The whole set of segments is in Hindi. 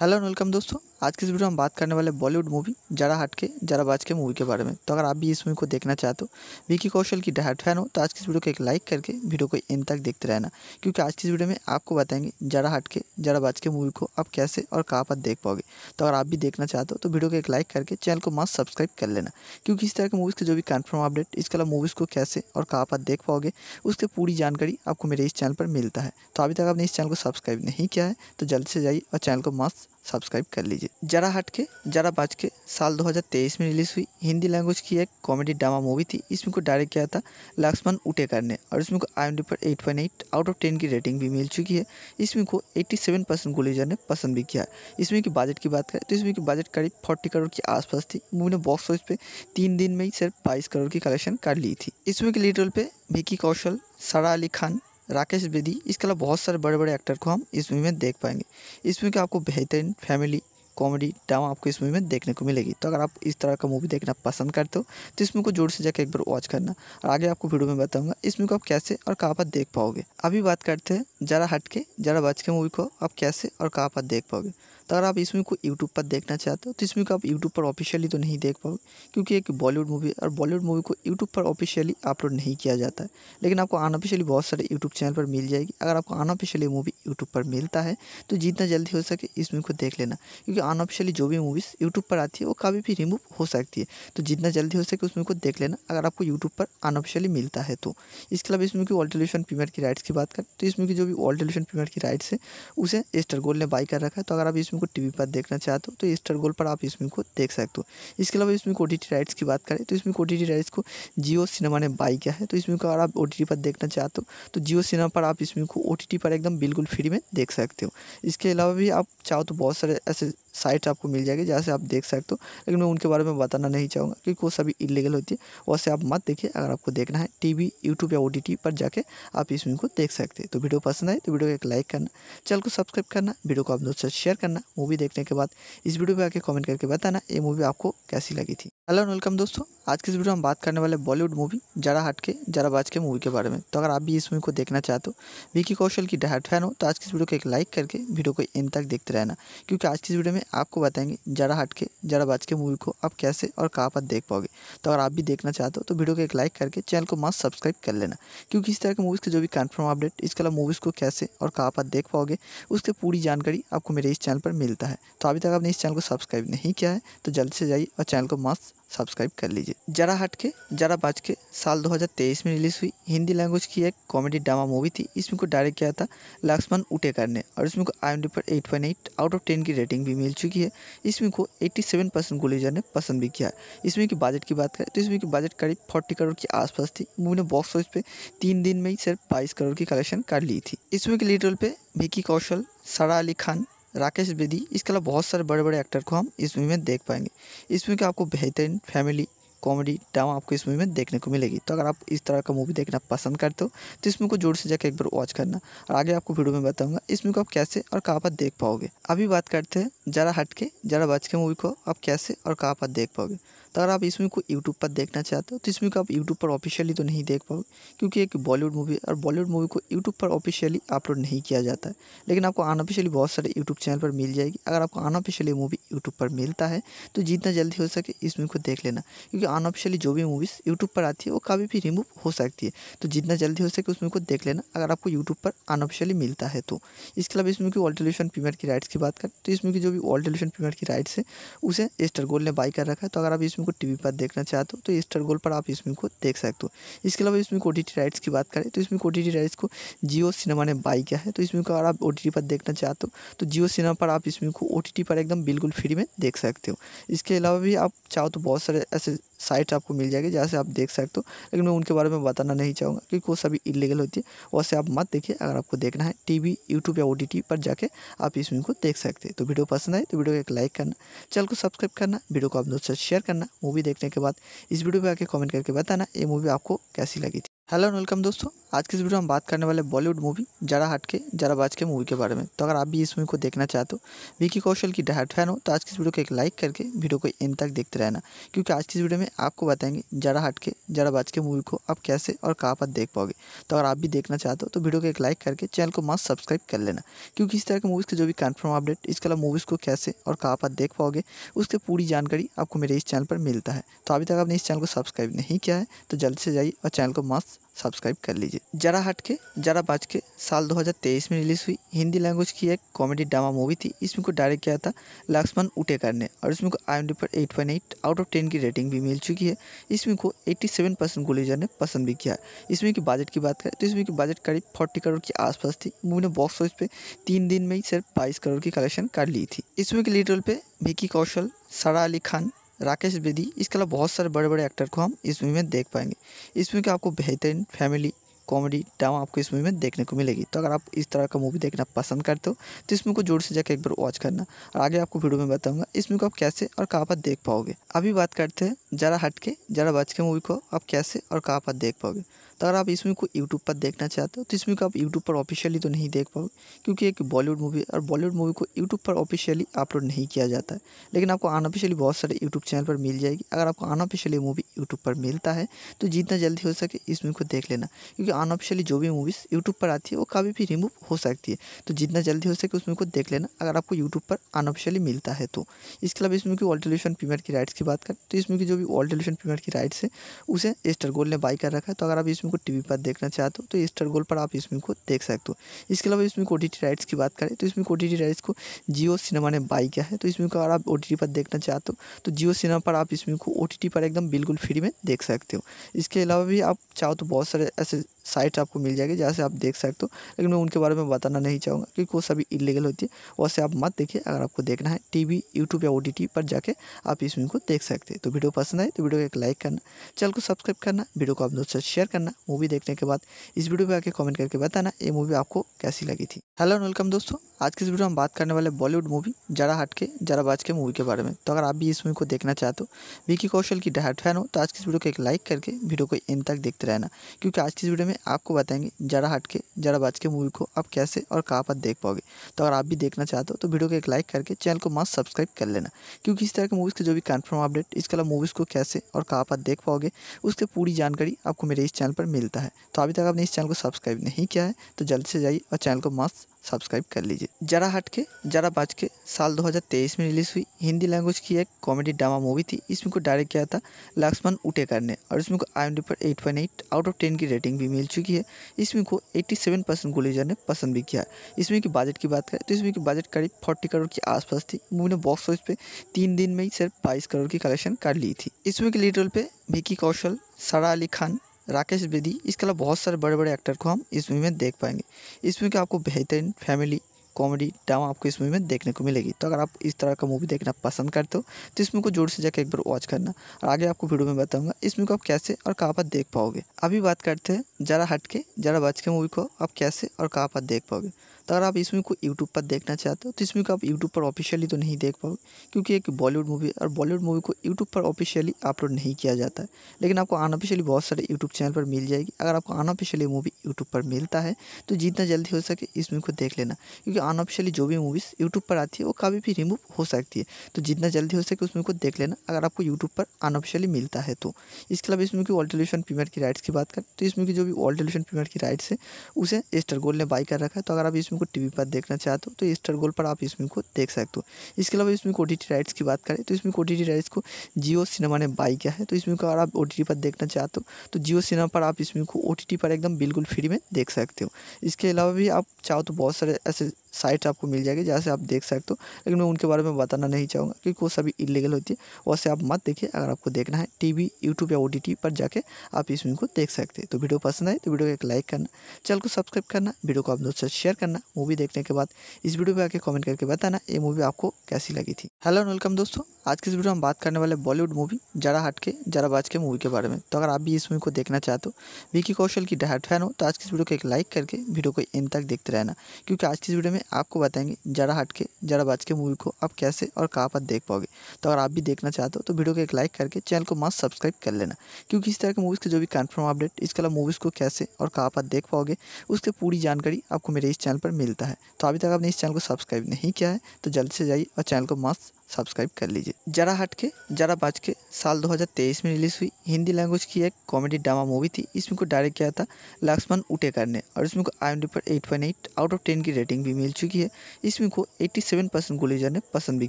Hello and welcome dosto आज की इस वीडियो में हम बात करने वाले बॉलीवुड मूवी जरा हटके जरा बाज के मूवी के बारे में तो अगर आप भी इस मूवी को देखना चाहते हो विकी कौशल की डायट फैन हो तो आज की इस वीडियो को एक लाइक करके वीडियो को एंड तक देखते रहना क्योंकि आज की इस वीडियो में आपको बताएंगे जरा हटके जरा बाज के मूवी को आप कैसे और कहाँ पर देख पाओगे तो अगर आप भी देखना चाहते हो तो वीडियो को एक लाइक करके चैनल को मस्त सब्सक्राइब कर लेना क्योंकि इस तरह के मूवीज़ के जो भी कन्फर्म अपडेट इसके अलावा मूवीज़ को कैसे और कहाँ पर देख पाओगे उसके पूरी जानकारी आपको मेरे इस चैनल पर मिलता है तो अभी तक आपने इस चैनल को सब्सक्राइब नहीं किया है तो जल्दी से जाइए और चैनल को मस्त सब्सक्राइब कर लीजिए जरा हट के जरा बाज के साल 2023 में रिलीज़ हुई हिंदी लैंग्वेज की एक कॉमेडी ड्रामा मूवी थी इसमें को डायरेक्ट किया था लक्ष्मण उटेकर ने और इसमें को आई पर eight point eight out of ten की रेटिंग भी मिल चुकी है इसमें को 87 परसेंट गोलीजर ने पसंद भी किया इसमें की बजट की बात करें तो इसमें की बजट करीब फोर्टी करोड़ के आसपास थी मूवी ने बॉक्स ऑफिस पे तीन दिन में ही सिर्फ बाईस करोड़ की कलेक्शन कर ली थी इसमें के लीडर पर पे विकी कौशल सारा अली खान राकेश बेदी इसके अलावा बहुत सारे बड़े बड़े एक्टर को हम इस मूवी में देख पाएंगे इस मूवी का आपको बेहतरीन फैमिली कॉमेडी ड्रामा आपको इस मूवी में देखने को मिलेगी तो अगर आप इस तरह का मूवी देखना पसंद करते हो तो इस मूवी को जोर से जाकर एक बार वॉच करना और आगे आपको वीडियो में बताऊंगा इस मूवी को आप कैसे और कहाँ पर देख पाओगे अभी बात करते हैं जरा हट के जरा बच के मूवी को आप कैसे और कहाँ पर देख पाओगे तो अगर आप इस मूवी को यूट्यूब पर देखना चाहते हो तो इस मूवी को आप यूट्यूब पर ऑफिशियली तो नहीं देख पाओगे क्योंकि एक बॉलीवुड मूवी और बॉलीवुड मूवी को यूट्यूब पर ऑफिशियली अपलोड नहीं किया जाता है लेकिन आपको अनऑफिशियली बहुत सारे यूट्यूब चैनल पर मिल जाएगी अगर आपको अनऑफिशियली मूवी यूट्यूब पर मिलता है तो जितना जल्दी हो सके इस मूवी को देख लेना क्योंकि अनऑफिशियली जो भी मूवीज़ यूट्यूब पर आती है वो कभी भी रिमूव हो सकती है तो जितना जल्दी हो सके उस मूवी को देख लेना अगर आपको यूट्यूब पर अनऑफिशियली मिलता है तो इसके अलावा इस मूवी की टेलीविजन प्रीमियर की राइट्स की बात करें तो इसमें की जो भी टेलीविजन प्रीमियर की राइट्स है उसे एस्टर गोल ने बाई कर रखा है तो अगर आप इसमें को टीवी पर देखना चाहते हो तो स्टार गोल्ड पर आप इसमें को देख सकते हो इसके अलावा इसमें ओ राइट्स की बात करें तो इसमें ओ राइट्स को जियो सिनेमा ने बाई किया है तो इसमें को अगर आप ओ पर देखना चाहते हो तो जियो सिनेमा पर आप इसमें को ओ पर एकदम बिल्कुल फ्री में देख सकते हो इसके अलावा भी आप चाहो तो बहुत सारे ऐसे साइट आपको मिल जाएगी जहाँ से आप देख सकते हो लेकिन मैं उनके बारे में बताना नहीं चाहूँगा क्योंकि वो सभी इलीगल होती है वैसे आप मत देखिए अगर आपको देखना है टीवी यूट्यूब या ओ पर जाके आप इसमें को देख सकते हैं तो वीडियो पसंद आए तो वीडियो को एक लाइक करना चैनल को सब्सक्राइब करना वीडियो को आप दोस्तों से शेयर करना मूवी देखने के बाद इस वीडियो पर आके कमेंट करके बताना ये मूवी आपको कैसी लगी थी हेलो एंड वेलकम दोस्तों आज की इस वीडियो में हम बात करने वाले बॉलीवुड मूवी जरा के जरा बाज के मूवी के बारे में तो अगर आप भी इस मूवी को देखना चाहते हो तो विकी कौशल की डायट फैन हो तो आज की इस वीडियो को एक लाइक करके वीडियो को इन तक देखते रहना क्योंकि आज की इस वीडियो में आपको बताएंगे जरा के जरा बाज के मूवी को आप कैसे और कहाँ पर देख पाओगे तो अगर आप भी देखना चाहते हो तो, तो वीडियो को एक लाइक करके चैनल को मस्त सब्सक्राइब कर लेना क्योंकि इस तरह के मूवीज़ के जो भी कन्फर्म अपडेट इसके अलावा मूवीज़ को कैसे और कहाँ पर देख पाओगे उसकी पूरी जानकारी आपको मेरे इस चैनल पर मिलता है तो अभी तक आपने इस चैनल को सब्सक्राइब नहीं किया है तो जल्द से जाइए और चैनल को मस्त सब्सक्राइब कर लीजिए जरा हट के जरा बाज के साल 2023 में रिलीज़ हुई हिंदी लैंग्वेज की एक कॉमेडी ड्रामा मूवी थी इसमें को डायरेक्ट किया था लक्ष्मण उटेकर ने और इसमें को आई पर 8.8 आउट ऑफ 10 की रेटिंग भी मिल चुकी है इसमें को 87 परसेंट गुलेजर ने पसंद भी किया इसमें की बजट की बात करें तो इसमें की बजट करीब फोर्टी करोड़ के आसपास थी मूवी ने बॉक्स ऑफिस पे तीन दिन में ही सिर्फ बाईस करोड़ की कलेक्शन कर ली थी इसमें की लीडर पे विकी कौशल सारा अली खान राकेश बेदी इसके अलावा बहुत सारे बड़े बड़े एक्टर को हम इस मूवी में देख पाएंगे इस मूवी का आपको बेहतरीन फैमिली कॉमेडी ड्रामा आपको इस मूवी में देखने को मिलेगी तो अगर आप इस तरह का मूवी देखना पसंद करते हो तो इस मूवी को जोर से जाकर एक बार वॉच करना और आगे आपको वीडियो में बताऊंगा इस मूवी को आप कैसे और कहाँ पर देख पाओगे अभी बात करते हैं जरा हटके जरा बच के मूवी को आप कैसे और कहाँ पर देख पाओगे तो अगर आप इसमें को यूट्यूब पर देखना चाहते हो तो इसमें को आप यूट्यूब पर ऑफिशियली तो नहीं देख पाओगे क्योंकि एक बॉलीवुड मूवी और बॉलीवुड मूवी को यूट्यूब पर ऑफिशियली अपलोड नहीं किया जाता है लेकिन आपको अनऑफिशियली बहुत सारे यूट्यूब चैनल पर मिल जाएगी अगर आपको अनऑफिशियली मूवी यूट्यूब पर मिलता है तो जितना जल्दी हो सके इस मूवी को देख लेना क्योंकि अनऑफिशियली जो भी मूवीज़ यूट्यूब पर आती है वो कभी भी रिमूव हो सकती है तो जितना जल्दी हो सके उस मूवी को देख लेना अगर आपको यूट्यूब पर अनऑफिशियली मिलता है तो इसके अलावा इसमें की ऑल्टोल्यूशन प्रीमियर की राइट्स की बात करें तो इसमें की जो भी ऑल्टोल्यूशन प्रीमियर की राइट्स है उसे एस्टर गोल्ड ने बाई कर रखा है तो अगर आप इस इसमें को टीवी पर देखना चाहते हो तो, तो स्टार गोल्ड पर आप इसमें को देख सकते हो इसके अलावा इसमें ओ राइट्स की बात करें तो इसमें ओ राइट्स को जियो सिनेमा ने बाई किया है तो इसमें को अगर आप ओ पर देखना चाहते हो तो जियो तो सिनेमा पर आप इसमें को ओ पर एकदम बिल्कुल फ्री में देख सकते हो इसके अलावा भी आप चाहो तो बहुत सारे ऐसे साइट आपको मिल जाएगी जहाँ से आप देख सकते हो लेकिन मैं उनके बारे में बताना नहीं चाहूँगा क्योंकि वो सभी इलीगल होती है वैसे आप मत देखिए अगर आपको देखना है टीवी यूट्यूब या ओ पर जाके आप इसमें को देख सकते हैं तो वीडियो पसंद आए तो वीडियो को एक लाइक करना चैनल को सब्सक्राइब करना वीडियो को आप दोस्तों से शेयर करना मूवी देखने के बाद इस वीडियो पर आके कमेंट करके बताना ये मूवी आपको कैसी लगी थी हेलो एंड वेलकम दोस्तों आज की इस वीडियो में हम बात करने वाले बॉलीवुड मूवी जरा हट के जरा बाज के मूवी के बारे में तो अगर आप भी इस मूवी को देखना चाहते हो विकी कौशल की डहाट फैन हो तो आज की इस वीडियो को एक लाइक करके वीडियो को इन तक देखते रहना क्योंकि आज की इस वीडियो में आपको बताएंगे जरा हट के जरा बाज के मूवी को आप कैसे और कहाँ पर देख पाओगे तो अगर आप भी देखना चाहते हो तो वीडियो को एक लाइक करके चैनल को मस्त सब्सक्राइब कर लेना क्योंकि इस तरह के मूवीज़ के जो भी कन्फर्म अपडेट इसके अलावा मूवीज़ को कैसे और कहाँ पर देख पाओगे उसके पूरी जानकारी आपको मेरे इस चैनल पर मिलता है तो अभी तक आपने इस चैनल को सब्सक्राइब नहीं किया है तो जल्द से जाइए और चैनल को मस्त सब्सक्राइब कर लीजिए जरा हट के जरा बाज के साल 2023 में रिलीज़ हुई हिंदी लैंग्वेज की एक कॉमेडी ड्रामा मूवी थी इसमें को डायरेक्ट किया था लक्ष्मण उटेकर ने और इसमें को आई पर eight point eight out of ten की रेटिंग भी मिल चुकी है इसमें को 87 परसेंट गुलेजर ने पसंद भी किया इसमें की बजट की बात करें तो इसमें की बजट करीब फोर्टी करोड़ के आसपास थी मूवी ने बॉक्स ऑफिस पे तीन दिन में ही सिर्फ बाईस करोड़ की कलेक्शन कर ली थी इसमें के लीडर पर पे विकी कौशल सारा अली खान राकेश बेदी इसके अलावा बहुत सारे बड़े बड़े एक्टर को हम इस मूवी में देख पाएंगे इस मूवी का आपको बेहतरीन फैमिली कॉमेडी ड्रामा आपको इस मूवी में देखने को मिलेगी तो अगर आप इस तरह का मूवी देखना पसंद करते हो तो इस मूवी को जोर से जाकर एक बार वॉच करना और आगे आपको वीडियो में बताऊंगा इस मूवी को आप कैसे और कहाँ पर देख पाओगे अभी बात करते हैं जरा हटके जरा बच के मूवी को आप कैसे और कहाँ पर देख पाओगे तो अगर आप इसमें को यूट्यूब पर देखना चाहते हो तो इसमें को आप यूट्यूब पर ऑफिशियली तो नहीं देख पाओगे क्योंकि एक बॉलीवुड मूवी और बॉलीवुड मूवी को यूट्यूब पर ऑफिशियली अपलोड नहीं किया जाता है लेकिन आपको अनऑफिशियली बहुत सारे यूट्यूब चैनल पर मिल जाएगी अगर आपको अनऑफिशियली मूवी यूट्यूब पर मिलता है तो जितना जल्दी हो सके इस मूवी को देख लेना क्योंकि अनऑफिशियली जो भी मूवीज़ यूट्यूब पर आती है वो कभी भी रिमूव हो सकती है तो जितना जल्दी हो सके उस मूवी को देख लेना अगर आपको यूट्यूब पर अनऑफिशियली मिलता है तो इसके अलावा इस मूवी की ऑल टेलीविजन प्रीमियर की राइट्स की बात करें तो इस मूवी की जो भी ऑल टेलीविजन प्रीमियर की राइट्स है उसे एस्टर गोल ने बाई कर रखा है तो अगर आप इस को टीवी पर देखना चाहते हो तो स्टार गोल पर आप इस को देख सकते हो इसके अलावा इसमें को राइट्स की बात करें तो इसमें ओ राइट्स को जियो सिनेमा ने बाई किया है तो इसमें अगर आप ओ पर देखना चाहते हो तो जियो सिनेमा पर आप इसमें को ओ पर एकदम बिल्कुल फ्री में देख सकते हो इसके अलावा भी आप चाहो तो बहुत सारे ऐसे साइट आपको मिल जाएगी जहाँ से आप देख सकते हो लेकिन मैं उनके बारे में बताना नहीं चाहूँगा क्योंकि वो सभी इलीगल होती है वैसे आप मत देखिए अगर आपको देखना है टीवी यूट्यूब या ओ पर जाके आप इस वीडियो को देख सकते हैं तो वीडियो पसंद आए तो वीडियो को एक लाइक करना चैनल को सब्सक्राइब करना वीडियो को आप दोस्तों से शेयर करना मूवी देखने के बाद इस वीडियो पर आके कॉमेंट करके बताना ये मूवी आपको कैसी लगी थी हेलो एंड वेलकम दोस्तों आज के इस वीडियो में हम बात करने वाले बॉलीवुड मूवी जरा हटके जरा बाज के मूवी के बारे में तो अगर आप भी इस मूवी को देखना चाहते हो विकी कौशल की डहाट फैन हो तो आज की इस वीडियो को एक लाइक करके वीडियो को इन तक देखते रहना क्योंकि आज की इस वीडियो में आपको बताएंगे जरा हटके जरा बाज के मूवी को आप कैसे और कहाँ पर देख पाओगे तो अगर आप भी देखना चाहते हो तो वीडियो को एक लाइक करके चैनल को मस्त सब्सक्राइब कर लेना क्योंकि इस तरह के मूवीज़ के जो भी कन्फर्म अपडेट इसके अलावा मूवीज़ को कैसे और कहाँ पर देख पाओगे उसकी पूरी जानकारी आपको मेरे इस चैनल पर मिलता है तो अभी तक आपने इस चैनल को सब्सक्राइब नहीं किया है तो जल्दी से जाइए और चैनल को मस्त सब्सक्राइब कर लीजिए जरा हट के जरा बाज के साल 2023 में रिलीज़ हुई हिंदी लैंग्वेज की एक कॉमेडी ड्रामा मूवी थी इसमें को डायरेक्ट किया था लक्ष्मण उटेकर ने और इसमें को आई पर 8.8 आउट ऑफ 10 की रेटिंग भी मिल चुकी है इसमें को 87 परसेंट गोलीजर ने पसंद भी किया इसमें की बजट की बात करें तो इसमें की बजट करीब फोर्टी करोड़ के आसपास थी मूवी ने बॉक्स ऑफिस पे तीन दिन में ही सिर्फ बाईस करोड़ की कलेक्शन कर ली थी इसमें की लीडर पे विकी कौशल सारा अली खान राकेश बेदी इसके अलावा बहुत सारे बड़े बड़े एक्टर को हम इस मूवी में देख पाएंगे इस मूवी का आपको बेहतरीन फैमिली कॉमेडी ड्रामा आपको इस मूवी में देखने को मिलेगी तो अगर आप इस तरह का मूवी देखना पसंद करते हो तो इस मूवी को जोर से जाकर एक बार वॉच करना और आगे आपको वीडियो में बताऊंगा इस मूवी को आप कैसे और कहाँ पर देख पाओगे अभी बात करते हैं जरा हटके जरा बच के मूवी को आप कैसे और कहाँ पर देख पाओगे अगर आप इस मूवी को यूट्यूब पर देखना चाहते हो तो इस मूवी को आप यूट्यूब पर ऑफिशियली तो नहीं देख पाओगे क्योंकि एक बॉलीवुड मूवी और बॉलीवुड मूवी को यूट्यूब पर ऑफिशियली अपलोड नहीं किया जाता है लेकिन आपको अनऑफिशियली बहुत सारे यूट्यूब चैनल पर मिल जाएगी अगर आपको अनऑफिशियली मूवी यूट्यूब पर मिलता है तो जितना जल्दी हो सके इस मूवी को देख लेना क्योंकि अनऑफिशियली जो भी मूवीज़ यूट्यूब पर आती है वो कभी भी रिमूव हो सकती है तो जितना जल्दी हो सके उस मूवी को देख लेना अगर आपको यूट्यूब पर अनऑफिशियली मिलता है तो इसके अलावा इस मूवी की टेलीविजन प्रीमियर की राइट्स की बात करें तो इसमें की जो भी टेलीविजन प्रीमियर की राइट्स है उसे एस्टर गोल्ड ने बाई कर रखा है तो अगर आप इसमें को टीवी पर देखना चाहते हो तो स्टार गोल्ड पर आप इसमें को देख सकते हो इसके अलावा इसमें ओ राइट्स की बात करें तो इसमें ओ राइट्स को जियो सिनेमा ने बाई किया है तो इसमें को अगर आप ओ पर देखना चाहते हो तो जियो सिनेमा पर आप इसमें को ओ पर एकदम बिल्कुल फ्री में देख सकते हो इसके अलावा भी आप चाहो तो बहुत सारे ऐसे साइट आपको मिल जाएगी जहाँ से आप देख सकते हो लेकिन मैं उनके बारे में बताना नहीं चाहूँगा क्योंकि वो सभी इलीगल होती है वैसे आप मत देखिए अगर आपको देखना है टीवी यूट्यूब या ओ पर जाके आप इस वीडियो को देख सकते हैं तो वीडियो पसंद आए तो वीडियो को एक लाइक करना चैनल को सब्सक्राइब करना वीडियो को आप दोस्तों से शेयर करना मूवी देखने के बाद इस वीडियो पर आके कमेंट करके बताना ये मूवी आपको कैसी लगी थी हेलो एंड वेलकम दोस्तों आज की इस वीडियो में बात करने वाले बॉलीवुड मूवी जरा हटके जरा बाज के मूवी के बारे में तो अगर आप भी इस मूवी को देखना चाहते हो विकी कौशल की डायट फैन हो तो आज की इस वीडियो को एक लाइक करके वीडियो को एंड तक देखते रहना क्योंकि आज की इस वीडियो में में आपको बताएंगे जरा हट के जड़ा बाज के मूवी को आप कैसे और कहाँ पर देख पाओगे तो अगर आप भी देखना चाहते हो तो वीडियो को एक लाइक करके चैनल को मस्त सब्सक्राइब कर लेना क्योंकि इस तरह के मूवीज़ के जो भी कन्फर्म अपडेट इसके अलावा मूवीज़ को कैसे और कहाँ पर देख पाओगे उसकी पूरी जानकारी आपको मेरे इस चैनल पर मिलता है तो अभी तक आपने इस चैनल को सब्सक्राइब नहीं किया है तो जल्द से जाइए और चैनल को मस्त सब्सक्राइब कर लीजिए जरा हट के जरा बाज के साल 2023 में रिलीज़ हुई हिंदी लैंग्वेज की एक कॉमेडी ड्रामा मूवी थी इसमें को डायरेक्ट किया था लक्ष्मण उटेकर ने और इसमें को आई पर 8.8 आउट ऑफ 10 की रेटिंग भी मिल चुकी है इसमें को 87 परसेंट गुलेजर ने पसंद भी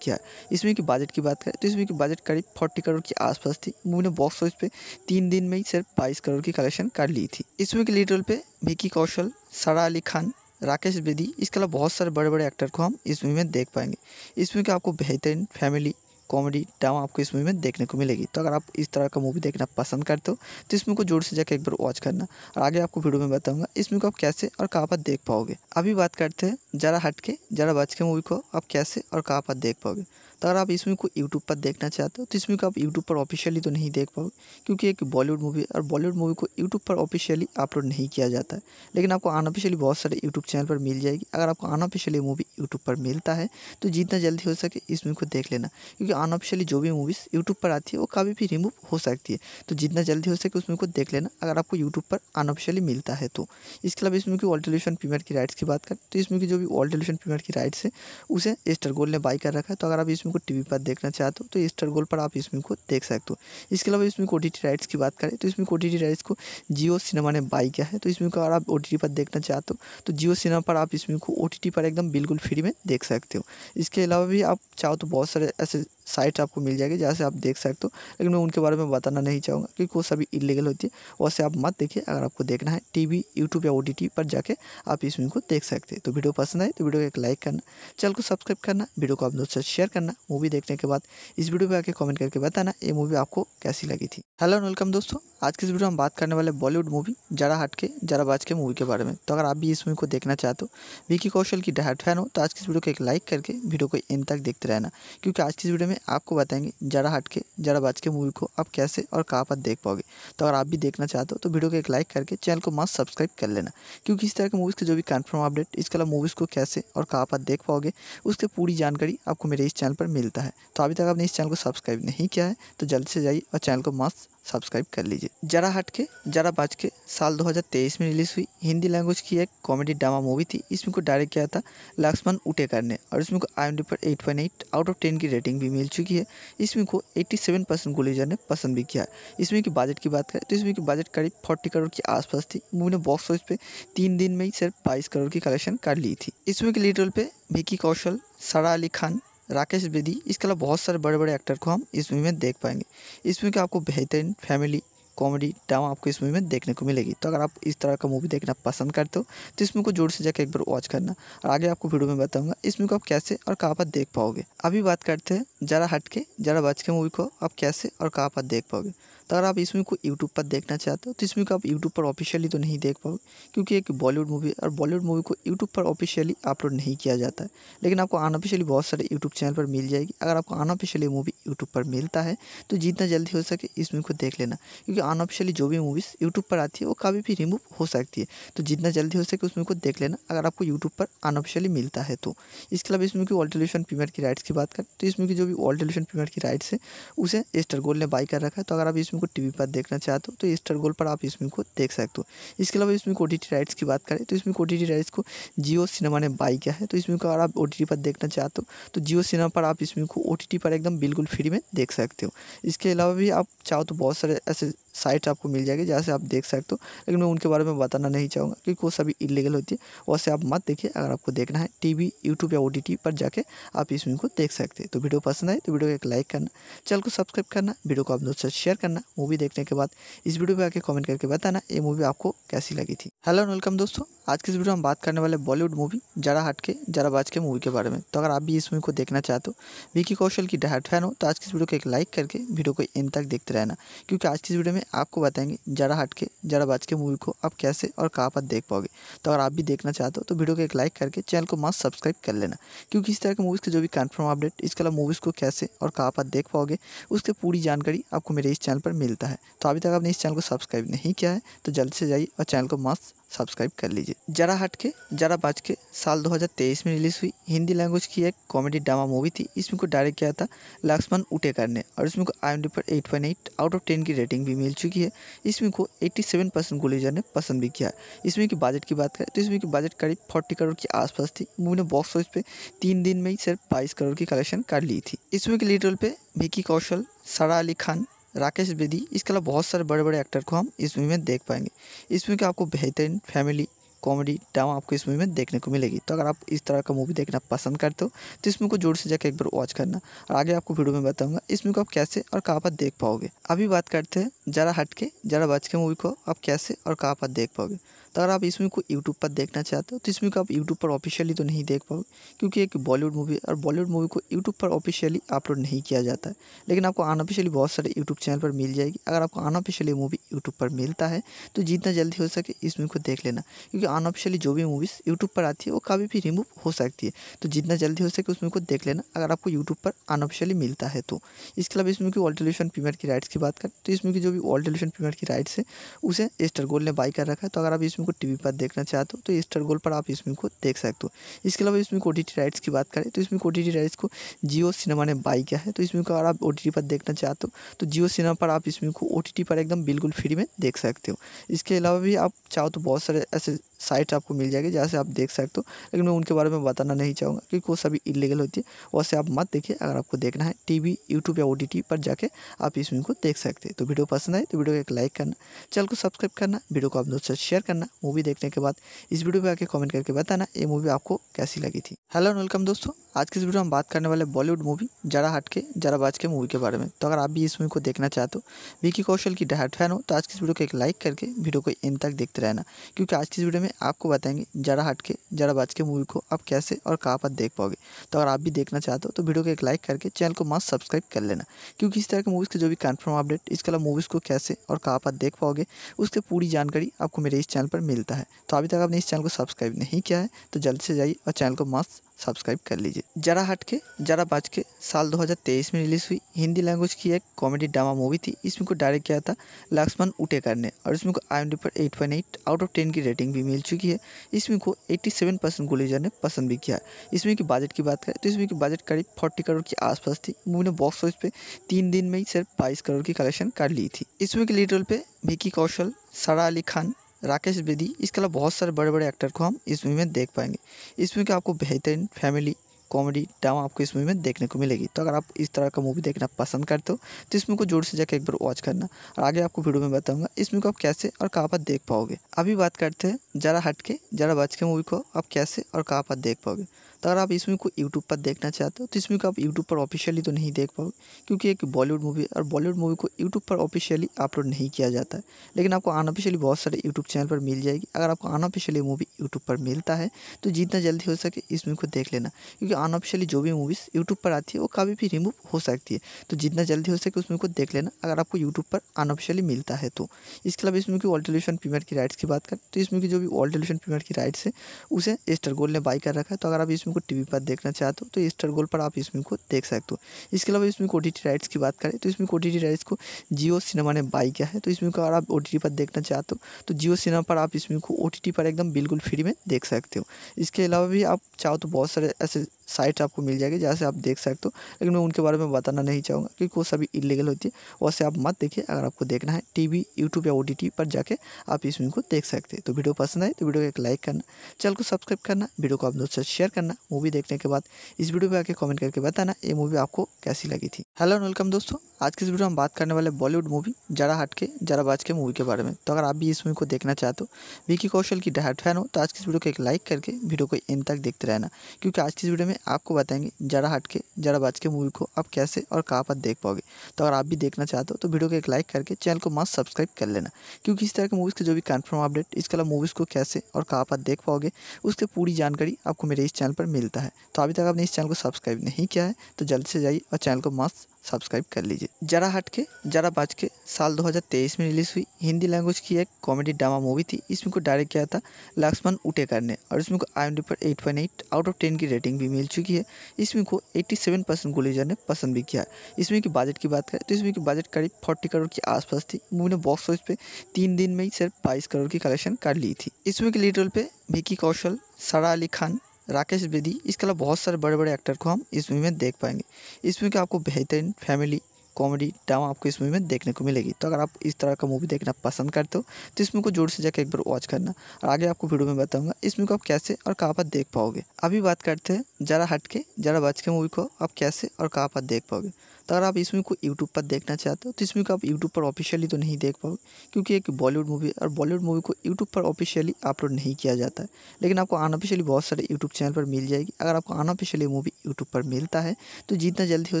किया इसमें की बजट की बात करें तो इसमें की बजट करीब फोर्टी करोड़ के आसपास थी मूवी ने बॉक्स ऑफिस पे तीन दिन में ही सिर्फ बाईस करोड़ की कलेक्शन कर ली थी इसमें के लीडर पर पे विकी कौशल सारा अली खान राकेश बेदी इसके अलावा बहुत सारे बड़े बड़े एक्टर को हम इस मूवी में देख पाएंगे इस मूवी का आपको बेहतरीन फैमिली कॉमेडी ड्रामा आपको इस मूवी में देखने को मिलेगी तो अगर आप इस तरह का मूवी देखना पसंद करते हो तो इस मूवी को जोर से जाकर एक बार वॉच करना और आगे आपको वीडियो में बताऊंगा इस मूवी को आप कैसे और कहाँ पर देख पाओगे अभी बात करते हैं जरा हटके जरा बच के मूवी को आप कैसे और कहाँ पर देख पाओगे तो अगर आप इसमें को यूट्यूब पर देखना चाहते हो तो इसमें को आप यूट्यूब पर ऑफिशियली तो नहीं देख पाओगे क्योंकि एक बॉलीवुड मूवी और बॉलीवुड मूवी को यूट्यूब पर ऑफिशियली अपलोड नहीं किया जाता है लेकिन आपको अनऑफिशियली बहुत सारे यूट्यूब चैनल पर मिल जाएगी अगर आपको अनऑफिशियली मूवी यूट्यूब पर मिलता है तो जितना जल्दी हो सके इस मूवी को देख लेना क्योंकि अनऑफिशियली जो भी मूवीज़ यूट्यूब पर आती है वो कभी भी रिमूव हो सकती है तो जितना जल्दी हो सके उस मूवी को देख लेना अगर आपको यूट्यूब पर अनऑफिशियली मिलता है तो इसके अलावा इसमें की ऑल टेलीविजन प्रीमियर की राइट्स की बात करें तो इसमें की जो भी ऑल टेलीविजन प्रीमियर की राइट्स है उसे एस्टर गोल्ड ने बाई कर रखा है तो अगर आप इसमें इसमें को टीवी पर देखना चाहते हो तो, तो स्टार गोल पर आप इसमें को देख सकते हो इसके अलावा इसमें ओ राइट्स की बात करें तो इसमें ओ राइट्स को जियो सिनेमा ने बाई किया है तो इसमें अगर आप ओ पर देखना चाहते हो तो जियो तो सिनेमा पर आप इसमें को ओ पर एकदम बिल्कुल फ्री में देख सकते हो इसके अलावा भी आप चाहो तो बहुत सारे ऐसे साइट आपको मिल जाएगी जहाँ से आप देख सकते हो लेकिन मैं उनके बारे में बताना नहीं चाहूँगा क्योंकि वो सभी इलीगल होती है वैसे आप मत देखिए अगर आपको देखना है टीवी यूट्यूब या ओ पर जाके आप इस मूवी को देख सकते हैं तो वीडियो पसंद आए तो वीडियो को एक लाइक करना चैनल को सब्सक्राइब करना वीडियो को आप दोस्तों से शेयर करना मूवी देखने के बाद इस वीडियो पर आके कॉमेंट करके बताना ये मूवी आपको कैसी लगी थी हेलो एंड वेलकम दोस्तों आज की इस वीडियो में हम बात करने वाले बॉलीवुड मूवी जरा हटके जरा बाज के मूवी के बारे में तो अगर आप भी इस मूवी को देखना चाहते हो तो विकी कौशल की डहाट फैन हो तो आज की इस वीडियो को एक लाइक करके वीडियो को एंड तक देखते रहना क्योंकि आज की इस वीडियो में आपको बताएंगे जरा हटके जरा बाज के मूवी को आप कैसे और कहाँ पर देख पाओगे तो अगर आप भी देखना चाहते हो तो, तो वीडियो को एक लाइक करके चैनल को मस्त सब्सक्राइब कर लेना क्योंकि इस तरह के मूवीज़ के जो भी कन्फर्म अपडेट इसके अलावा मूवीज़ को कैसे और कहाँ पर देख पाओगे उसकी पूरी जानकारी आपको मेरे इस चैनल पर मिलता है तो अभी तक आपने इस चैनल को सब्सक्राइब नहीं किया है तो जल्द से जाइए और चैनल को मस्त सब्सक्राइब कर लीजिए जरा हटके जरा बाज के साल 2023 में रिलीज़ हुई हिंदी लैंग्वेज की एक कॉमेडी ड्रामा मूवी थी इसमें को डायरेक्ट किया था लक्ष्मण उटेकर ने और इसमें को आई पर 8.8 आउट ऑफ 10 की रेटिंग भी मिल चुकी है इसमें को 87 परसेंट गुलेजर ने पसंद भी किया इसमें की बजट की बात करें तो इसमें की बजट करीब फोर्टी करोड़ के आसपास थी मूवी ने बॉक्स ऑफिस पर तीन दिन में ही सिर्फ बाईस करोड़ की कलेक्शन कर ली थी इसमें के लीड रोल पर विकी कौशल सारा अली खान राकेश बेदी इसके अलावा बहुत सारे बड़े बड़े एक्टर को हम इस मूवी में देख पाएंगे इस मूवी का आपको बेहतरीन फैमिली कॉमेडी ड्रामा आपको इस मूवी में देखने को मिलेगी तो अगर आप इस तरह का मूवी देखना पसंद करते हो तो इस मूवी को जोर से जाकर एक बार वॉच करना और आगे आपको वीडियो में बताऊंगा इस मूवी को आप कैसे और कहाँ पर देख पाओगे अभी बात करते हैं जरा हटके जरा बच के मूवी को आप कैसे और कहाँ पर देख पाओगे तो अगर आप इसमें को यूट्यूब पर देखना चाहते हो तो इसमें को आप यूट्यूब पर ऑफिशियली तो नहीं देख पाओगे क्योंकि एक बॉलीवुड मूवी और बॉलीवुड मूवी को यूट्यूब पर ऑफिशियली अपलोड नहीं किया जाता है लेकिन आपको अनऑफिशियली बहुत सारे यूट्यूब चैनल पर मिल जाएगी अगर आपको अनऑफिशियली मूवी यूट्यूब पर मिलता है तो जितना जल्दी हो सके इस मूवी को देख लेना क्योंकि अनऑफिशियली जो भी मूवीज़ यूट्यूब पर आती है वो कभी भी रिमूव हो सकती है तो जितना जल्दी हो सके उस मूवी को देख लेना अगर आपको यूट्यूब पर अनऑफिशियली मिलता है तो इसके अलावा इस मूवी की ऑल्टोल्यूशन प्रीमियर की राइट्स की बात करें तो इस मूवी की जो भी ऑल्टोल्यूशन प्रीमियर की राइट्स है उसे एस्टर गोल्ड ने बाई कर रखा है तो अगर आप इस को टीवी पर देखना चाहते हो तो स्टार गोल्ड पर आप इस को देख सकते हो इसके अलावा इसमें फिल्म ओ राइट्स की बात करें तो इसमें ओ राइट्स को जियो सिनेमा ने बाई किया है तो इसमें अगर आप ओ पर देखना चाहते हो तो जियो सिनेमा पर आप इस को ओ पर एकदम बिल्कुल फ्री में देख सकते हो इसके अलावा भी आप चाहो तो बहुत सारे ऐसे साइट आपको मिल जाएगी जहाँ से आप देख सकते हो लेकिन मैं उनके बारे में बताना नहीं चाहूँगा क्योंकि वो सभी इलीगल होती है वैसे आप मत देखिए अगर आपको देखना है टीवी यूट्यूब या ओ पर जाके आप इस वीडियो को देख सकते हैं तो वीडियो पसंद आए तो वीडियो को एक लाइक करना चैनल को सब्सक्राइब करना वीडियो को आप दोस्तों से शेयर करना मूवी देखने के बाद इस वीडियो पर आके कॉमेंट करके बताना ये मूवी आपको कैसी लगी थी हेलो एंड वेलकम दोस्तों आज की इस वीडियो में हम बात करने वाले बॉलीवुड मूवी जरा हट के जरा बाज के मूवी के बारे में तो अगर आप भी इस मूवी को देखना चाहते हो विकी कौशल की डायट फैन हो तो आज की इस वीडियो को एक लाइक करके वीडियो को एंड तक देखते रहना क्योंकि आज की इस वीडियो में आपको बताएंगे जरा हट के जरा बच के मूवी को आप कैसे और कहाँ पर देख पाओगे तो अगर आप भी देखना चाहते हो तो वीडियो को एक लाइक करके चैनल को मस्त सब्सक्राइब कर लेना क्योंकि इस तरह के मूवीज़ के जो भी कन्फर्म अपडेट इसके अलावा मूवीज़ को कैसे और कहाँ पर देख पाओगे उसकी पूरी जानकारी आपको मेरे इस चैनल पर मिलता है तो अभी तक आपने इस चैनल को सब्सक्राइब नहीं किया है तो जल्द से जाइए और चैनल को मस्त सब्सक्राइब कर लीजिए जरा हट के जरा बाज के साल 2023 में रिलीज़ हुई हिंदी लैंग्वेज की एक कॉमेडी ड्रामा मूवी थी इसमें को डायरेक्ट किया था लक्ष्मण उटेकर ने और इसमें को आई पर 8.8 आउट ऑफ 10 की रेटिंग भी मिल चुकी है इसमें को 87 परसेंट गुलेजर ने पसंद भी किया इसमें की बजट की बात करें तो इसमें की बजट करीब फोर्टी करोड़ के आसपास थी मूवी ने बॉक्स ऑफिस पर तीन दिन में ही सिर्फ बाईस करोड़ की कलेक्शन कर ली थी इसमें की लीडर पे पर विकी कौशल सारा अली खान राकेश बेदी इसके अलावा बहुत सारे बड़े बड़े एक्टर को हम इस मूवी में देख पाएंगे इस मूवी का आपको बेहतरीन फैमिली कॉमेडी ड्रामा आपको इस मूवी में देखने को मिलेगी तो अगर आप इस तरह का मूवी देखना पसंद करते हो तो इस मूवी को जोर से जाकर एक बार वॉच करना और आगे आपको वीडियो में बताऊंगा इस मूवी को आप कैसे और कहाँ पर देख पाओगे अभी बात करते हैं जरा हटके जरा बच के मूवी को आप कैसे और कहाँ पर देख पाओगे अगर आप इस मूवी को यूट्यूब पर देखना चाहते हो तो इस मूवी को आप यूट्यूब पर ऑफिशियली तो नहीं देख पाओगे क्योंकि एक बॉलीवुड मूवी और बॉलीवुड मूवी को यूट्यूब पर ऑफिशियली अपलोड नहीं किया जाता है लेकिन आपको अनऑफिशियली बहुत सारे यूट्यूब चैनल पर मिल जाएगी अगर आपको अनऑफिशियली मूवी यूट्यूब पर मिलता है तो जितना जल्दी हो सके इस मूवी को देख लेना क्योंकि अनऑफिशियली जो भी मूवीज़ यूट्यूब पर आती है वो कभी भी रिमूव हो सकती है तो जितना जल्दी हो सके उस मूवी को देख लेना अगर आपको यूट्यूब पर अनऑफिशियली मिलता है तो इसके अलावा इस मूवी की ऑल्टोल्यूशन प्रीमियर की राइट्स की बात करें तो इस मूवी की जो भी ऑल्टोल्यूशन प्रीमियर की राइट्स है उसे एस्टर गोल्ड ने बाई कर रखा है तो अगर आप इसमें को टीवी पर देखना चाहते हो तो स्टार गोल्ड पर आप इसमें को देख सकते हो इसके अलावा इसमें ओ राइट्स की बात करें तो इसमें ओ राइट्स को जियो सिनेमा ने बाई किया है तो इसमें को अगर आप ओ पर देखना चाहते हो तो जियो सिनेमा पर आप इसमें को ओ पर एकदम बिल्कुल फ्री में देख सकते हो इसके अलावा भी आप चाहो तो बहुत सारे ऐसे साइट आपको मिल जाएगी जहाँ से आप देख सकते हो लेकिन मैं उनके बारे में बताना नहीं चाहूँगा क्योंकि वो सभी इलीगल होती है वैसे आप मत देखिए अगर आपको देखना है टीवी यूट्यूब या ओ पर जाके आप इस वीडियो को देख सकते हैं तो वीडियो पसंद आए तो वीडियो को एक लाइक करना चैनल को सब्सक्राइब करना वीडियो को आप दोस्तों से शेयर करना मूवी देखने के बाद इस वीडियो पर आके कॉमेंट करके बताना ये मूवी आपको कैसी लगी थी हेलो एंड वेलकम दोस्तों आज की इस वीडियो में हम बात करने वाले बॉलीवुड मूवी जरा हट के जरा बाज के मूवी के बारे में तो अगर आप भी इस मूवी को देखना चाहते हो विकी कौशल की डायट फैन हो तो आज की इस वीडियो को एक लाइक करके वीडियो को एंड तक देखते रहना क्योंकि आज की इस वीडियो में में आपको बताएंगे जरा हट के जरा बच के मूवी को आप कैसे और कहाँ पर देख पाओगे तो अगर आप भी देखना चाहते हो तो वीडियो को एक लाइक करके चैनल को मस्त सब्सक्राइब कर लेना क्योंकि इस तरह के मूवीज़ के जो भी कन्फर्म अपडेट इसके अलावा मूवीज़ को कैसे और कहाँ पर देख पाओगे उसकी पूरी जानकारी आपको मेरे इस चैनल पर मिलता है तो अभी तक आपने इस चैनल को सब्सक्राइब नहीं किया है तो जल्द से जाइए और चैनल को मस्त सब्सक्राइब कर लीजिए जरा हट के जरा बाज के साल 2023 में रिलीज़ हुई हिंदी लैंग्वेज की एक कॉमेडी ड्रामा मूवी थी इसमें को डायरेक्ट किया था लक्ष्मण उटेकर ने और इसमें को आई पर 8.8 आउट ऑफ 10 की रेटिंग भी मिल चुकी है इसमें को 87 परसेंट गुलेजर ने पसंद भी किया इसमें की बजट की बात करें तो इसमें की बजट करीब फोर्टी करोड़ के आसपास थी मूवी ने बॉक्स ऑफिस पे तीन दिन में ही सिर्फ बाईस करोड़ की कलेक्शन कर ली थी इसमें की लीडर पे विकी कौशल सारा अली खान राकेश बेदी इसके अलावा बहुत सारे बड़े बड़े एक्टर को हम इस मूवी में देख पाएंगे इस मूवी का आपको बेहतरीन फैमिली कॉमेडी ड्रामा आपको इस मूवी में देखने को मिलेगी तो अगर आप इस तरह का मूवी देखना पसंद करते हो तो इस मूवी को जोर से जाकर एक बार वॉच करना और आगे आपको वीडियो में बताऊंगा इस मूवी को आप कैसे और कहाँ पर देख पाओगे अभी बात करते हैं जरा हटके जरा बच के मूवी को आप कैसे और कहाँ पर देख पाओगे तो अगर आप इस मूवी को यूट्यूब पर देखना चाहते हो तो इस मूवी को आप यूट्यूब पर ऑफिशियली तो नहीं देख पाओगे क्योंकि एक बॉलीवुड मूवी और बॉलीवुड मूवी को यूट्यूब पर ऑफिशियली अपलोड नहीं किया जाता है लेकिन आपको अनऑफिशियली बहुत सारे यूट्यूब चैनल पर मिल जाएगी अगर आपको अनऑफिशियली मूवी यूट्यूब पर मिलता है तो जितना जल्दी हो सके इस मूवी को देख लेना क्योंकि अनऑफिशियली जो भी मूवीज़ यूट्यूब पर आती है वो कभी भी रिमूव हो सकती है तो जितना जल्दी हो सके उस मूवी को देख लेना अगर आपको यूट्यूब पर अनऑफिशियली मिलता है तो इसके अलावा इस मूवी की ऑल्टोल्यूशन प्रीमियर की राइट्स की बात करें तो इसमें की जो भी ऑल्टोल्यूशन प्रीमियर की राइट्स है उसे एस्टर गोल्ड ने बाई कर रखा है तो अगर आप इस इसमें को टीवी पर देखना चाहते हो तो स्टार गोल्ड पर आप इसमें को देख सकते हो इसके अलावा इसमें ओ राइट्स की बात करें तो इसमें ओ राइट्स को जियो सिनेमा ने बाई किया है तो इसमें को अगर आप ओ पर देखना चाहते हो तो जियो सिनेमा पर आप इसमें को ओ पर एकदम बिल्कुल फ्री में देख सकते हो इसके अलावा भी आप चाहो तो बहुत सारे ऐसे साइट्स आपको मिल जाएगी जहाँ से आप देख सकते हो लेकिन मैं उनके बारे में बताना नहीं चाहूँगा क्योंकि वो सभी इलीगल होती है वैसे आप मत देखिए अगर आपको देखना है टीवी यूट्यूब या ओ पर जाके आप इस मूवी को देख सकते हैं तो वीडियो पसंद आए तो वीडियो को एक लाइक करना चैनल को सब्सक्राइब करना वीडियो को आप दोस्तों से शेयर करना मूवी देखने के बाद इस वीडियो पर आके कॉमेंट करके बताना ये मूवी आपको कैसी लगी थी हेलो एंड वेलकम दोस्तों आज की इस वीडियो में हम बात करने वाले बॉलीवुड मूवी जरा हटके जरा बाज के मूवी के बारे में तो अगर आप भी इस मूवी को देखना चाहते हो विकी कौशल की डायट फैन हो तो आज की इस वीडियो को एक लाइक करके वीडियो को एंड तक देखते रहना क्योंकि आज की इस वीडियो में आपको बताएंगे जरा हट के जरा बाज के मूवी को आप कैसे और कहाँ पर देख पाओगे तो अगर आप भी देखना चाहते हो तो वीडियो को एक लाइक करके चैनल को मस्त सब्सक्राइब कर लेना क्योंकि इस तरह के मूवीज़ के जो भी कन्फर्म अपडेट इसके अलावा मूवीज़ को कैसे और कहाँ पर देख पाओगे उसके पूरी जानकारी आपको मेरे इस चैनल पर मिलता है तो अभी तक आपने इस चैनल को सब्सक्राइब नहीं किया है तो जल्द से जाइए और चैनल को मस्त सब्सक्राइब कर लीजिए जरा हट के जरा बाज के साल 2023 में रिलीज़ हुई हिंदी लैंग्वेज की एक कॉमेडी ड्रामा मूवी थी इसमें को डायरेक्ट किया था लक्ष्मण उटेकर ने और इसमें को आई पर 8.8 आउट ऑफ 10 की रेटिंग भी मिल चुकी है इसमें को 87 परसेंट गुलेजर ने पसंद भी किया इसमें की बजट की बात करें तो इसमें की बजट करीब फोर्टी करोड़ के आसपास थी मूवी ने बॉक्स ऑफिस पे तीन दिन में ही सिर्फ बाईस करोड़ की कलेक्शन कर ली थी इसमें के लीडर पर पे विकी कौशल सारा अली खान राकेश बेदी इसके अलावा बहुत सारे बड़े बड़े एक्टर को हम इस मूवी में देख पाएंगे इस मूवी का आपको बेहतरीन फैमिली कॉमेडी ड्रामा आपको इस मूवी में देखने को मिलेगी तो अगर आप इस तरह का मूवी देखना पसंद करते हो तो इस मूवी को जोर से जाकर एक बार वॉच करना और आगे आपको वीडियो में बताऊंगा इस मूवी को आप कैसे और कहाँ पर देख पाओगे अभी बात करते हैं जरा हट के जरा बच के मूवी को आप कैसे और कहाँ पर देख पाओगे तो अगर आप इस मूवी को यूट्यूब पर देखना चाहते हो तो इस मूवी को आप यूट्यूब पर ऑफिशियली तो नहीं देख पाओगे क्योंकि एक बॉलीवुड मूवी और बॉलीवुड मूवी को यूट्यूब पर ऑफिशियली अपलोड नहीं किया जाता है लेकिन आपको अनऑफिशियली बहुत सारे यूट्यूब चैनल पर मिल जाएगी अगर आपको अनऑफिशियली मूवी यूट्यूब पर मिलता है तो जितना जल्दी हो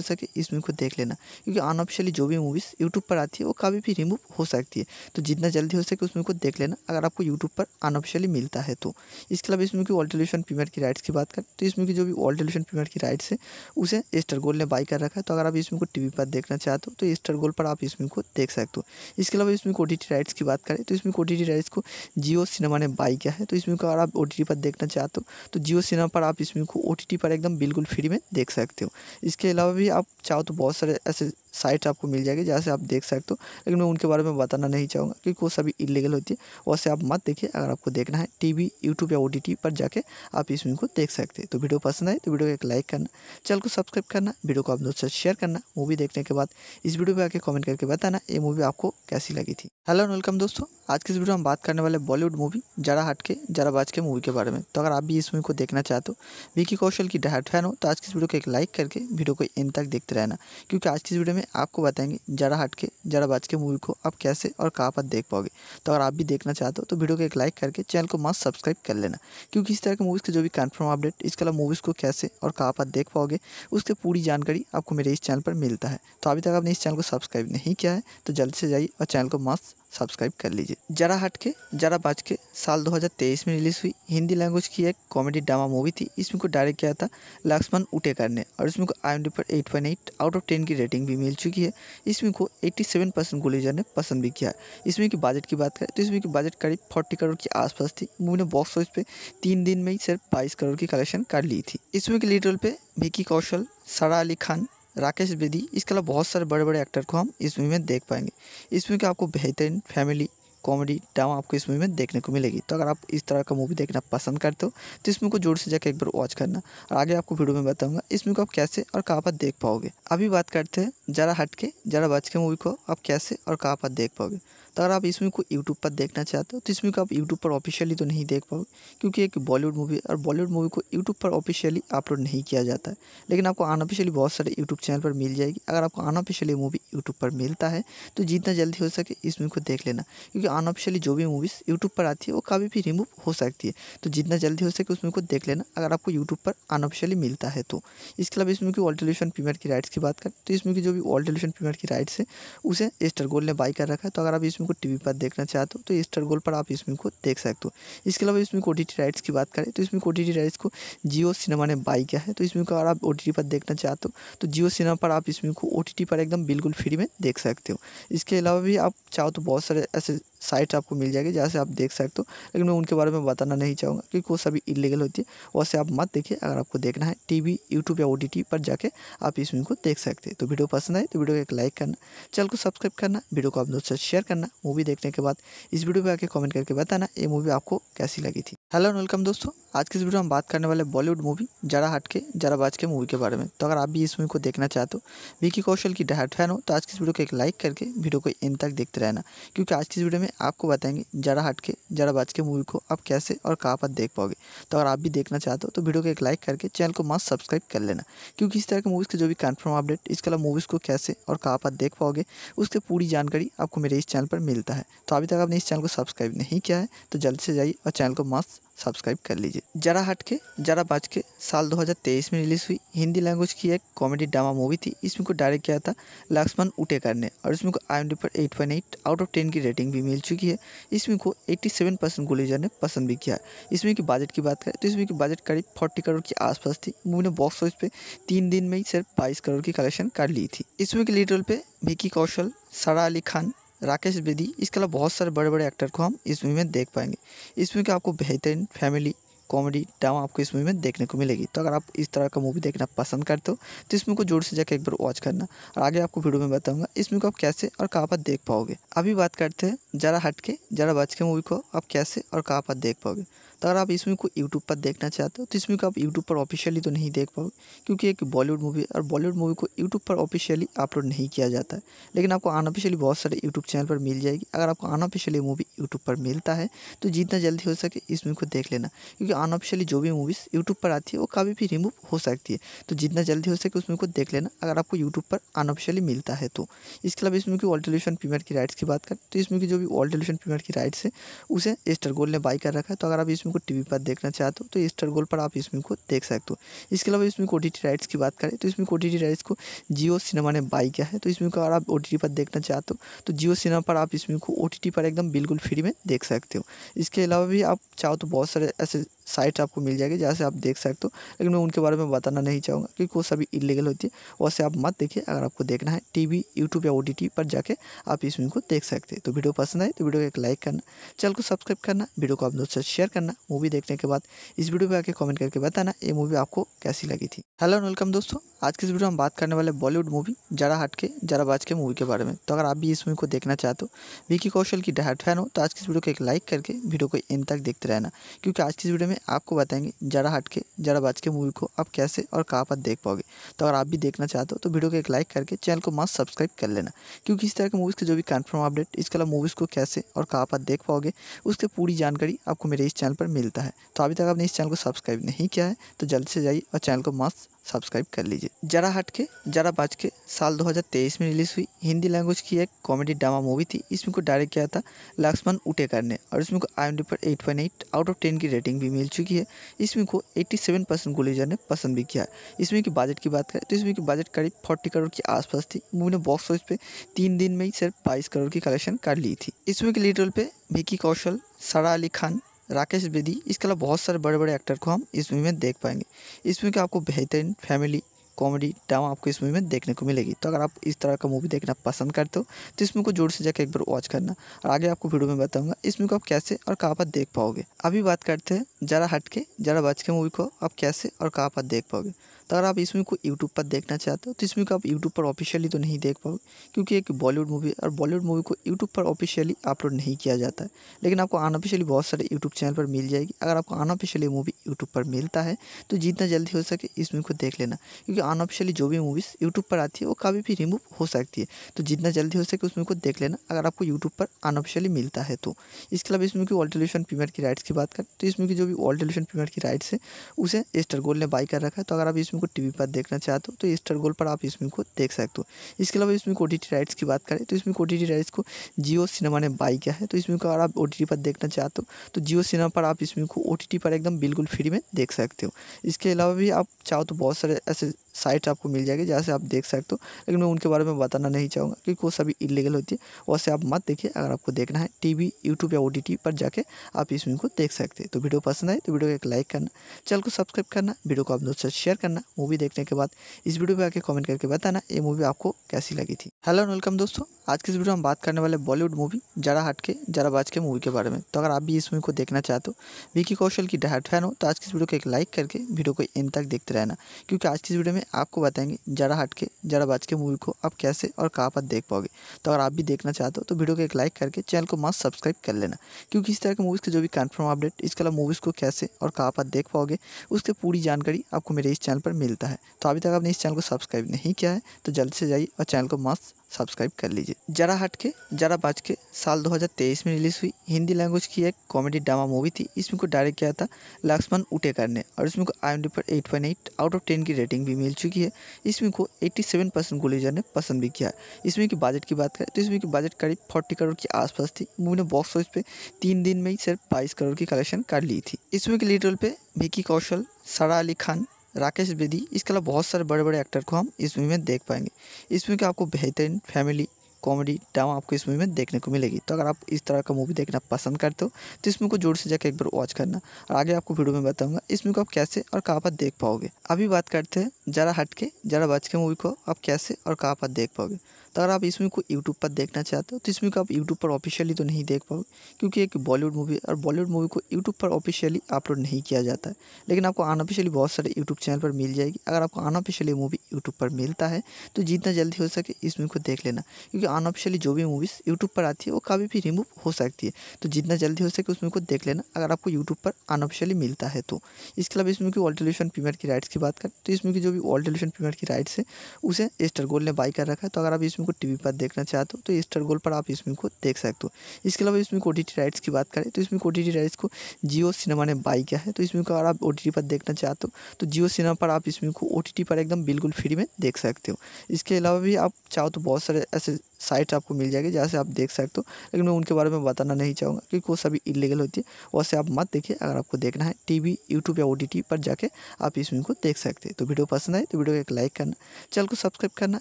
सके इस मूवी को देख लेना क्योंकि अनऑफिशियली जो भी मूवीज़ यूट्यूब पर आती है वो कभी भी रिमूव हो सकती है तो जितना जल्दी हो सके उस मूवी को देख लेना अगर आपको यूट्यूब पर अनऑफिशियली मिलता है तो इसके अलावा इस मूवी की ऑल्टोल्यूशन प्रीमियर की राइट्स की बात करें तो इस मूवी की जो भी ऑल्टोल्यूशन प्रीमियर की राइट्स है उसे एस्टर गोल ने बाई कर रखा है तो अगर आप इस को टीवी पर देखना चाहते हो तो स्टार गोल पर आप इस को देख सकते हो इसके अलावा इसमें को राइट्स की बात करें तो इसमें ओ राइट्स को जियो सिनेमा ने बाई किया है तो इसमें अगर आप ओ पर देखना चाहते हो तो जियो सिनेमा पर आप इसमें को ओ पर एकदम बिल्कुल फ्री में देख सकते हो इसके अलावा भी आप चाहो तो बहुत सारे ऐसे साइट आपको मिल जाएगी जहाँ से आप देख सकते हो लेकिन मैं उनके बारे में बताना नहीं चाहूँगा क्योंकि वो सभी इलीगल होती है वैसे आप मत देखिए अगर आपको देखना है टीवी यूट्यूब या ओ पर जाके आप इस वीडियो को देख सकते हैं तो वीडियो पसंद आए तो वीडियो को एक लाइक करना चैनल को सब्सक्राइब करना वीडियो को आप दोस्तों से शेयर करना मूवी देखने के बाद इस वीडियो पर आके कमेंट करके बताना ये मूवी आपको कैसी लगी थी हेलो एंड वेलकम दोस्तों आज की इस वीडियो में हम बात करने वाले बॉलीवुड मूवी जरा हट के जरा बाज के मूवी के बारे में तो अगर आप भी इस मूवी को देखना चाहते हो विकी कौशल की डायट फैन हो तो आज की इस वीडियो को एक लाइक करके वीडियो को एंड तक देखते रहना क्योंकि आज की इस वीडियो में आपको बताएंगे जरा हट के जरा बाज के मूवी को आप कैसे और कहाँ पर देख पाओगे तो अगर आप भी देखना चाहते हो तो वीडियो को एक लाइक करके चैनल को मस्त सब्सक्राइब कर लेना क्योंकि इस तरह के मूवीज़ के जो भी कन्फर्म अपडेट इसके अलावा मूवीज़ को कैसे और कहाँ पर देख पाओगे उसकी पूरी जानकारी आपको मेरे इस चैनल पर मिलता है तो अभी तक आपने इस चैनल को सब्सक्राइब नहीं किया है तो जल्दी से जाइए और चैनल को मस्त सब्सक्राइब कर लीजिए जरा हटके जरा बाज के साल 2023 में रिलीज़ हुई हिंदी लैंग्वेज की एक कॉमेडी ड्रामा मूवी थी इसमें को डायरेक्ट किया था लक्ष्मण उटेकर ने और इसमें को आई पर 8.8 आउट ऑफ 10 की रेटिंग भी मिल चुकी है इसमें को 87 परसेंट गोलीजर ने पसंद भी किया इसमें की बजट की बात करें तो इसमें की बजट करीब फोर्टी करोड़ के आसपास थी मूवी ने बॉक्स ऑफिस पर तीन दिन में ही सिर्फ बाईस करोड़ की कलेक्शन कर ली थी इसमें की लीडर रोल पर विकी कौशल सारा अली खान राकेश बेदी इसके अलावा बहुत सारे बड़े बड़े एक्टर को हम इस मूवी में देख पाएंगे इस मूवी का आपको बेहतरीन फैमिली कॉमेडी ड्रामा आपको इस मूवी में देखने को मिलेगी तो अगर आप इस तरह का मूवी देखना पसंद करते हो तो इस मूवी को जोर से जाकर एक बार वॉच करना और आगे आपको वीडियो में बताऊंगा इस मूवी को आप कैसे और कहाँ पर देख पाओगे अभी बात करते हैं जरा हट के जरा बच के मूवी को आप कैसे और कहाँ पर देख पाओगे अगर आप इसमें को यूट्यूब पर देखना चाहते हो तो इसमें को आप यूट्यूब पर ऑफिशियली तो नहीं देख पाओगे क्योंकि एक बॉलीवुड मूवी और बॉलीवुड मूवी को यूट्यूब पर ऑफिशियली अपलोड नहीं किया जाता है लेकिन आपको अनऑफिशियली बहुत सारे यूट्यूब चैनल पर मिल जाएगी अगर आपको अनऑफिशियली मूवी यूट्यूब पर मिलता है तो जितना जल्दी हो सके इस मूवी को देख लेना क्योंकि अनऑफिशियली जो भी मूवीज़ यूट्यूब पर आती है वो कभी भी रिमूव हो सकती है तो जितना जल्दी हो सके उस मूवी को देख लेना अगर आपको यूट्यूब पर अनऑफिशियली मिलता है तो इसके अलावा इस मूवी ऑल्ड टेलीविजन प्रीमियर की राइट्स की बात करें तो इसमें की जो भी टेलीविजन प्रीमियर की राइट्स है उसे एस्टर गोल्ड ने बाई कर रखा है तो अगर आप इसमें को टीवी पर देखना चाहते हो तो स्टार गोल्ड पर आप इसमें को देख सकते हो इसके अलावा इसमें ओ राइट्स की बात करें तो इसमें ओ राइट्स को जियो सिनेमा ने बाई किया है तो इसमें को अगर आप ओ पर देखना चाहते हो तो जियो सिनेमा पर आप इसमें को ओ पर एकदम बिल्कुल फ्री में देख सकते हो इसके अलावा भी आप चाहो तो बहुत सारे ऐसे साइट आपको मिल जाएगी जहाँ से आप देख सकते हो लेकिन मैं उनके बारे में बताना नहीं चाहूँगा क्योंकि वो सभी इलीगल होती है वैसे आप मत देखिए अगर आपको देखना है टीवी यूट्यूब या ओ पर जाके आप इसमें को देख सकते हैं तो वीडियो पसंद आए तो वीडियो को एक लाइक करना चैनल को सब्सक्राइब करना वीडियो को आप दोस्तों से शेयर करना मूवी देखने के बाद इस वीडियो पे आके कमेंट करके बताना ये मूवी आपको कैसी लगी थी हेलो एंड वेलकम दोस्तों आज की इस वीडियो में बात करने वाले बॉलीवुड मूवी जरा हटके जरा बाज के मूवी के बारे में तो अगर आप भी इस मूवी को देखना चाहते हो विकी कौशल की डायट फैन हो तो आज की इस वीडियो को एक लाइक करके वीडियो को इन तक देखते रहना क्योंकि आज की इस वीडियो में आपको बताएंगे जरा हटके जरा बाज के मूवी को आप कैसे और कहाँ पर देख पाओगे तो अगर आप भी देखना चाहते हो तो वीडियो को एक लाइक करके चैनल को मस्त सब्सक्राइब कर लेना क्योंकि इस तरह के मूवीज़ के जो भी कन्फर्म अपडेट इसके अलावा मूवीज़ को कैसे और कहाँ पर देख पाओगे उसकी पूरी जानकारी आपको मेरे इस चैनल पर पर मिलता है तो अभी तक आपने इस चैनल को सब्सक्राइब नहीं किया है तो जल्दी से जाइए और चैनल को मस्त सब्सक्राइब कर लीजिए जरा हट के जरा बाज के साल 2023 में रिलीज़ हुई हिंदी लैंग्वेज की एक कॉमेडी ड्रामा मूवी थी इसमें को डायरेक्ट किया था लक्ष्मण उटेकर ने और इसमें को आई पर 8.8 आउट ऑफ 10 की रेटिंग भी मिल चुकी है इसमें को 87 परसेंट गुलेजर ने पसंद भी किया इसमें की बजट की बात करें तो इसमें की बजट करीब फोर्टी करोड़ के आसपास थी मूवी ने बॉक्स ऑफिस पे तीन दिन में ही सिर्फ बाईस करोड़ की कलेक्शन कर ली थी इसमें के लीडर रोल पे विकी कौशल सारा अली खान राकेश बेदी इसके अलावा बहुत सारे बड़े बड़े एक्टर को हम इस मूवी में देख पाएंगे इस मूवी का आपको बेहतरीन फैमिली कॉमेडी ड्रामा आपको इस मूवी में देखने को मिलेगी तो अगर आप इस तरह का मूवी देखना पसंद करते हो तो इस मूवी को जोर से जाकर एक बार वॉच करना और आगे आपको वीडियो में बताऊंगा इस मूवी को आप कैसे और कहाँ पर देख पाओगे अभी बात करते हैं जरा हट के जरा बच के मूवी को आप कैसे और कहाँ पर देख पाओगे तो अगर आप इस मूवी को यूट्यूब पर देखना चाहते हो तो इस मूवी को आप यूट्यूब पर ऑफिशियली तो नहीं देख पाओगे क्योंकि एक बॉलीवुड मूवी और बॉलीवुड मूवी को यूट्यूब पर ऑफिशियली अपलोड नहीं किया जाता है लेकिन आपको अनऑफिशियली बहुत सारे यूट्यूब चैनल पर मिल जाएगी अगर आपको अनऑफिशियली मूवी यूट्यूब पर मिलता है तो जितना जल्दी हो सके इस मूवी को देख लेना क्योंकि अनऑफिशियली जो भी मूवीज़ यूट्यूब पर आती है वो कभी भी रिमूव हो सकती है तो जितना जल्दी हो सके उसमें को देख लेना अगर आपको यूट्यूब पर अनऑफिशियली मिलता है तो इसके अलावा इसमें की ऑल टेलीविजन प्रीमियर की राइट्स की बात करें तो इसमें की जो भी ऑल टेलीविजन प्रीमियर की राइट्स है उसे एस्टर गोल ने बाई कर रखा है तो अगर आप इसमें को टीवी पर देखना चाहते हो तो एस्टर गोल पर आप इसमें को देख सकते हो इसके अलावा इसमें ओ राइट्स की बात करें तो इसमें ओ राइट्स को जियो सिनेमा ने बाई किया है तो इसमें को अगर आप ओ पर देखना चाहते हो तो जियो सिनेमा पर आप इसमें को ओ पर एकदम बिल्कुल फ्री में देख सकते हो इसके अलावा भी आप चाहो तो बहुत सारे ऐसे साइट आपको मिल जाएगी जहाँ से आप देख सकते हो लेकिन मैं उनके बारे में बताना नहीं चाहूँगा क्योंकि वो सभी इलीगल होती है वैसे आप मत देखिए अगर आपको देखना है टीवी यूट्यूब या ओ पर जाके आप इस फिल्म को देख सकते हैं तो वीडियो पसंद आए तो वीडियो को एक लाइक करना चैनल को सब्सक्राइब करना वीडियो को आप दोस्तों से शेयर करना मूवी देखने के बाद इस वीडियो पर आके कमेंट करके बताना ये मूवी आपको कैसी लगी थी हेलो एंड वेलकम दोस्तों आज की इस वीडियो में बात करने वाले बॉलीवुड मूवी जरा हटके जरा बाज के मूवी के बारे में तो अगर आप भी इस मूवी को देखना चाहते हो विकी कौशल की डायट फैन हो तो आज की इस वीडियो को एक लाइक करके वीडियो को एंड तक देखते रहना क्योंकि आज की इस वीडियो में में आपको बताएंगे जरा हटके जरा बच के मूवी को आप कैसे और कहाँ पर देख पाओगे तो अगर आप भी देखना चाहते हो तो वीडियो को एक लाइक करके चैनल को मस्त सब्सक्राइब कर लेना क्योंकि इस तरह के मूवीज़ के जो भी कन्फर्म अपडेट इसके अलावा मूवीज़ को कैसे और कहाँ पर देख पाओगे उसकी पूरी जानकारी आपको मेरे इस चैनल पर मिलता है तो अभी तक आपने इस चैनल को सब्सक्राइब नहीं किया है तो जल्द से जाइए और चैनल को मस्त सब्सक्राइब कर लीजिए जरा हटके जरा बाज के साल 2023 में रिलीज़ हुई हिंदी लैंग्वेज की एक कॉमेडी ड्रामा मूवी थी इसमें को डायरेक्ट किया था लक्ष्मण उटेकर ने और इसमें को आई पर 8.8 आउट ऑफ 10 की रेटिंग भी मिल चुकी है इसमें को 87 परसेंट गुलेजर ने पसंद भी किया इसमें की बजट की बात करें तो इसमें की बजट करीब फोर्टी करोड़ के आसपास थी मूवी ने बॉक्स ऑफिस पे तीन दिन में ही सिर्फ बाईस करोड़ की कलेक्शन कर ली थी इसमें के लीड रोल पे विकी कौशल सारा अली खान राकेश बेदी इसके अलावा बहुत सारे बड़े बड़े एक्टर को हम इस मूवी में देख पाएंगे इस मूवी का आपको बेहतरीन फैमिली कॉमेडी ड्रामा आपको इस मूवी में देखने को मिलेगी तो अगर आप इस तरह का मूवी देखना पसंद करते हो तो इस मूवी को जोर से जाकर एक बार वॉच करना और आगे आपको वीडियो में बताऊंगा इस मूवी को आप कैसे और कहाँ पर देख पाओगे अभी बात करते हैं ज़रा हटके ज़रा बच के मूवी को आप कैसे और कहाँ पर देख पाओगे तो अगर आप इसमें को यूट्यूब पर देखना चाहते हो तो इसमें को आप यूट्यूब पर ऑफिशियली तो नहीं देख पाओगे क्योंकि एक बॉलीवुड मूवी और बॉलीवुड मूवी को यूट्यूब पर ऑफिशियली अपलोड नहीं किया जाता है लेकिन आपको अनऑफिशियली बहुत सारे यूट्यूब चैनल पर मिल जाएगी अगर आपको अनऑफिशियली मूवी यूट्यूब पर मिलता है तो जितना जल्दी हो सके इस मूवी को देख लेना क्योंकि अनऑफिशियली जो भी मूवीज़ यूट्यूब पर आती है वो कभी भी रिमूव हो सकती है तो जितना जल्दी हो सके उस मूवी को देख लेना अगर आपको यूट्यूब पर अनऑफिशियली मिलता है तो इसके अलावा इस मूवी की ऑल्टोल्यूशन प्रीमियर की राइट्स की बात करें तो इस मूवी की जो भी ऑल्टोल्यूशन प्रीमियर की राइट्स है उसे एस्टर गोल्ड ने बाई कर रखा है तो अगर आप इस को टीवी पर देखना चाहते हो तो स्टार गोल्ड पर आप इस को देख सकते हो इसके अलावा इसमें ओटीटी ओ राइट्स की बात करें तो इसमें ओटीटी टी राइट्स को जियो सिनेमा ने बाई किया है तो इसमें अगर आप ओटीटी पर देखना चाहते हो तो जियो सिनेमा पर आप इस को ओ पर एकदम बिल्कुल फ्री में देख सकते हो इसके अलावा भी आप चाहो तो बहुत सारे ऐसे साइट आपको मिल जाएगी जहाँ से आप देख सकते हो लेकिन मैं उनके बारे में बताना नहीं चाहूँगा क्योंकि वो सभी इलीगल होती है वैसे आप मत देखिए अगर आपको देखना है टीवी यूट्यूब या ओ पर जाके आप इस वीडियो को देख सकते हैं तो वीडियो पसंद आए तो वीडियो को एक लाइक करना चैनल को सब्सक्राइब करना वीडियो को आप दोस्तों से शेयर करना मूवी देखने के बाद इस वीडियो पर आके कमेंट करके बताना ये मूवी आपको कैसी लगी थी हेलो एंड वेलकम दोस्तों आज की इस वीडियो में हम बात करने वाले बॉलीवुड मूवी जरा हट के जरा बाज के मूवी के बारे में तो अगर आप भी इस मूवी को देखना चाहते हो विकी कौशल की डायट फैन हो तो आज की इस वीडियो को एक लाइक करके वीडियो को एंड तक देखते रहना क्योंकि आज की इस वीडियो में आपको बताएंगे जरा हट के जरा बाज के मूवी को आप कैसे और कहाँ पर देख पाओगे तो अगर आप भी देखना चाहते हो तो वीडियो को एक लाइक करके चैनल को मस्त सब्सक्राइब कर लेना क्योंकि इस तरह के मूवीज़ के जो भी कन्फर्म अपडेट इसके अलावा मूवीज़ को कैसे और कहाँ पर देख पाओगे उसकी पूरी जानकारी आपको मेरे इस चैनल पर मिलता है तो अभी तक आपने इस चैनल को सब्सक्राइब नहीं किया है तो जल्द से जाइए और चैनल को मस्त सब्सक्राइब कर लीजिए जरा हट के जरा बाज के साल 2023 में रिलीज़ हुई हिंदी लैंग्वेज की एक कॉमेडी ड्रामा मूवी थी इसमें को डायरेक्ट किया था लक्ष्मण उटेकर ने और इसमें को आई पर 8.8 आउट ऑफ 10 की रेटिंग भी मिल चुकी है इसमें को 87 परसेंट गुलेजर ने पसंद भी किया इसमें की बजट की बात करें तो इसमें की बजट करीब फोर्टी करोड़ के आसपास थी मूवी ने बॉक्स ऑफिस पर तीन दिन में ही सिर्फ बाईस करोड़ की कलेक्शन कर ली थी इसमें की लीडर पे पर विकी कौशल सारा अली खान राकेश बेदी इसके अलावा बहुत सारे बड़े बड़े एक्टर को हम इस मूवी में देख पाएंगे इस मूवी का आपको बेहतरीन फैमिली कॉमेडी ड्रामा आपको इस मूवी में देखने को मिलेगी तो अगर आप इस तरह का मूवी देखना पसंद करते हो तो इस मूवी को जोर से जाकर एक बार वॉच करना और आगे आपको वीडियो में बताऊंगा इस मूवी को आप कैसे और कहाँ पर देख पाओगे अभी बात करते हैं जरा हटके जरा बच के मूवी को आप कैसे और कहाँ पर देख पाओगे तो अगर आप इस मूवी को यूट्यूब पर देखना चाहते हो तो इस मूवी को आप यूट्यूब पर ऑफिशियली तो नहीं देख पाओगे क्योंकि एक बॉलीवुड मूवी और बॉलीवुड मूवी को यूट्यूब पर ऑफिशियली अपलोड नहीं किया जाता है लेकिन आपको अनऑफिशियली बहुत सारे यूट्यूब चैनल पर मिल जाएगी अगर आपको अनऑफिशियली मूवी यूट्यूब पर मिलता है तो जितना जल्दी हो सके इस मूवी को देख लेना क्योंकि अनऑफिशियली जो भी मूवीज़ यूट्यूब पर आती है वो कभी भी रिमूव हो सकती है तो जितना जल्दी हो सके उस मूवी को देख लेना अगर आपको यूट्यूब पर अनऑफिशियली मिलता है तो इसके अलावा इस मूवी की ऑल्टोल्यूशन प्रीमियर की राइट्स की बात करें तो इस मूवी की जो भी ऑल्टोल्यूशन प्रीमियर की राइट्स है उसे एस्टर गोल्ड ने बाई कर रखा है तो अगर आप इस इसमें को टीवी पर देखना चाहते हो तो स्टार गोल्ड पर आप इसमें को देख सकते हो इसके अलावा इसमें ओ टी राइट्स की बात करें तो इसमें ओ टी राइट्स को जियो सिनेमा ने बाई किया है तो इसमें को अगर आप ओ पर देखना चाहते हो तो जियो सिनेमा पर आप इसमें को ओ पर एकदम बिल्कुल फ्री में देख सकते हो इसके अलावा भी आप चाहो तो बहुत सारे ऐसे साइट आपको मिल जाएगी जहाँ से आप देख सकते हो लेकिन मैं उनके बारे में बताना नहीं चाहूँगा क्योंकि वो सभी इलीगल होती है वैसे आप मत देखिए अगर आपको देखना है टीवी यूट्यूब या ओ पर जाके आप इस मूवी को देख सकते हैं तो वीडियो पसंद आए तो वीडियो को एक लाइक करना चैनल को सब्सक्राइब करना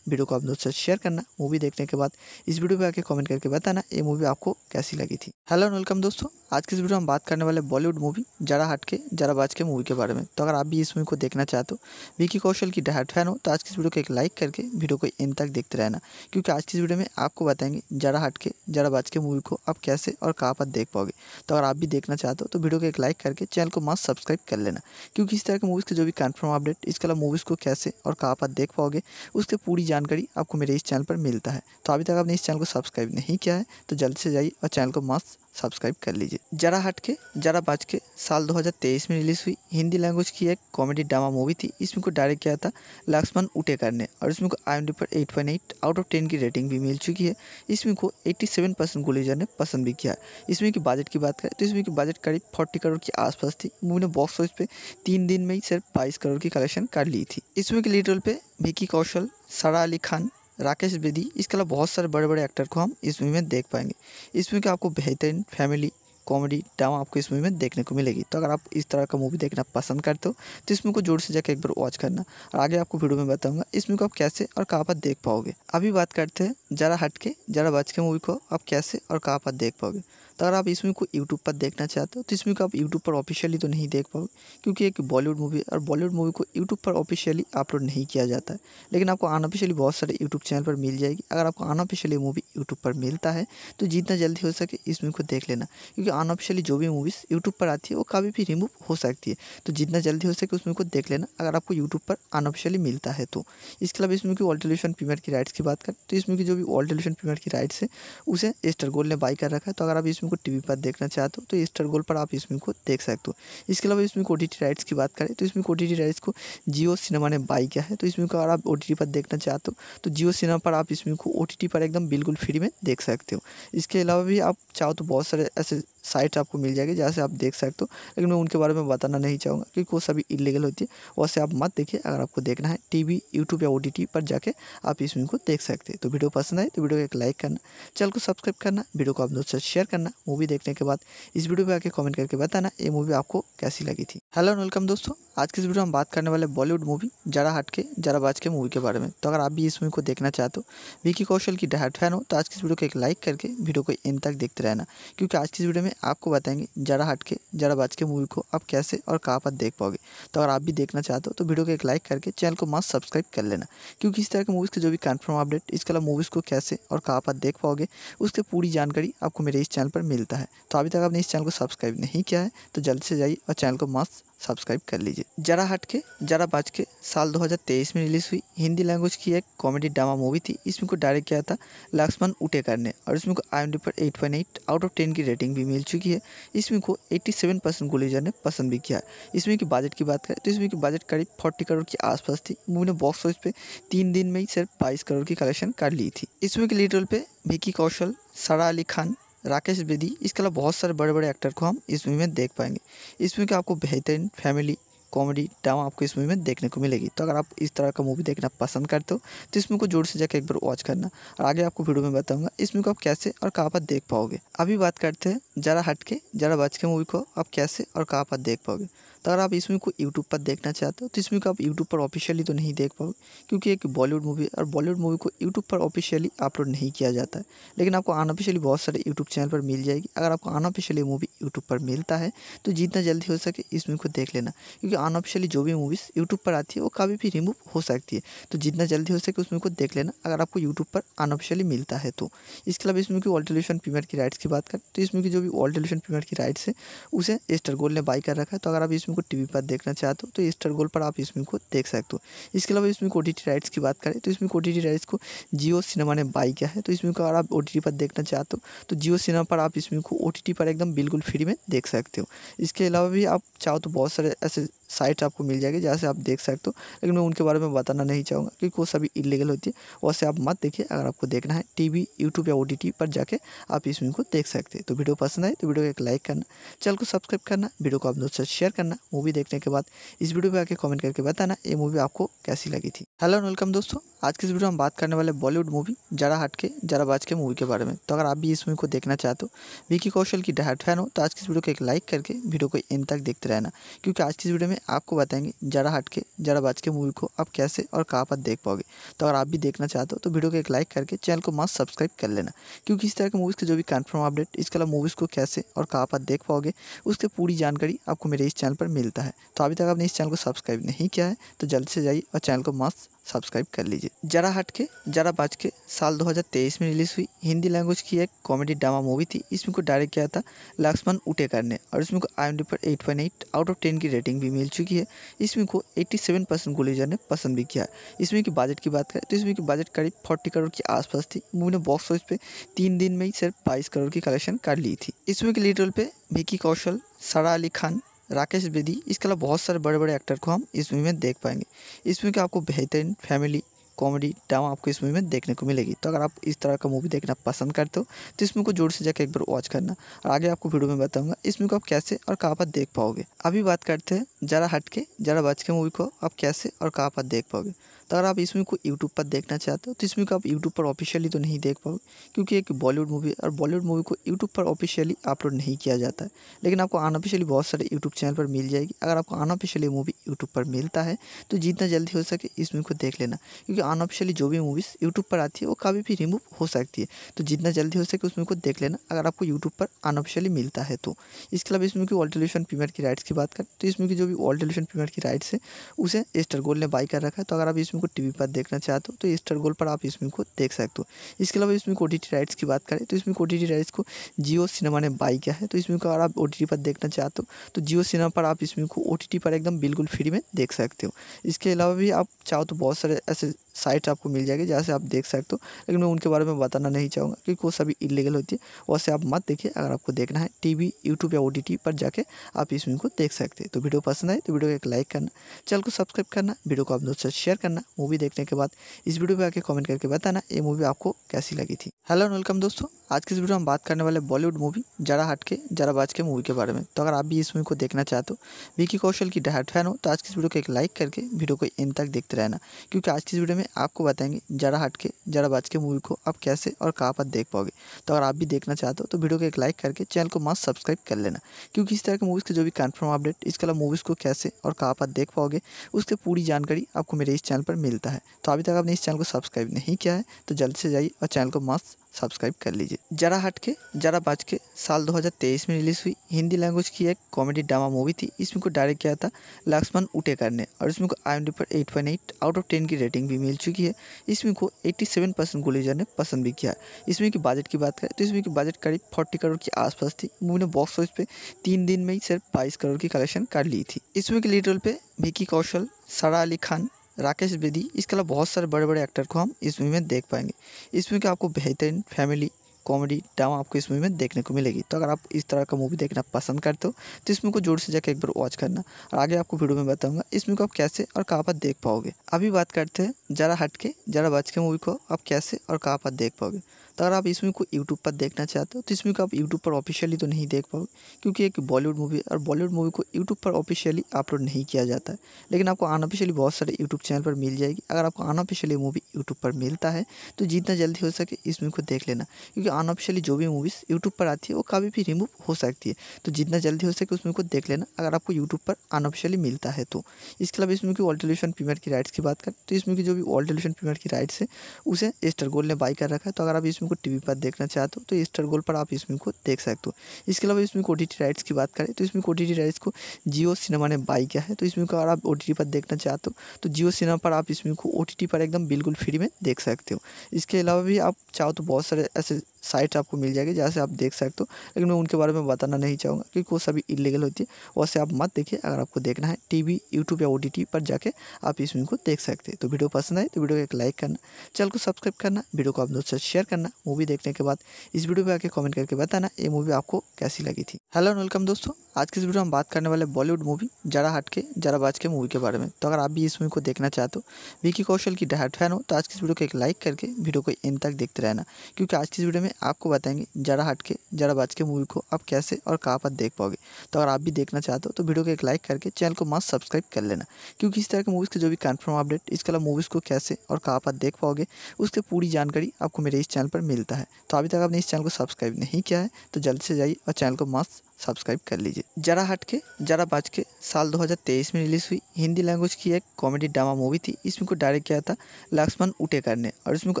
वीडियो को आप दोस्तों से शेयर करना मूवी देखने के बाद इस वीडियो पर आके कमेंट करके बताना ये मूवी आपको कैसी लगी थी हेलो एंड वेलकम दोस्तों आज की इस वीडियो में बात करने वाले बॉलीवुड मूवी जरा हट के जरा बाज के मूवी के बारे में तो अगर आप भी इस मूवी को देखना चाहते हो विकी कौशल की डहाट फैन हो तो आज की इस वीडियो को एक लाइक करके वीडियो को एंड तक देखते रहना क्योंकि आज की इस वीडियो में में आपको बताएंगे जरा हट के जरा बच के मूवी को आप कैसे और कहाँ पर देख पाओगे तो अगर आप भी देखना चाहते हो तो वीडियो को एक लाइक करके चैनल को मस्त सब्सक्राइब कर लेना क्योंकि इस तरह के मूवीज़ के जो भी कन्फर्म अपडेट इसके अलावा मूवीज़ को कैसे और कहाँ पर देख पाओगे उसकी पूरी जानकारी आपको मेरे इस चैनल पर मिलता है तो अभी तक आपने इस चैनल को सब्सक्राइब नहीं किया है तो जल्द से जाइए और चैनल को मस्त सब्सक्राइब कर लीजिए जरा हट के जरा बाज के साल 2023 में रिलीज़ हुई हिंदी लैंग्वेज की एक कॉमेडी ड्रामा मूवी थी इसमें को डायरेक्ट किया था लक्ष्मण उटेकर ने और इसमें को आई पर 8.8 आउट ऑफ 10 की रेटिंग भी मिल चुकी है इसमें को 87 परसेंट गुलेजर ने पसंद भी किया इसमें की बजट की बात करें तो इसमें की बजट करीब फोर्टी करोड़ के आसपास थी मूवी ने बॉक्स ऑफिस पे तीन दिन में ही सिर्फ बाईस करोड़ की कलेक्शन कर ली थी इसमें की लीडर पे विकी कौशल सारा अली खान राकेश बेदी इसके अलावा बहुत सारे बड़े बड़े एक्टर को हम इस मूवी में देख पाएंगे इस मूवी का आपको बेहतरीन फैमिली कॉमेडी ड्रामा आपको इस मूवी में देखने को मिलेगी तो अगर आप इस तरह का मूवी देखना पसंद करते हो तो इस मूवी को जोर से जाकर एक बार वॉच करना और आगे आपको वीडियो में बताऊंगा इस मूवी को आप कैसे और कहाँ पर देख पाओगे अभी बात करते हैं जरा हट के जरा बच के मूवी को आप कैसे और कहाँ पर देख पाओगे तो अगर आप इसमें को यूट्यूब पर देखना चाहते हो तो इसमें को आप यूट्यूब पर ऑफिशियली तो नहीं देख पाओगे क्योंकि एक बॉलीवुड मूवी और बॉलीवुड मूवी को यूट्यूब पर ऑफिशियली अपलोड नहीं किया जाता है लेकिन आपको अनऑफिशियली बहुत सारे यूट्यूब चैनल पर मिल जाएगी अगर आपको अनऑफिशियली मूवी यूट्यूब पर मिलता है तो जितना जल्दी हो सके इस मूवी को देख लेना क्योंकि अनऑफिशियली जो भी मूवीज़ यूट्यूब पर आती है वो कभी भी रिमूव हो सकती है तो जितना जल्दी हो सके उस मूवी को देख लेना अगर आपको यूट्यूब पर अनऑफिशियली मिलता है तो इसके अलावा इस मूवी की ऑल्टोल्यूशन प्रीमियर की राइट्स की बात करें तो इसमें की जो भी ऑल्टोल्यूशन प्रीमियर की राइट्स है उसे एस्टर गोल्ड ने बाई कर रखा है तो अगर आप इस इसमें को टीवी पर देखना चाहते हो तो स्टार गोल्ड पर आप इसमें को देख सकते हो इसके अलावा इसमें ओ राइट्स की बात करें तो इसमें ओ राइट्स को जियो सिनेमा ने बाई किया है तो इसमें को अगर आप ओ पर देखना चाहते हो तो जियो सिनेमा पर आप इसमें को ओ पर एकदम बिल्कुल फ्री में देख सकते हो इसके अलावा भी आप चाहो तो बहुत सारे ऐसे साइट्स आपको मिल जाएगी जहाँ से आप देख सकते हो लेकिन मैं उनके बारे में बताना नहीं चाहूँगा क्योंकि वो सभी इलीगल होती है वैसे आप मत देखिए अगर आपको देखना है टीवी यूट्यूब या ओ पर जाके आप इस मूवी को देख सकते हैं तो वीडियो पसंद आए तो वीडियो को एक लाइक करना चैनल को सब्सक्राइब करना वीडियो को आप दोस्तों से शेयर करना मूवी देखने के बाद इस वीडियो पर आके कॉमेंट करके बताना ये मूवी आपको कैसी लगी थी हेलो एंड वेलकम दोस्तों आज की इस वीडियो में हम बात करने वाले बॉलीवुड मूवी जरा हटके जरा बाज के मूवी के बारे में तो अगर आप भी इस मूवी को देखना चाहते हो विकी कौशल की डायट फैन हो तो आज की इस वीडियो को एक लाइक करके वीडियो को एंड तक देखते रहना क्योंकि आज की इस वीडियो में आपको बताएंगे जरा हट के जरा बाज के मूवी को आप कैसे और कहाँ पर देख पाओगे तो अगर आप भी देखना चाहते हो तो वीडियो को एक लाइक करके चैनल को मस्त सब्सक्राइब कर लेना क्योंकि इस तरह के मूवीज़ के जो भी कन्फर्म अपडेट इसके अलावा मूवीज़ को कैसे और कहाँ पर देख पाओगे उसकी पूरी जानकारी आपको मेरे इस चैनल पर मिलता है तो अभी तक आपने इस चैनल को सब्सक्राइब नहीं किया है तो जल्द से जाइए और चैनल को मस्त सब्सक्राइब कर लीजिए जरा हट के जरा बाज के साल 2023 में रिलीज़ हुई हिंदी लैंग्वेज की एक कॉमेडी ड्रामा मूवी थी इसमें को डायरेक्ट किया था लक्ष्मण उटेकर ने और इसमें को आई पर 8.8 आउट ऑफ 10 की रेटिंग भी मिल चुकी है इसमें को 87 परसेंट गुलेजर ने पसंद भी किया इसमें की बजट की बात करें तो इसमें की बजट करीब फोर्टी करोड़ के आसपास थी मूवी ने बॉक्स ऑफिस पर तीन दिन में ही सिर्फ बाईस करोड़ की कलेक्शन कर ली थी इसमें के लीडर पर विकी कौशल सारा अली खान राकेश बेदी इसके अलावा बहुत सारे बड़े बड़े एक्टर को हम इस मूवी में देख पाएंगे इस मूवी का आपको बेहतरीन फैमिली कॉमेडी ड्रामा आपको इस मूवी में देखने को मिलेगी तो अगर आप इस तरह का मूवी देखना पसंद करते हो तो इस मूवी को जोर से जाकर एक बार वॉच करना और आगे आपको वीडियो में बताऊंगा इस मूवी को आप कैसे और कहाँ पर देख पाओगे अभी बात करते हैं ज़रा हट के ज़रा बच के मूवी को आप कैसे और कहाँ पर देख पाओगे तो अगर आप इसमें को यूट्यूब पर देखना चाहते हो तो इसमें को आप यूट्यूब पर ऑफिशियली तो नहीं देख पाओगे क्योंकि एक बॉलीवुड मूवी और बॉलीवुड मूवी को यूट्यूब पर ऑफिशियली अपलोड नहीं किया जाता है लेकिन आपको अनऑफिशियली बहुत सारे यूट्यूब चैनल पर मिल जाएगी अगर आपको अनऑफिशियली मूवी यूट्यूब पर मिलता है तो जितना जल्दी हो सके इस मूवी को देख लेना क्योंकि अनऑफिशियली जो भी मूवीज़ यूट्यूब पर आती है वो कभी भी रिमूव हो सकती है तो जितना जल्दी हो सके उस मूवी को देख लेना अगर आपको यूट्यूब पर अनऑफिशियली मिलता है तो इसके अलावा इस मूवी की ऑल्टोल्यूशन प्रीमियर की राइट्स की बात करें तो इस मूवी की जो भी ऑल्टोल्यूशन प्रीमियर की राइट्स है उसे एस्टर गोल ने बाई कर रखा है तो अगर आप इस को टीवी पर देखना चाहते हो तो स्टार गोल्ड पर आप इस को देख सकते हो इसके अलावा इसमें को राइट्स की बात करें तो इसमें ओ राइट्स को जियो सिनेमा ने बाई किया है तो इसमें को अगर आप ओ पर देखना चाहते हो तो जियो सिनेमा पर आप इस को ओ पर एकदम बिल्कुल फ्री में देख सकते हो इसके अलावा भी आप चाहो तो बहुत सारे ऐसे साइट आपको मिल जाएगी जहाँ से आप देख सकते हो लेकिन मैं उनके बारे में बताना नहीं चाहूँगा क्योंकि वो सभी इलीगल होती है वैसे आप मत देखिए अगर आपको देखना है टीवी यूट्यूब या ओ पर जाके आप इस वीडियो को देख सकते हैं तो वीडियो पसंद आए तो वीडियो को एक लाइक करना चैनल को सब्सक्राइब करना वीडियो को आप दोस्तों से शेयर करना मूवी देखने के बाद इस वीडियो पर आके कमेंट करके बताना ये मूवी आपको कैसी लगी थी हेलो एंड वेलकम दोस्तों आज की इस वीडियो में हम बात करने वाले बॉलीवुड मूवी जरा हट के जरा बाज के मूवी के बारे में तो अगर आप भी इस मूवी को देखना चाहते हो विकी कौशल की डहाट फैन हो तो आज की इस वीडियो को एक लाइक करके वीडियो को एंड तक देखते रहना क्योंकि आज की इस वीडियो में आपको बताएंगे जरा हट के जरा बच के मूवी को आप कैसे और कहाँ पर देख पाओगे तो अगर आप भी देखना चाहते हो तो वीडियो को एक लाइक करके चैनल को मस्त सब्सक्राइब कर लेना क्योंकि इस तरह के मूवीज़ के जो भी कन्फर्म अपडेट इसके अलावा मूवीज़ को कैसे और कहाँ पर देख पाओगे उसकी पूरी जानकारी आपको मेरे इस चैनल पर मिलता है तो अभी तक आपने इस चैनल को सब्सक्राइब नहीं किया है तो जल्द से जाइए और चैनल को मस्त सब्सक्राइब कर लीजिए जरा हट के जरा बाज के साल 2023 में रिलीज़ हुई हिंदी लैंग्वेज की एक कॉमेडी ड्रामा मूवी थी इसमें को डायरेक्ट किया था लक्ष्मण उटेकर ने और इसमें को आई पर 8.8 आउट ऑफ 10 की रेटिंग भी मिल चुकी है इसमें को 87 परसेंट गुलेजर ने पसंद भी किया इसमें की बजट की बात करें तो इसमें की बजट करीब फोर्टी करोड़ के आसपास थी मूवी ने बॉक्स ऑफिस पर तीन दिन में ही सिर्फ बाईस करोड़ की कलेक्शन कर ली थी इसमें की लीडर पे विकी कौशल सारा अली खान राकेश बेदी इसके अलावा बहुत सारे बड़े बड़े एक्टर को हम इस मूवी में देख पाएंगे इस मूवी का आपको बेहतरीन फैमिली कॉमेडी ड्रामा आपको इस मूवी में देखने को मिलेगी तो अगर आप इस तरह का मूवी देखना पसंद करते हो तो इस मूवी को जोर से जाकर एक बार वॉच करना और आगे आपको वीडियो में बताऊंगा इस मूवी को आप कैसे और कहाँ पर देख पाओगे अभी बात करते हैं जरा हटके जरा बच के मूवी को आप कैसे और कहाँ पर देख पाओगे तो अगर आप इसमें को यूट्यूब पर देखना चाहते हो तो इसमें को आप यूट्यूब पर ऑफिशियली तो नहीं देख पाओगे क्योंकि एक बॉलीवुड मूवी और बॉलीवुड मूवी को यूट्यूब पर ऑफिशियली अपलोड नहीं किया जाता है लेकिन आपको अनऑफिशियली बहुत सारे यूट्यूब चैनल पर मिल जाएगी अगर आपको अनऑफिशियली मूवी यूट्यूब पर मिलता है तो जितना जल्दी हो सके इसमें को देख लेना क्योंकि अनऑफिशियली जो भी मूवीज़ यूट्यूब पर आती है वो कभी भी रिमूव हो सकती है तो जितना जल्दी हो सके उसमें को देख लेना अगर आपको यूट्यूब पर अनऑफिशियली मिलता है तो इसके अलावा इसमें मूवी की ऑल्टोल्यूशन प्रीमियर की राइट्स की बात करें तो इसमें की जो भी ऑल्टोल्यूशन प्रीमियर की राइट्स है उसे एस्टर गोल्ड ने बाई कर रखा है तो अगर आप इसमें को टीवी पर देखना चाहते हो तो स्टार गोल्ड पर आप इसमें को देख सकते हो इसके अलावा इसमें ओ राइट्स की बात करें तो इसमें ओ राइट्स को जियो सिनेमा ने बाई किया है तो इसमें को अगर आप ओ पर देखना चाहते हो तो जियो सिनेमा पर आप इसमें को ओ पर एकदम बिल्कुल फ्री में देख सकते हो इसके अलावा भी आप चाहो तो बहुत सारे ऐसे साइट आपको मिल जाएगी जहाँ से आप देख सकते हो लेकिन मैं उनके बारे में बताना नहीं चाहूँगा क्योंकि वो सभी इलीगल होती है वैसे आप मत देखिए अगर आपको देखना है टीवी यूट्यूब या ओ पर जाके आप इस मूवी को देख सकते हैं तो वीडियो पसंद आए तो वीडियो को एक लाइक करना चैनल को सब्सक्राइब करना वीडियो को आप दोस्तों से शेयर करना मूवी देखने के बाद इस वीडियो पर आके कॉमेंट करके बताना ये मूवी आपको कैसी लगी थी हेलो एंड वेलकम दोस्तों आज की इस वीडियो में बात करने वाले बॉलीवुड मूवी जरा हटके जरा बाज के मूवी के बारे में तो अगर आप भी इस मूवी को देखना चाहते हो विकी कौशल की डायट फैन हो तो आज की इस वीडियो को एक लाइक करके वीडियो को एंड तक देखते रहना क्योंकि आज की इस वीडियो में में आपको बताएंगे जरा हट के जरा बाज के मूवी को आप कैसे और कहाँ पर देख पाओगे तो अगर आप भी देखना चाहते हो तो वीडियो को एक लाइक करके चैनल को मस्त सब्सक्राइब कर लेना क्योंकि इस तरह के मूवीज़ के जो भी कन्फर्म अपडेट इसके अलावा मूवीज़ को कैसे और कहाँ पर देख पाओगे उसकी पूरी जानकारी आपको मेरे इस चैनल पर मिलता है तो अभी तक आपने इस चैनल को सब्सक्राइब नहीं किया है तो जल्द से जाइए और चैनल को मस्त सब्सक्राइब कर लीजिए जरा हट के जरा बाज के साल 2023 में रिलीज़ हुई हिंदी लैंग्वेज की एक कॉमेडी ड्रामा मूवी थी इसमें को डायरेक्ट किया था लक्ष्मण उटेकर ने और इसमें को आई पर 8.8 आउट ऑफ 10 की रेटिंग भी मिल चुकी है इसमें को 87 परसेंट गुलेजर ने पसंद भी किया इसमें की बजट की बात करें तो इसमें की बजट करीब फोर्टी करोड़ के आसपास थी मूवी ने बॉक्स ऑफिस पे तीन दिन में ही सिर्फ बाईस करोड़ की कलेक्शन कर ली थी इसमें की लीडर पर पे विकी कौशल सारा अली खान राकेश बेदी इसके अलावा बहुत सारे बड़े बड़े एक्टर को हम इस मूवी में देख पाएंगे इस मूवी का आपको बेहतरीन फैमिली कॉमेडी ड्रामा आपको इस मूवी में देखने को मिलेगी तो अगर आप इस तरह का मूवी देखना पसंद करते हो तो इस मूवी को जोर से जाकर एक बार वॉच करना और आगे आपको वीडियो में बताऊंगा इस मूवी को आप कैसे और कहाँ पर देख पाओगे अभी बात करते हैं जरा हटके जरा बच के मूवी को आप कैसे और कहाँ पर देख पाओगे तो अगर आप इसमें को यूट्यूब पर देखना चाहते हो तो इसमें को आप यूट्यूब पर ऑफिशियली तो नहीं देख पाओगे क्योंकि एक बॉलीवुड मूवी और बॉलीवुड मूवी को यूट्यूब पर ऑफिशियली अपलोड नहीं किया जाता है लेकिन आपको अनऑफिशियली बहुत सारे यूट्यूब चैनल पर मिल जाएगी अगर आपको अनऑफिशियली मूवी यूट्यूब पर मिलता है तो जितना जल्दी हो सके इस मूवी को देख लेना क्योंकि अनऑफिशियली जो भी मूवीज़ यूट्यूब पर आती है वो कभी भी रिमूव हो सकती है तो जितना जल्दी हो सके उस मूवी को देख लेना अगर आपको यूट्यूब पर अनऑफिशियली मिलता है तो इसके अलावा इसमें की ऑल टेलीविजन प्रीमियर की राइट्स की बात करें तो इसमें की जो भी ऑल टेलीविजन प्रीमियर की राइट्स है उसे एस्टर गोल्ड ने बाई कर रखा है तो अगर आप इसमें इसमें को टीवी पर देखना चाहते हो तो, तो स्टार गोल्ड पर आप इसमें को देख सकते हो इसके अलावा इसमें ओ राइट्स की बात करें तो इसमें ओ राइट्स को जियो सिनेमा ने बाई किया है तो इसमें को अगर आप ओ पर देखना चाहते हो तो जियो तो सिनेमा पर आप इसमें को ओ पर एकदम बिल्कुल फ्री में देख सकते हो इसके अलावा भी आप चाहो तो बहुत सारे ऐसे साइट्स आपको मिल जाएगी जहाँ से आप देख सकते हो लेकिन मैं उनके बारे में बताना नहीं चाहूँगा क्योंकि वो सभी इलीगल होती है वैसे आप मत देखिए अगर आपको देखना है टीवी यूट्यूब या ओ पर जाके आप इस फिल्म को देख सकते हैं तो वीडियो पसंद आए तो वीडियो को एक लाइक करना चैनल को सब्सक्राइब करना वीडियो को आप दोस्तों से शेयर करना मूवी देखने के बाद इस वीडियो पर आके कमेंट करके बताना ये मूवी आपको कैसी लगी थी हेलो एंड वेलकम दोस्तों आज की इस वीडियो में हम बात करने वाले बॉलीवुड मूवी जरा हट के जरा बाज के मूवी के बारे में तो अगर आप भी इस मूवी को देखना चाहते हो विकी कौशल की डहाट फैन हो तो आज की इस वीडियो को एक लाइक करके वीडियो को एंड तक देखते रहना क्योंकि आज की इस वीडियो में आपको बताएंगे जरा हट के जरा बाज के मूवी को आप कैसे और कहाँ पर देख पाओगे तो अगर आप भी देखना चाहते हो तो वीडियो को एक लाइक करके चैनल को मस्त सब्सक्राइब कर लेना क्योंकि इस तरह के मूवीज़ के जो भी कन्फर्म अपडेट इसके अलावा मूवीज़ को कैसे और कहाँ पर देख पाओगे उसकी पूरी जानकारी आपको मेरे इस चैनल पर मिलता है तो अभी तक आपने इस चैनल को सब्सक्राइब नहीं किया है तो जल्दी से जाइए और चैनल को मस्त सब्सक्राइब कर लीजिए जरा हट के जरा बाज के साल 2023 में रिलीज़ हुई हिंदी लैंग्वेज की एक कॉमेडी ड्रामा मूवी थी इसमें को डायरेक्ट किया था लक्ष्मण उटेकर ने और इसमें को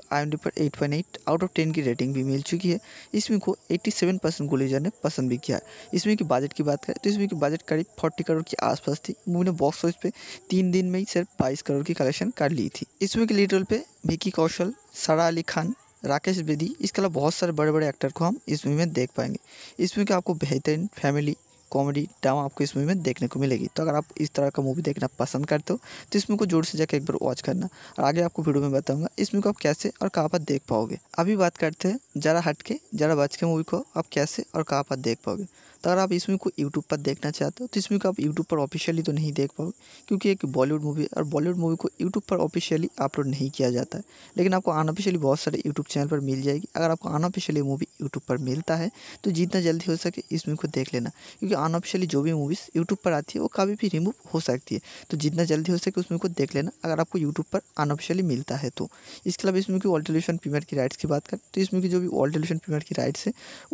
आई पर eight point eight out of ten की रेटिंग भी मिल चुकी है इसमें को 87 परसेंट गुलेजर ने पसंद भी किया इसमें की बजट की बात करें तो इसमें की बजट करीब फोर्टी करोड़ के आसपास थी मूवी ने बॉक्स ऑफिस पे तीन दिन में ही सिर्फ बाईस करोड़ की कलेक्शन कर ली थी इसमें के लीडर पर पे विकी कौशल सारा अली खान राकेश बेदी इसके अलावा बहुत सारे बड़े बड़े एक्टर को हम इस मूवी में देख पाएंगे इस मूवी का आपको बेहतरीन फैमिली कॉमेडी ड्रामा आपको इस मूवी में देखने को मिलेगी तो अगर आप इस तरह का मूवी देखना पसंद करते हो तो इस मूवी को जोर से जाकर एक बार वॉच करना और आगे आपको वीडियो में बताऊंगा इस मूवी को आप कैसे और कहाँ पर देख पाओगे अभी बात करते हैं जरा हटके जरा बच के मूवी को आप कैसे और कहाँ पर देख पाओगे तो अगर आप इस मूवी को यूट्यूब पर देखना चाहते हो तो इस मूवी को आप यूट्यूब पर ऑफिशियली तो नहीं देख पाओगे क्योंकि एक बॉलीवुड मूवी और बॉलीवुड मूवी को यूट्यूब पर ऑफिशियली अपलोड नहीं किया जाता है लेकिन आपको अनऑफिशियली बहुत सारे यूट्यूब चैनल पर मिल जाएगी अगर आपको अनऑफिशियली मूवी यूट्यूब पर मिलता है तो जितना जल्दी हो सके इस मूवी को देख लेना क्योंकि अनऑफिशियली जो भी मूवीज़ यूट्यूब पर आती है वो कभी भी रिमूव हो सकती है तो जितना जल्दी हो सके उस मूवी को देख लेना अगर आपको यूट्यूब पर अनऑफिशियली मिलता है तो इसके अलावा इस मूवी की ऑल टेलीविजन प्रीमियर की राइट्स की बात करें तो इसमें की जो भी ऑल टेलीविजन प्रीमियर की राइट्स है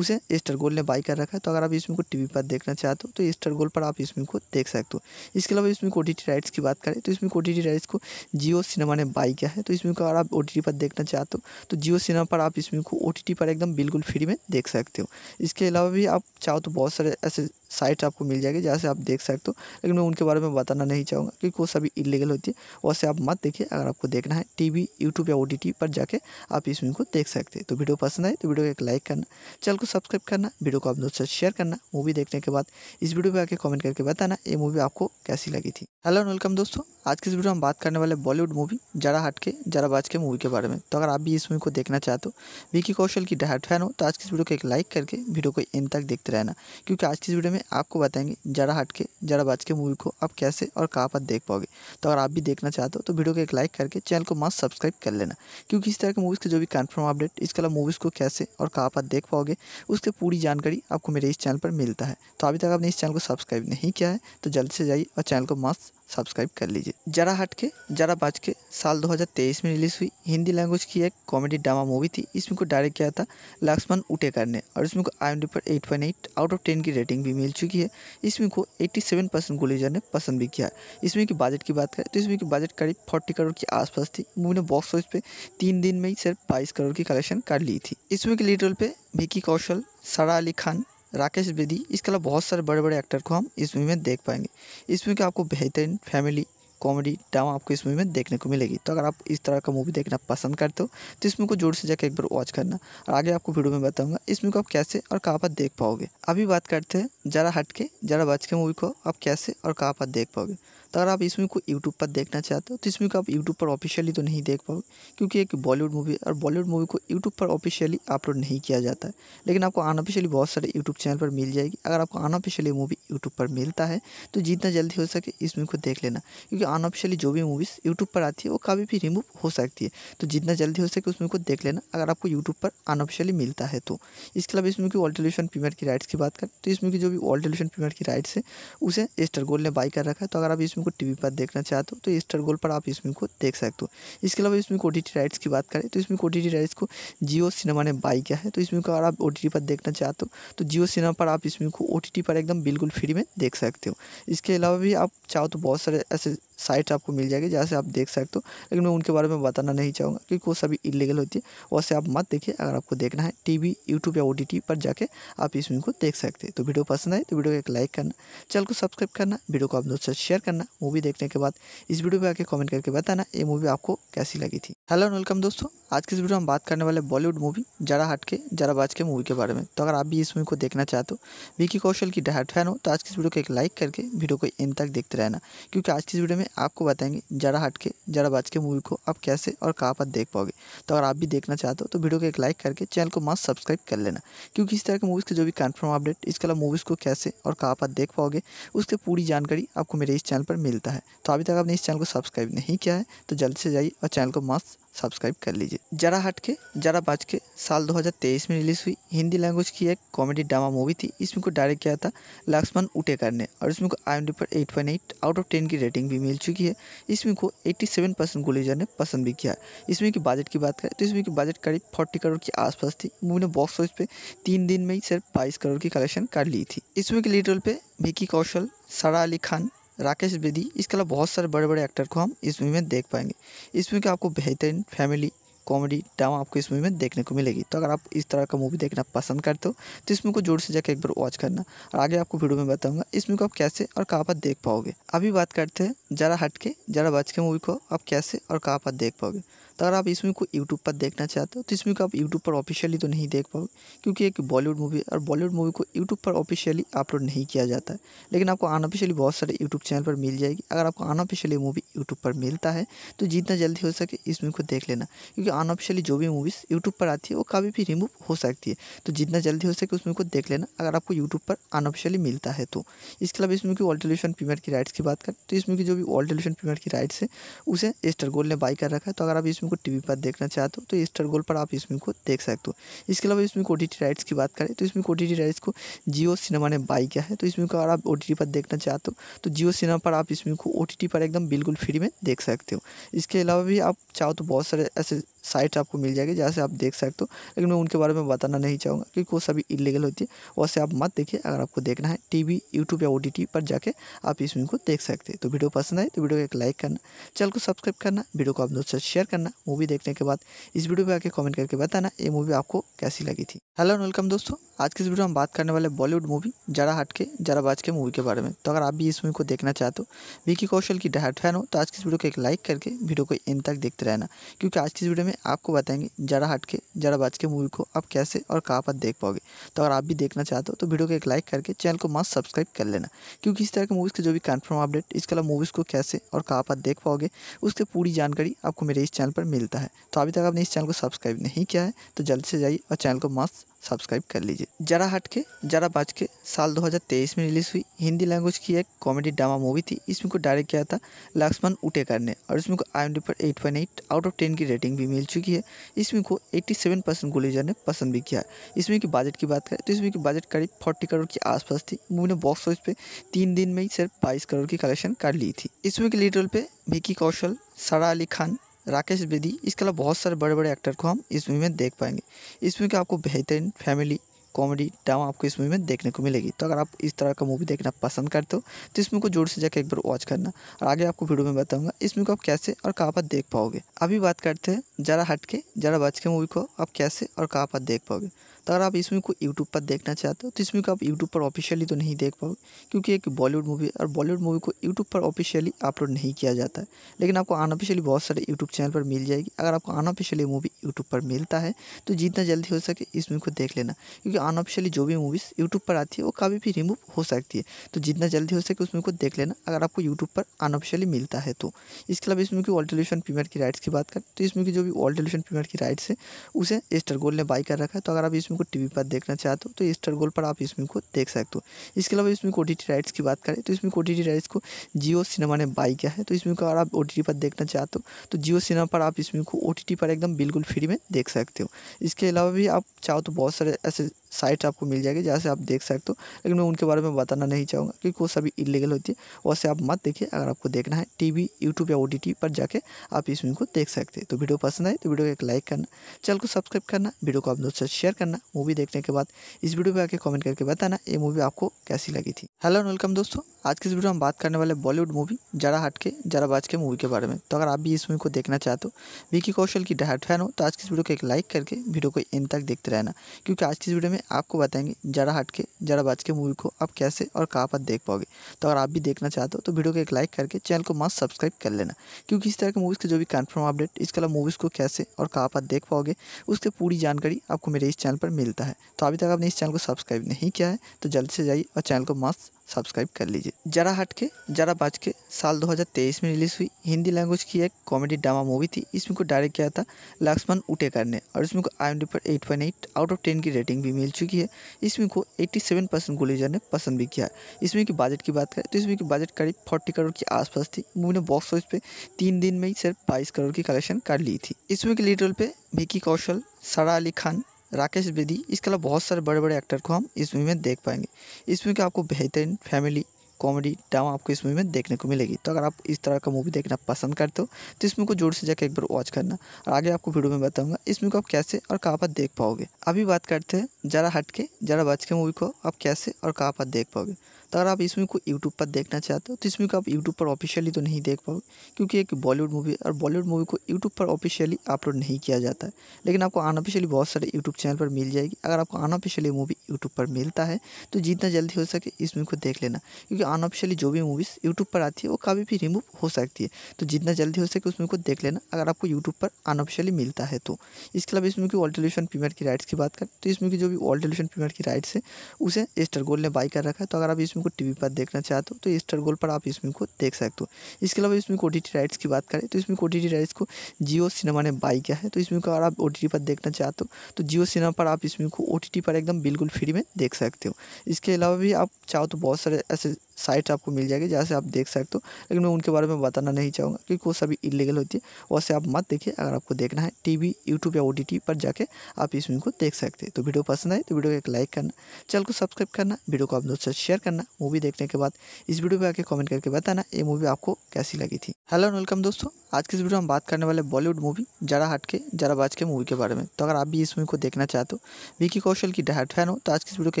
उसे एस्टर गोल्ड ने बाई कर रखा है तो अगर आप इसमें को टीवी पर देखना चाहते हो तो स्टार गोल्ड पर आप इसमें को देख सकते हो इसके अलावा इसमें ओ राइट्स की बात करें तो इसमें ओ राइट्स को जियो सिनेमा ने बाई किया है तो इसमें को अगर आप ओ पर देखना चाहते हो तो जियो सिनेमा पर आप इसमें को ओ पर एकदम बिल्कुल फ्री में देख सकते हो इसके अलावा भी आप चाहो तो बहुत सारे ऐसे साइट आपको मिल जाएगी जहाँ से आप देख सकते हो लेकिन मैं उनके बारे में बताना नहीं चाहूँगा क्योंकि वो सभी इलीगल होती है वैसे आप मत देखिए अगर आपको देखना है टीवी यूट्यूब या ओ पर जाके आप इसमें को देख सकते हैं तो वीडियो पसंद आए तो वीडियो को एक लाइक करना चैनल को सब्सक्राइब करना वीडियो को आप दोस्तों से शेयर करना मूवी देखने के बाद इस वीडियो पे आके कमेंट करके बताना ये मूवी आपको कैसी लगी थी हेलो वेलकम दोस्तों आज की इस वीडियो में हम बात करने वाले बॉलीवुड मूवी जरा हट के जरा बाज के मूवी के बारे में तो अगर आप भी इस मूवी को देखना चाहते हो विकी कौशल की डहाट फैन हो तो आज की इस वीडियो को एक लाइक करके वीडियो को इन तक देखते रहना क्योंकि आज की इस वीडियो में आपको बताएंगे जरा हट के जरा बाज के मूवी को आप कैसे और कहाँ पर देख पाओगे तो अगर आप भी देखना चाहते हो तो वीडियो को एक लाइक करके चैनल को मस्त सब्सक्राइब कर लेना क्योंकि इस तरह के मूवीज़ के जो भी कन्फर्म अपडेट इसके अलावा मूवीज़ को कैसे और कहाँ पर देख पाओगे उसकी पूरी जानकारी आपको मेरे इस चैनल पर मिलता है तो अभी तक आपने इस चैनल को सब्सक्राइब नहीं किया है तो जल्दी से जाइए और चैनल को मस्त सब्सक्राइब कर लीजिए जरा हट के जरा बाज के साल 2023 में रिलीज़ हुई हिंदी लैंग्वेज की एक कॉमेडी ड्रामा मूवी थी इसमें को डायरेक्ट किया था लक्ष्मण उटेकर ने और इसमें को आई पर 8.8 आउट ऑफ 10 की रेटिंग भी मिल चुकी है इसमें को 87 परसेंट गुलीजर ने पसंद भी किया इसमें की बजट की बात करें तो इसमें की बजट करीब फोर्टी करोड़ के आसपास थी मूवी ने बॉक्स ऑफिस पे तीन दिन में ही सिर्फ बाईस करोड़ की कलेक्शन कर ली थी इसमें की लीडर पे विकी कौशल सारा अली खान राकेश बेदी इसके अलावा बहुत सारे बड़े बड़े एक्टर को हम इस मूवी में देख पाएंगे इस मूवी का आपको बेहतरीन फैमिली कॉमेडी ड्रामा आपको इस मूवी में देखने को मिलेगी तो अगर आप इस तरह का मूवी देखना पसंद करते हो तो इस मूवी को जोर से जाकर एक बार वॉच करना और आगे आपको वीडियो में बताऊंगा इस मूवी को आप कैसे और कहाँ पर देख पाओगे अभी बात करते हैं जरा हटके जरा बच के मूवी को आप कैसे और कहाँ पर देख पाओगे अगर आप इस मूवी को यूट्यूब पर देखना चाहते हो तो इस मूवी को आप यूट्यूब पर ऑफिशियली तो नहीं देख पाओगे क्योंकि एक बॉलीवुड मूवी और बॉलीवुड मूवी को यूट्यूब पर ऑफिशियली अपलोड नहीं किया जाता है लेकिन आपको अनऑफिशियली बहुत सारे यूट्यूब चैनल पर मिल जाएगी अगर आपको अनऑफिशियली मूवी यूट्यूब पर मिलता है तो जितना जल्दी हो सके इस मूवी को देख लेना क्योंकि अनऑफिशियली जो भी मूवीज़ यूट्यूब पर आती है वो कभी भी रिमूव हो सकती है तो जितना जल्दी हो सके उस मूवी को देख लेना अगर आपको यूट्यूब पर अनऑफिशियली मिलता है तो इसके अलावा इस मूवी की टेलीविजन प्रीमियर की राइट्स की बात करें तो इस मूवी की जो भी टेलीविजन प्रीमियर की राइट्स है उसे एस्टर गोल्ड ने बाई कर रखा है तो अगर आप इसमें को टीवी पर देखना चाहते हो तो स्टार गोल्ड पर आप इसमें को देख सकते हो इसके अलावा इसमें ओ राइट्स की बात करें तो इसमें ओ राइट्स को जियो सिनेमा ने बाई किया है तो इसमें को अगर आप ओ पर देखना चाहते हो तो जियो सिनेमा पर आप इसमें को ओ पर एकदम बिल्कुल फ्री में देख सकते हो इसके अलावा भी आप चाहो तो बहुत सारे ऐसे साइट्स आपको मिल जाएगी जहाँ से आप देख सकते हो लेकिन मैं उनके बारे में बताना नहीं चाहूँगा क्योंकि वो सभी इलीगल होती है वैसे आप मत देखिए अगर आपको देखना है टीवी यूट्यूब या ओ पर जाके आप इसमें को देख सकते हैं तो वीडियो पसंद आए तो वीडियो को एक लाइक करना चैनल को सब्सक्राइब करना वीडियो को आप दोस्तों से शेयर करना मूवी देखने के बाद इस वीडियो पे आके कमेंट करके बताना ये मूवी आपको कैसी लगी थी हेलो एंड वेलकम दोस्तों आज की इस वीडियो में हम बात करने वाले बॉलीवुड मूवी जरा के जरा बाज के मूवी के बारे में तो अगर आप भी इस मूवी को देखना चाहते हो विकी कौशल की डहाट फैन हो तो आज की इस वीडियो को एक लाइक करके वीडियो को इन तक देखते रहना क्योंकि आज की इस वीडियो में आपको बताएंगे जरा के जरा बाज के मूवी को आप कैसे और कहाँ पर देख पाओगे तो अगर आप भी देखना चाहते हो तो वीडियो को एक लाइक करके चैनल को मस्त सब्सक्राइब कर लेना क्योंकि इस तरह के मूवीज़ के जो भी कन्फर्म अपडेट इसके अलावा मूवीज़ को कैसे और कहाँ पर देख पाओगे उसकी पूरी जानकारी आपको मेरे इस चैनल पर मिलता है तो अभी तक आपने इस चैनल को सब्सक्राइब नहीं किया है तो जल्द से जाइए और चैनल को मस्त सब्सक्राइब कर लीजिए जरा हट के जरा बाज के साल 2023 में रिलीज़ हुई हिंदी लैंग्वेज की एक कॉमेडी ड्रामा मूवी थी इसमें को डायरेक्ट किया था लक्ष्मण उटेकर ने और इसमें को आई पर 8.8 आउट ऑफ 10 की रेटिंग भी मिल चुकी है इसमें को 87 परसेंट गुलेजर ने पसंद भी किया इसमें की बजट की बात करें तो इसमें की बजट करीब फोर्टी करोड़ के आसपास थी मूवी ने बॉक्स ऑफिस पर तीन दिन में ही सिर्फ बाईस करोड़ की कलेक्शन कर ली थी इसमें की लीडर पर विकी कौशल सारा अली खान राकेश बेदी इसके अलावा बहुत सारे बड़े बड़े एक्टर को हम इस मूवी में देख पाएंगे इस मूवी का आपको बेहतरीन फैमिली कॉमेडी ड्रामा आपको इस मूवी में देखने को मिलेगी तो अगर आप इस तरह का मूवी देखना पसंद करते हो तो इस मूवी को जोर से जाकर एक बार वॉच करना और आगे आपको वीडियो में बताऊंगा इस मूवी को आप कैसे और कहाँ पर देख पाओगे अभी बात करते हैं जरा हटके जरा बच के मूवी को आप कैसे और कहाँ पर देख पाओगे तो अगर आप इस मूवी को यूट्यूब पर देखना चाहते हो तो इस मूवी को आप यूट्यूब पर ऑफिशियली तो नहीं देख पाओगे क्योंकि एक बॉलीवुड मूवी और बॉलीवुड मूवी को यूट्यूब पर ऑफिशियली अपलोड नहीं किया जाता है लेकिन आपको अनऑफिशियली बहुत सारे यूट्यूब चैनल पर मिल जाएगी अगर आपको अनऑफिशियली मूवी यूट्यूब पर मिलता है तो जितना जल्दी हो सके इस मूवी को देख लेना क्योंकि अनऑफिशियली जो भी मूवीज़ यूट्यूब पर आती है वो कभी भी रिमूव हो सकती है तो जितना जल्दी हो सके उस मूवी को देख लेना अगर आपको यूट्यूब पर अनऑफिशियली मिलता है तो इसके अलावा इस मूवी की ऑल टेलीविजन प्रीमियर की राइट्स की बात करें तो इस मूवी की जो भी ऑल टेलीविजन प्रीमियर की राइट्स है उसे एस्टर गोल्ड ने बाई कर रखा है तो अगर आप इस इसमें को टीवी पर देखना चाहते हो तो स्टार तो गोल्ड पर आप इसमें को देख सकते हो इसके अलावा इसमें ओ राइट्स की बात करें तो इसमें ओ राइट्स को जियो सिनेमा ने बाई किया है तो इसमें को अगर आप ओ पर देखना चाहते हो तो जियो तो सिनेमा पर आप इसमें को ओ पर एकदम बिल्कुल फ्री में देख सकते हो इसके अलावा भी आप चाहो तो बहुत सारे ऐसे साइट्स आपको मिल जाएगी जहाँ से आप देख सकते हो लेकिन मैं उनके बारे में बताना नहीं चाहूँगा क्योंकि वो सभी इलीगल होती है वैसे आप मत देखिए अगर आपको देखना है टीवी यूट्यूब या ओ पर जाके आप इस फिल्म को देख सकते हैं तो वीडियो पसंद आए तो वीडियो को एक लाइक करना चैनल को सब्सक्राइब करना वीडियो को आप दोस्तों से शेयर करना मूवी देखने के बाद इस वीडियो पर आके कमेंट करके बताना ये मूवी आपको कैसी लगी थी हेलो एंड वेलकम दोस्तों आज की इस वीडियो में हम बात करने वाले बॉलीवुड मूवी जरा हटके जरा बाज के मूवी के बारे में तो अगर आप भी इस मूवी को देखना चाहते हो विकी कौशल की डायट फैन हो तो आज की इस वीडियो को एक लाइक करके वीडियो को एंड तक देखते रहना क्योंकि आज की इस वीडियो में आपको बताएंगे जरा हट के जरा के मूवी को आप कैसे और कहाँ पर देख पाओगे तो अगर आप भी देखना चाहते हो तो वीडियो को एक लाइक करके चैनल को मस्त सब्सक्राइब कर लेना क्योंकि इस तरह के मूवीज़ के जो भी कन्फर्म अपडेट इसके अलावा मूवीज़ को कैसे और कहाँ पर देख पाओगे उसकी पूरी जानकारी आपको मेरे इस चैनल पर मिलता है तो अभी तक आपने इस चैनल को सब्सक्राइब नहीं किया है तो जल्द से जाइए और चैनल को मस्त सब्सक्राइब कर लीजिए जरा हट के जरा बाज के साल 2023 में रिलीज़ हुई हिंदी लैंग्वेज की एक कॉमेडी ड्रामा मूवी थी इसमें को डायरेक्ट किया था लक्ष्मण उटेकर ने और इसमें को आई पर eight point eight out of ten की रेटिंग भी मिल चुकी है इसमें को 87 परसेंट गुलेजर ने पसंद भी किया इसमें की बजट की बात करें तो इसमें की बजट करीब फोर्टी करोड़ के आसपास थी मूवी ने बॉक्स ऑफिस पे तीन दिन में ही सिर्फ बाईस करोड़ की कलेक्शन कर ली थी इसमें के लीड रोल पे विकी कौशल सारा अली खान राकेश बेदी इसके अलावा बहुत सारे बड़े बड़े एक्टर को हम इस मूवी में देख पाएंगे इस मूवी का आपको बेहतरीन फैमिली कॉमेडी ड्रामा आपको इस मूवी में देखने को मिलेगी तो अगर आप इस तरह का मूवी देखना पसंद करते हो तो इस मूवी को जोर से जाकर एक बार वॉच करना और आगे आपको वीडियो में बताऊंगा इस मूवी को आप कैसे और कहाँ पर देख पाओगे अभी बात करते हैं ज़रा हट के ज़रा बच के मूवी को आप कैसे और कहाँ पर देख पाओगे तो अगर आप इस मूवी को यूट्यूब पर देखना चाहते हो तो इस मूवी को आप यूट्यूब पर ऑफिशियली तो नहीं देख पाओगे क्योंकि एक बॉलीवुड मूवी और बॉलीवुड मूवी को यूट्यूब पर ऑफिशियली अपलोड नहीं किया जाता है लेकिन आपको अनऑफिशियली बहुत सारे यूट्यूब चैनल पर मिल जाएगी अगर आपको अनऑफिशियली मूवी यूट्यूब पर मिलता है तो जितना जल्दी हो सके इस मूवी को देख लेना क्योंकि अनऑफिशियली जो भी मूवीज़ यूट्यूब पर आती है वो कभी भी रिमूव हो सकती है तो जितना जल्दी हो सके उस मूवी को देख लेना अगर आपको यूट्यूब पर अनऑफिशियली मिलता है तो इसके अलावा इस मूवी की ऑल्टोल्यूशन प्रीमियर की राइट्स की बात करें तो इस मूवी की जो भी ऑल्टोल्यूशन प्रीमियर की राइट्स है उसे एस्टर गोल ने बाई कर रखा है तो अगर आप इस को टीवी पर देखना चाहते हो तो स्टार गोल्ड पर आप इस को देख सकते हो इसके अलावा इसमें फिल्म को ओ राइट्स की बात करें तो इसमें ओ राइट्स को जियो सिनेमा ने बाई किया है तो इसमें अगर आप ओ पर देखना चाहते हो तो जियो सिनेमा पर आप इस को ओ पर एकदम बिल्कुल फ्री में देख सकते हो इसके अलावा भी आप चाहो तो बहुत सारे ऐसे साइट आपको मिल जाएगी जहाँ से आप देख सकते हो लेकिन मैं उनके बारे में बताना नहीं चाहूँगा क्योंकि वो सभी इलीगल होती है वैसे आप मत देखिए अगर आपको देखना है टीवी यूट्यूब या ओ पर जाके आप इस फिल्म को देख सकते हैं तो वीडियो पसंद आए तो वीडियो को एक लाइक करना चैनल को सब्सक्राइब करना वीडियो को आप दोस्तों से शेयर करना मूवी देखने के बाद इस वीडियो पर आके कमेंट करके बताना ये मूवी आपको कैसी लगी थी हेलो एंड वेलकम दोस्तों आज की इस वीडियो में बात करने वाले बॉलीवुड मूवी जरा हट के जरा बाज के मूवी के बारे में तो अगर आप भी इस मूवी को देखना चाहते हो विकी कौशल की डायट फैन हो तो आज की इस वीडियो को एक लाइक करके वीडियो को एंड तक देखते रहना क्योंकि आज की इस वीडियो में आपको बताएंगे जरा हट के जरा बच के मूवी को आप कैसे और कहाँ पर देख पाओगे तो अगर आप भी देखना चाहते हो तो वीडियो को एक लाइक करके चैनल को मस्त सब्सक्राइब कर लेना क्योंकि इस तरह के मूवीज़ के जो भी कन्फर्म अपडेट इसके अलावा मूवीज़ को कैसे और कहाँ पर देख पाओगे उसकी पूरी जानकारी आपको मेरे इस चैनल पर मिलता है तो अभी तक आपने इस चैनल को सब्सक्राइब नहीं किया है तो जल्दी से जाइए और चैनल को मस्त सब्सक्राइब कर लीजिए जरा हट के जरा बाज के साल 2023 में रिलीज़ हुई हिंदी लैंग्वेज की एक कॉमेडी ड्रामा मूवी थी इसमें को डायरेक्ट किया था लक्ष्मण उटेकर ने और इसमें को आई पर 8.8 आउट ऑफ 10 की रेटिंग भी मिल चुकी है इसमें को 87 परसेंट गुलेजर ने पसंद भी किया इसमें की बजट की बात करें तो इसमें की बजट करीब फोर्टी करोड़ के आसपास थी मूवी ने बॉक्स ऑफिस पर तीन दिन में ही सिर्फ बाईस करोड़ की कलेक्शन कर ली थी इसमें की लीडर पे पर विकी कौशल सारा अली खान राकेश बेदी इसके अलावा बहुत सारे बड़े बड़े एक्टर को हम इस मूवी में देख पाएंगे इस मूवी का आपको बेहतरीन फैमिली कॉमेडी ड्रामा आपको इस मूवी में देखने को मिलेगी तो अगर आप इस तरह का मूवी देखना पसंद करते हो तो इस मूवी को जोर से जाकर एक बार वॉच करना और आगे आपको वीडियो में बताऊंगा इस मूवी को आप कैसे और कहाँ पर देख पाओगे अभी बात करते हैं जरा हट के जरा बच के मूवी को आप कैसे और कहाँ पर देख पाओगे तो अगर आप इस मूवी को यूट्यूब पर देखना चाहते हो तो इस मूवी को आप यूट्यूब पर ऑफिशियली तो नहीं देख पाओगे क्योंकि एक बॉलीवुड मूवी और बॉलीवुड मूवी को यूट्यूब पर ऑफिशियली अपलोड नहीं किया जाता है लेकिन आपको अनऑफिशियली बहुत सारे यूट्यूब चैनल पर मिल जाएगी अगर आपको अनऑफिशियली मूवी यूट्यूब पर मिलता है तो जितना जल्दी हो सके इस मूवी को देख लेना क्योंकि अनऑफिशियली जो भी मूवीज़ यूट्यूब पर आती है वो कभी भी रिमूव हो सकती है तो जितना जल्दी हो सके उस मूवी को देख लेना अगर आपको यूट्यूब पर अनऑफिशियली मिलता है तो इसके अलावा इस मूवी की ऑल्टोल्यूशन प्रीमियर की राइट्स की बात करें तो इस मूवी की जो भी ऑल्टोल्यूशन प्रीमियर की राइट्स है उसे एस्टर गोल्ड ने बाई कर रखा है तो अगर आप इस इसमें को टीवी पर देखना चाहते हो तो स्टार गोल्ड पर आप इसमें को देख सकते हो इसके अलावा इसमें ओ टी राइट्स की बात करें तो इसमें ओ टी राइट्स को जियो सिनेमा ने बाई किया है तो इसमें को अगर आप ओ पर देखना चाहते हो तो जियो सिनेमा पर आप इसमें को ओ पर एकदम बिल्कुल फ्री में देख सकते हो इसके अलावा भी आप चाहो तो बहुत सारे ऐसे साइट आपको मिल जाएगी जहाँ से आप देख सकते हो लेकिन मैं उनके बारे में बताना नहीं चाहूँगा क्योंकि वो सभी इलीगल होती है वैसे आप मत देखिए अगर आपको देखना है टीवी यूट्यूब या ओ पर जाके आप इस वीडियो को देख सकते हैं तो वीडियो पसंद आए तो वीडियो को एक लाइक करना चैनल को सब्सक्राइब करना वीडियो को आप दोस्तों से शेयर करना मूवी देखने के बाद इस वीडियो पर आके कॉमेंट करके बताना ये मूवी आपको कैसी लगी थी हेलो एंड वेलकम दोस्तों आज की इस वीडियो में बात करने वाले बॉलीवुड मूवी जरा हटके जरा बाज के मूवी के बारे में तो अगर आप भी इस मूवी को देखना चाहते हो विकी कौशल की डहाट फैन हो तो आज की इस वीडियो को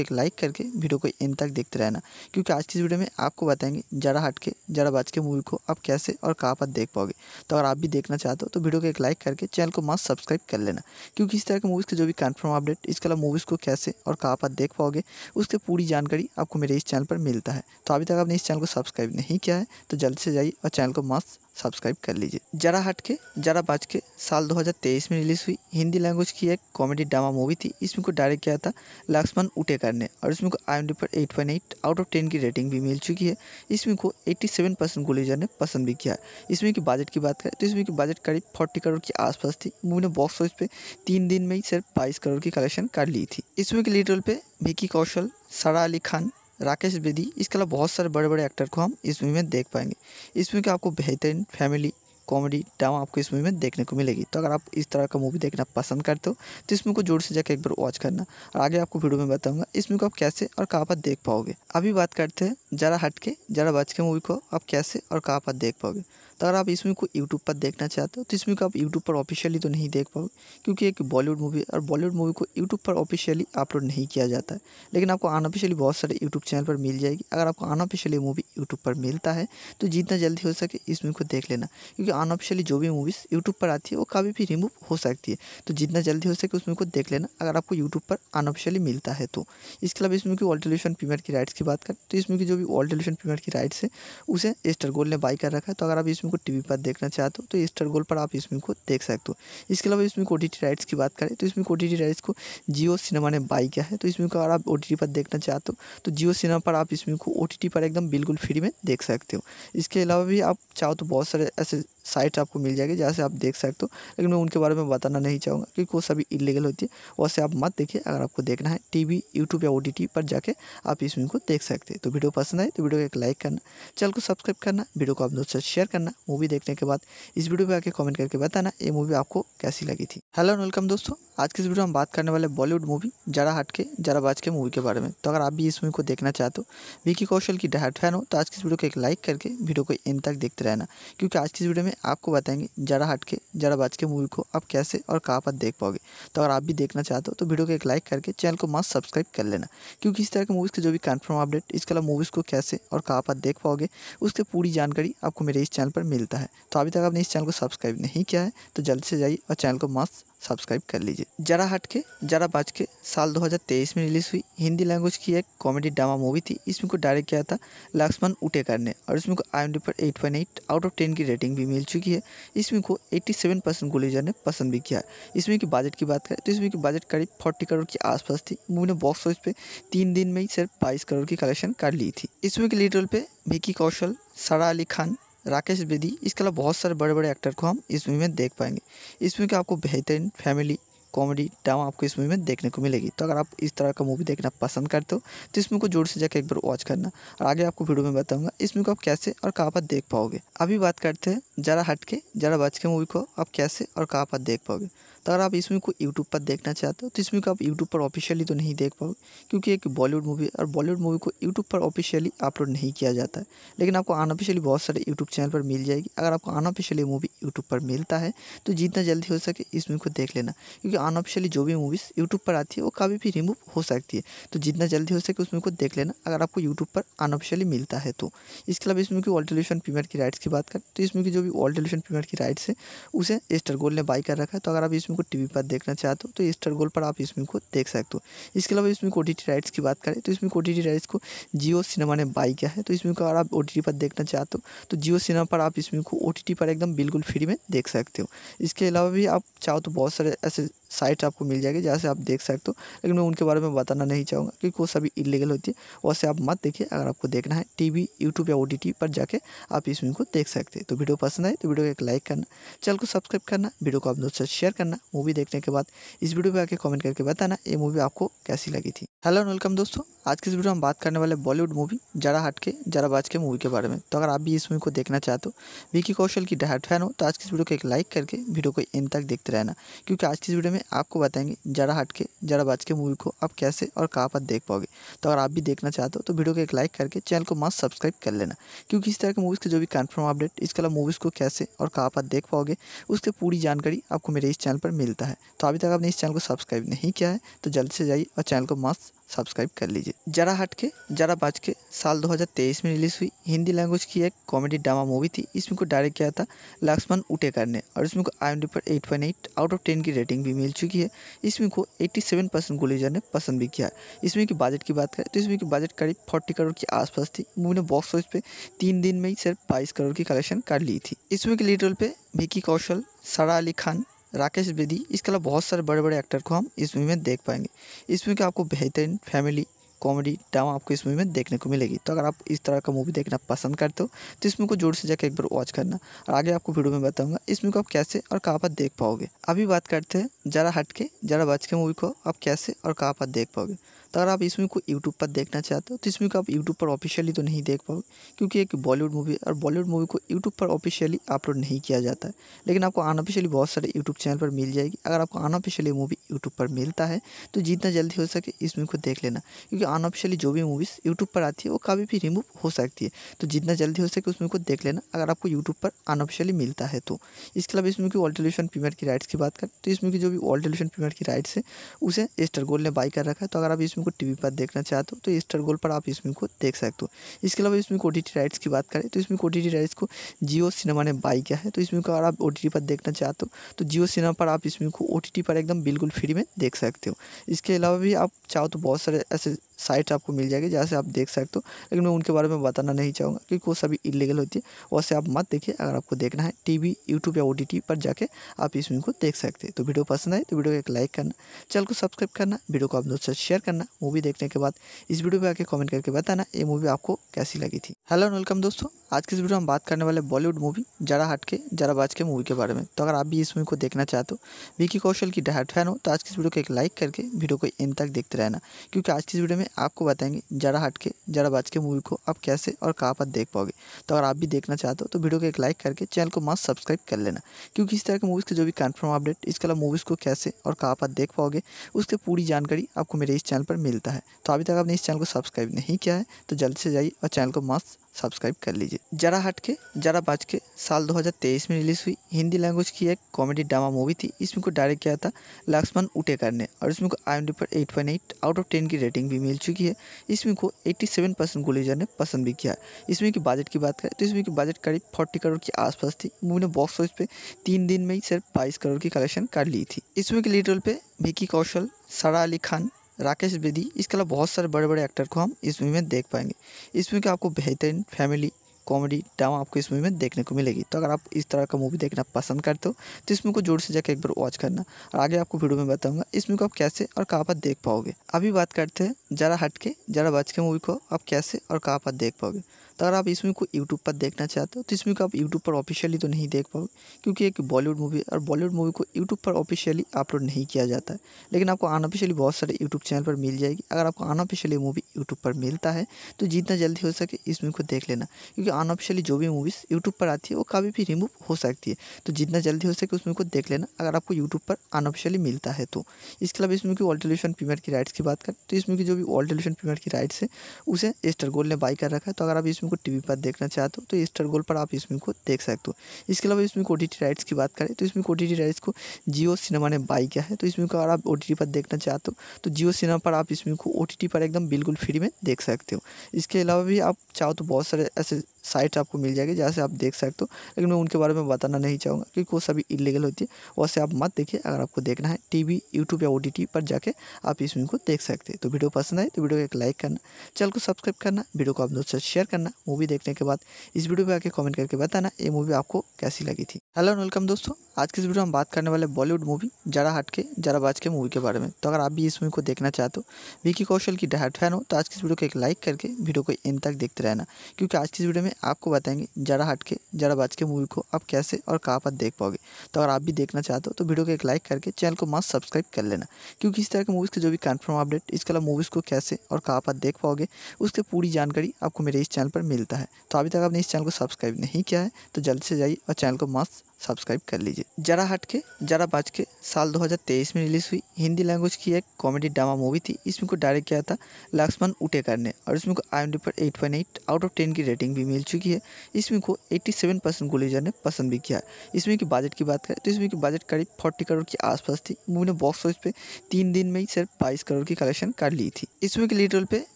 एक लाइक करके वीडियो को एंड तक देखते रहना क्योंकि आज की इस वीडियो में में आपको बताएंगे जरा हट के जरा बाज के मूवी को आप कैसे और कहाँ पर देख पाओगे तो अगर आप भी देखना चाहते हो तो वीडियो को एक लाइक करके चैनल को मस्त सब्सक्राइब कर लेना क्योंकि इस तरह के मूवीज़ के जो भी कन्फर्म अपडेट इसके अलावा मूवीज़ को कैसे और कहाँ पर देख पाओगे उसकी पूरी जानकारी आपको मेरे इस चैनल पर मिलता है तो अभी तक आपने इस चैनल को सब्सक्राइब नहीं किया है तो जल्द से जाइए और चैनल को मस्त सब्सक्राइब कर लीजिए जरा हट के जरा बाज के साल 2023 में रिलीज़ हुई हिंदी लैंग्वेज की एक कॉमेडी ड्रामा मूवी थी इसमें को डायरेक्ट किया था लक्ष्मण उटेकर ने और इसमें को आई पर 8.8 आउट ऑफ 10 की रेटिंग भी मिल चुकी है इसमें को 87 परसेंट गुलेजर ने पसंद भी किया इसमें की बजट की बात करें तो इसमें की बजट करीब फोर्टी करोड़ के आसपास थी मूवी ने बॉक्स ऑफिस पे तीन दिन में ही सिर्फ बाईस करोड़ की कलेक्शन कर ली थी इसमें की लीडर पर पे विकी कौशल सारा अली खान राकेश बेदी इसके अलावा बहुत सारे बड़े बड़े एक्टर को हम इस मूवी में देख पाएंगे इस मूवी का आपको बेहतरीन फैमिली कॉमेडी ड्रामा आपको इस मूवी में देखने को मिलेगी तो अगर आप इस तरह का मूवी देखना पसंद करते हो तो इस मूवी को जोर से जाकर एक बार वॉच करना और आगे आपको वीडियो में बताऊंगा इस मूवी को आप कैसे और कहाँ पर देख पाओगे अभी बात करते हैं ज़रा हटके ज़रा बच के मूवी को आप कैसे और कहाँ पर देख पाओगे तो अगर आप इस मूवी को यूट्यूब पर देखना चाहते हो तो इस मूवी को आप यूट्यूब पर ऑफिशियली तो नहीं देख पाओगे क्योंकि एक बॉलीवुड मूवी और बॉलीवुड मूवी को यूट्यूब पर ऑफिशियली अपलोड नहीं किया जाता है लेकिन आपको अनऑफिशियली बहुत सारे यूट्यूब चैनल पर मिल जाएगी अगर आपको अनऑफिशियली मूवी यूट्यूब पर मिलता है तो जितना जल्दी हो सके इस मूवी को देख लेना क्योंकि अनऑफिशियली जो भी मूवीज़ यूट्यूब पर आती है वो कभी भी रिमूव हो सकती है तो जितना जल्दी हो सके उस मूवी को देख लेना अगर आपको यूट्यूब पर अनऑफिशियली मिलता है तो इसके अलावा इस मूवी की ऑल टेलीविजन प्रीमियर की राइट्स की बात करें तो इस मूवी की जो भी ऑल टेलीविजन प्रीमियर की राइट्स है उसे एस्टर गोल्ड ने बाई कर रखा है तो अगर आप इस इसमें को टीवी पर देखना चाहते हो तो स्टार तो गोल्ड पर आप इसमें को देख सकते हो इसके अलावा इसमें ओ राइट्स की बात करें तो इसमें ओ राइट्स को जियो सिनेमा ने बाई किया है तो इसमें को अगर आप ओ पर देखना चाहते हो तो जियो तो सिनेमा पर आप इसमें को ओ पर एकदम बिल्कुल फ्री में देख सकते हो इसके अलावा भी आप चाहो तो बहुत सारे ऐसे साइट्स आपको मिल जाएगी जहाँ से आप देख सकते हो लेकिन मैं उनके बारे में बताना नहीं चाहूँगा क्योंकि वो सभी इलीगल होती है वैसे आप मत देखिए अगर आपको देखना है टीवी यूट्यूब या ओ पर जाके आप इस वीडियो को देख सकते हैं तो वीडियो पसंद आए तो वीडियो को एक लाइक करना चैनल को सब्सक्राइब करना वीडियो को आप दोस्तों से शेयर करना मूवी देखने के बाद इस वीडियो पर आके कमेंट करके बताना ये मूवी आपको कैसी लगी थी हेलो एंड वेलकम दोस्तों आज की इस वीडियो में हम बात करने वाले बॉलीवुड मूवी जरा हटके जरा बाज के मूवी के बारे में तो अगर आप भी इस मूवी को देखना चाहते हो विकी कौशल की डहाट फैन हो तो आज की इस वीडियो को एक लाइक करके वीडियो को एंड तक देखते रहना क्योंकि आज की इस वीडियो में आपको बताएंगे जरा हट के जरा बाज के मूवी को आप कैसे और कहाँ पर देख पाओगे तो अगर आप भी देखना चाहते हो तो वीडियो को एक लाइक करके चैनल को मस्त सब्सक्राइब कर लेना क्योंकि इस तरह के मूवीज़ के जो भी कन्फर्म अपडेट इसके अलावा मूवीज़ को कैसे और कहाँ पर देख पाओगे उसके पूरी जानकारी आपको मेरे इस चैनल पर मिलता है तो अभी तक आपने इस चैनल को सब्सक्राइब नहीं किया है तो जल्दी से जाइए और चैनल को मस्त सब्सक्राइब कर लीजिए जरा हट के जरा बाज के साल 2023 में रिलीज़ हुई हिंदी लैंग्वेज की एक कॉमेडी ड्रामा मूवी थी इसमें को डायरेक्ट किया था लक्ष्मण उटेकर ने और इसमें को आई पर eight point eight out of ten की रेटिंग भी मिल चुकी है इसमें को 87 परसेंट गुलेजर ने पसंद भी किया इसमें की बजट की बात करें तो इसमें की बजट करीब फोर्टी करोड़ के आसपास थी मूवी ने बॉक्स ऑफिस पे तीन दिन में ही सिर्फ बाईस करोड़ की कलेक्शन कर ली थी इसमें के लीडर पर पे विकी कौशल सारा अली खान राकेश बेदी इसके अलावा बहुत सारे बड़े बड़े एक्टर को हम इस मूवी में देख पाएंगे इस मूवी का आपको बेहतरीन फैमिली कॉमेडी ड्रामा आपको इस मूवी में देखने को मिलेगी तो अगर आप इस तरह का मूवी देखना पसंद करते हो तो इस मूवी को जोर से जाकर एक बार वॉच करना और आगे आपको वीडियो में बताऊँगा इस मूवी को आप कैसे और कहाँ पर देख पाओगे अभी बात करते हैं जरा हट के जरा बच के मूवी को आप कैसे और कहाँ पर देख पाओगे तो अगर आप इस मूवी को यूट्यूब पर देखना चाहते हो तो इस मूवी को आप यूट्यूब पर ऑफिशियली तो नहीं देख पाओगे क्योंकि एक बॉलीवुड मूवी और बॉलीवुड मूवी को यूट्यूब पर ऑफिशियली अपलोड नहीं किया जाता है लेकिन आपको अनऑफिशियली बहुत सारे यूट्यूब चैनल पर मिल जाएगी अगर आपको अनऑफिशियली मूवी यूट्यूब पर मिलता है तो जितना जल्दी हो सके इस मूवी को देख लेना क्योंकि अनऑफिशियली जो भी मूवीज़ यूट्यूब पर आती है वो कभी भी रिमूव हो सकती है तो जितना जल्दी हो सके उसमें को देख लेना अगर आपको यूट्यूब पर अनऑफिशियली मिलता है तो इसके अलावा इसमें की ऑल टेलीविजन प्रीमियर की राइट्स की बात करें तो इसमें की जो भी ऑल टेलीविजन प्रीमियर की राइट्स है उसे स्टार गोल्ड ने बाई कर रखा है तो अगर आप इसमें को टी पर देखना चाहते हो तो स्टार गोल्ड पर आप इसमें को देख सकते हो इसके अलावा इसमें को राइट्स की बात करें तो इसमें को राइट्स को जियो सिनेमा ने बाई किया है तो इसमें को अगर आप ओ पर देखना चाहते हो तो जियो सिनेमा पर आप इसमें को ओ पर एकदम बिल्कुल फ्री में देख सकते हो इसके अलावा भी आप चाहो तो बहुत सारे ऐसे साइट आपको मिल जाएगी जहाँ से आप देख सकते हो लेकिन मैं उनके बारे में बताना नहीं चाहूँगा क्योंकि वो सभी इलीगल होती है वैसे आप मत देखिए अगर आपको देखना है टीवी यूट्यूब या ओ पर जाके आप इस वीडियो को देख सकते हैं तो वीडियो पसंद आए तो वीडियो को एक लाइक करना चैनल को सब्सक्राइब करना वीडियो को आप दोस्तों से शेयर करना मूवी देखने के बाद इस वीडियो पर आके कमेंट करके बताना ये मूवी आपको कैसी लगी थी हेलो एंड वेलकम दोस्तों आज की इस वीडियो में हम बात करने वाले बॉलीवुड मूवी जरा हट के जरा बाज के मूवी के बारे में तो अगर आप भी इस मूवी को देखना चाहते हो विकी कौशल की डायट फैन हो तो आज की इस वीडियो को एक लाइक करके वीडियो को एंड तक देखते रहना क्योंकि आज की इस वीडियो में आपको बताएंगे जरा हट के जरा बच के मूवी को आप कैसे और कहाँ पर देख पाओगे तो अगर आप भी देखना चाहते हो तो वीडियो को एक लाइक करके चैनल को मस्त सब्सक्राइब कर लेना क्योंकि इस तरह के मूवीज़ के जो भी कन्फर्म अपडेट इसके अलावा मूवीज़ को कैसे और कहाँ पर देख पाओगे उसकी पूरी जानकारी आपको मेरे इस चैनल पर मिलता है तो अभी तक आपने इस चैनल को सब्सक्राइब नहीं किया है तो जल्दी से जाइए और चैनल को मस्त सब्सक्राइब कर लीजिए जरा हट के जरा बाज के साल 2023 में रिलीज़ हुई हिंदी लैंग्वेज की एक कॉमेडी ड्रामा मूवी थी इसमें को डायरेक्ट किया था लक्ष्मण उटेकर ने और इसमें को आई पर 8.8 आउट ऑफ 10 की रेटिंग भी मिल चुकी है इसमें को 87 परसेंट गोलीजर ने पसंद भी किया इसमें की बजट की बात करें तो इसमें की बजट करीब फोर्टी करोड़ के आसपास थी मूवी ने बॉक्स ऑफिस पर तीन दिन में ही सिर्फ बाईस करोड़ की कलेक्शन कर ली थी इसमें की लीडर पे पर विकी कौशल सारा अली खान राकेश बेदी इसके अलावा बहुत सारे बड़े बड़े एक्टर को हम इस मूवी में देख पाएंगे इस मूवी का आपको बेहतरीन फैमिली कॉमेडी ड्रामा आपको इस मूवी में देखने को मिलेगी तो अगर आप इस तरह का मूवी देखना पसंद करते हो तो इस मूवी को जोर से जाकर एक बार वॉच करना और आगे आपको वीडियो में बताऊंगा इस मूवी को आप कैसे और कहाँ पर देख पाओगे अभी बात करते हैं जरा हटके जरा बच के मूवी को आप कैसे और कहाँ पर देख पाओगे अगर आप इस मूवी को यूट्यूब पर देखना चाहते हो तो इस मूवी को आप यूट्यूब पर ऑफिशियली तो नहीं देख पाओगे क्योंकि एक बॉलीवुड मूवी और बॉलीवुड मूवी को यूट्यूब पर ऑफिशियली अपलोड नहीं किया जाता है लेकिन आपको अनऑफिशियली बहुत सारे यूट्यूब चैनल पर मिल जाएगी अगर आपको अनऑफिशियली मूवी यूट्यूब पर मिलता है तो जितना जल्दी हो सके इस मूवी को देख लेना क्योंकि अनऑफिशियली जो भी मूवीज़ यूट्यूब पर आती है वो कभी भी रिमूव हो सकती है तो जितना जल्दी हो सके उस मूवी को देख लेना अगर आपको यूट्यूब पर अनऑफिशियली मिलता है तो इसके अलावा इस मूवी की टेलीविजन प्रीमियर की राइट्स की बात करें तो इसमें की जो भी टेलीविजन प्रीमियर की राइट्स है उसे एस्टर गोल्ड ने बाई कर रखा है तो अगर आप इसमें को टीवी पर देखना चाहते हो तो स्टार गोल्ड पर आप इसमें को देख सकते हो इसके अलावा इसमें ओ राइट्स की बात करें तो इसमें ओ राइट्स को जियो सिनेमा ने बाई किया है तो इसमें को अगर आप ओ पर देखना चाहते हो तो जियो सिनेमा पर आप इसमें को ओ पर एकदम बिल्कुल फ्री में देख सकते हो इसके अलावा भी आप चाहो तो बहुत सारे ऐसे साइट आपको मिल जाएगी जहाँ से आप देख सकते हो लेकिन मैं उनके बारे में बताना नहीं चाहूँगा क्योंकि वो सभी इलीगल होती है वैसे आप मत देखिए अगर आपको देखना है टीवी यूट्यूब या ओ पर जाके आप इस वीडियो को देख सकते हैं तो वीडियो पसंद आए तो वीडियो को एक लाइक करना चैनल को सब्सक्राइब करना वीडियो को आप दोस्तों से शेयर करना मूवी देखने के बाद इस वीडियो पर आके कॉमेंट करके बताना ये मूवी आपको कैसी लगी थी हेलो एंड वेलकम दोस्तों आज की इस वीडियो में बात करने वाले बॉलीवुड मूवी जरा हटके जरा बाज के मूवी के बारे में तो अगर आप भी इस मूवी को देखना चाहते हो विकी कौशल की डायट फैन हो तो आज की इस वीडियो को एक लाइक करके वीडियो को एंड तक देखते रहना क्योंकि आज की इस वीडियो में में आपको बताएंगे जरा हट के जरा के मूवी को आप कैसे और कहाँ पर देख पाओगे तो अगर आप भी देखना चाहते हो तो वीडियो को एक लाइक करके चैनल को मस्त सब्सक्राइब कर लेना क्योंकि इस तरह के मूवीज़ के जो भी कन्फर्म अपडेट इसके अलावा मूवीज़ को कैसे और कहाँ पर देख पाओगे उसकी पूरी जानकारी आपको मेरे इस चैनल पर मिलता है तो अभी तक आपने इस चैनल को सब्सक्राइब नहीं किया है तो जल्द से जाइए और चैनल को मस्त सब्सक्राइब कर लीजिए जरा हट के जरा बाज के साल 2023 में रिलीज़ हुई हिंदी लैंग्वेज की एक कॉमेडी ड्रामा मूवी थी इसमें को डायरेक्ट किया था लक्ष्मण उटेकर ने और इसमें को आई पर 8.8 आउट ऑफ 10 की रेटिंग भी मिल चुकी है इसमें को 87 परसेंट गुलेजर ने पसंद भी किया इसमें की बजट की बात करें तो इसमें की बजट करीब फोर्टी करोड़ के आसपास थी मूवी ने बॉक्स ऑफिस पर तीन दिन में ही सिर्फ बाईस करोड़ की कलेक्शन कर ली थी इसमें के लीडर पर विकी कौशल सारा अली खान राकेश बेदी इसके अलावा बहुत सारे बड़े बड़े एक्टर को हम इस मूवी में देख पाएंगे इस मूवी का आपको बेहतरीन फैमिली कॉमेडी ड्रामा आपको इस मूवी में देखने को मिलेगी तो अगर आप इस तरह का मूवी देखना पसंद करते हो तो इस मूवी को जोर से जाकर एक बार वॉच करना और आगे आपको वीडियो में बताऊंगा इस मूवी को आप कैसे और कहाँ पर देख पाओगे अभी बात करते हैं जरा हटके जरा बच के मूवी को आप कैसे और कहाँ पर देख पाओगे तो अगर आप इस मूवी को यूट्यूब पर देखना चाहते हो तो इस मूवी को आप यूट्यूब पर ऑफिशियली तो नहीं देख पाओगे क्योंकि एक बॉलीवुड मूवी और बॉलीवुड मूवी को यूट्यूब पर ऑफिशियली अपलोड नहीं किया जाता है लेकिन आपको अनऑफिशियली बहुत सारे यूट्यूब चैनल पर मिल जाएगी अगर आपको अनऑफिशियली मूवी यूट्यूब पर मिलता है तो जितना जल्दी हो सके इस मूवी को देख लेना क्योंकि अनऑफिशियली जो भी मूवीज़ यूट्यूब पर आती है वो कभी भी रिमूव हो सकती है तो जितना जल्दी हो सके उस मूवी को देख लेना अगर आपको यूट्यूब पर अनऑफिशियली मिलता है तो इसके अलावा इस मूवी की ऑल प्रीमियर की राइट्स की बात करें तो इसमें की जो भी ऑल टेलीविजन प्रीमियर की राइट्स है उसे एस्टर गोल्ड ने बाई कर रखा है तो अगर आप इसमें इसमें को टीवी पर देखना चाहते हो तो स्टार तो गोल पर आप इसमें को देख सकते हो इसके अलावा इसमें ओ राइट्स की बात करें तो इसमें ओ राइट्स को जियो सिनेमा ने बाई किया है तो इसमें अगर आप ओ पर देखना चाहते हो तो जियो तो सिनेमा पर आप इसमें को ओ पर एकदम बिल्कुल फ्री में देख सकते हो इसके अलावा भी आप चाहो तो बहुत सारे ऐसे साइट्स आपको मिल जाएगी जहाँ से आप देख सकते हो लेकिन मैं उनके बारे में बताना नहीं चाहूँगा क्योंकि वो सभी इलीगल होती है वैसे आप मत देखिए अगर आपको देखना है टीवी यूट्यूब या ओ पर जाके आप इस फिल्म को देख सकते हैं तो वीडियो पसंद आए तो वीडियो को एक लाइक करना चैनल को सब्सक्राइब करना वीडियो को आप दोस्तों से शेयर करना मूवी देखने के बाद इस वीडियो पर आके कमेंट करके बताना ये मूवी आपको कैसी लगी थी हेलो एंड वेलकम दोस्तों आज की इस वीडियो में हम बात करने वाले बॉलीवुड मूवी जरा हट के जरा बाज के मूवी के बारे में तो अगर आप भी इस मूवी को देखना चाहते हो विकी कौशल की डहाट फैन हो तो आज की इस वीडियो को एक लाइक करके वीडियो को एंड तक देखते रहना क्योंकि आज की इस वीडियो में आपको बताएंगे जरा हट के जरा बच के मूवी को आप कैसे और कहाँ पर देख पाओगे तो अगर आप भी देखना चाहते हो तो वीडियो को एक लाइक करके चैनल को मस्त सब्सक्राइब कर लेना क्योंकि इस तरह के मूवीज़ के जो भी कन्फर्म अपडेट इसके अलावा मूवीज़ को कैसे और कहाँ पर देख पाओगे उसकी पूरी जानकारी आपको मेरे इस चैनल पर मिलता है तो अभी तक आपने इस चैनल को सब्सक्राइब नहीं किया है तो जल्दी से जाइए और चैनल को मस्त सब्सक्राइब कर लीजिए जरा हटके जरा बाज के साल 2023 में रिलीज़ हुई हिंदी लैंग्वेज की एक कॉमेडी ड्रामा मूवी थी इसमें को डायरेक्ट किया था लक्ष्मण उटेकर ने और इसमें को आई पर 8.8 आउट ऑफ 10 की रेटिंग भी मिल चुकी है इसमें को 87 परसेंट गुलेजर ने पसंद भी किया इसमें की बजट की बात करें तो इसमें की बजट करीब फोर्टी करोड़ के आसपास थी मूवी ने बॉक्स ऑफिस पर तीन दिन में ही सिर्फ बाईस करोड़ की कलेक्शन कर ली थी इसमें के लीडर पर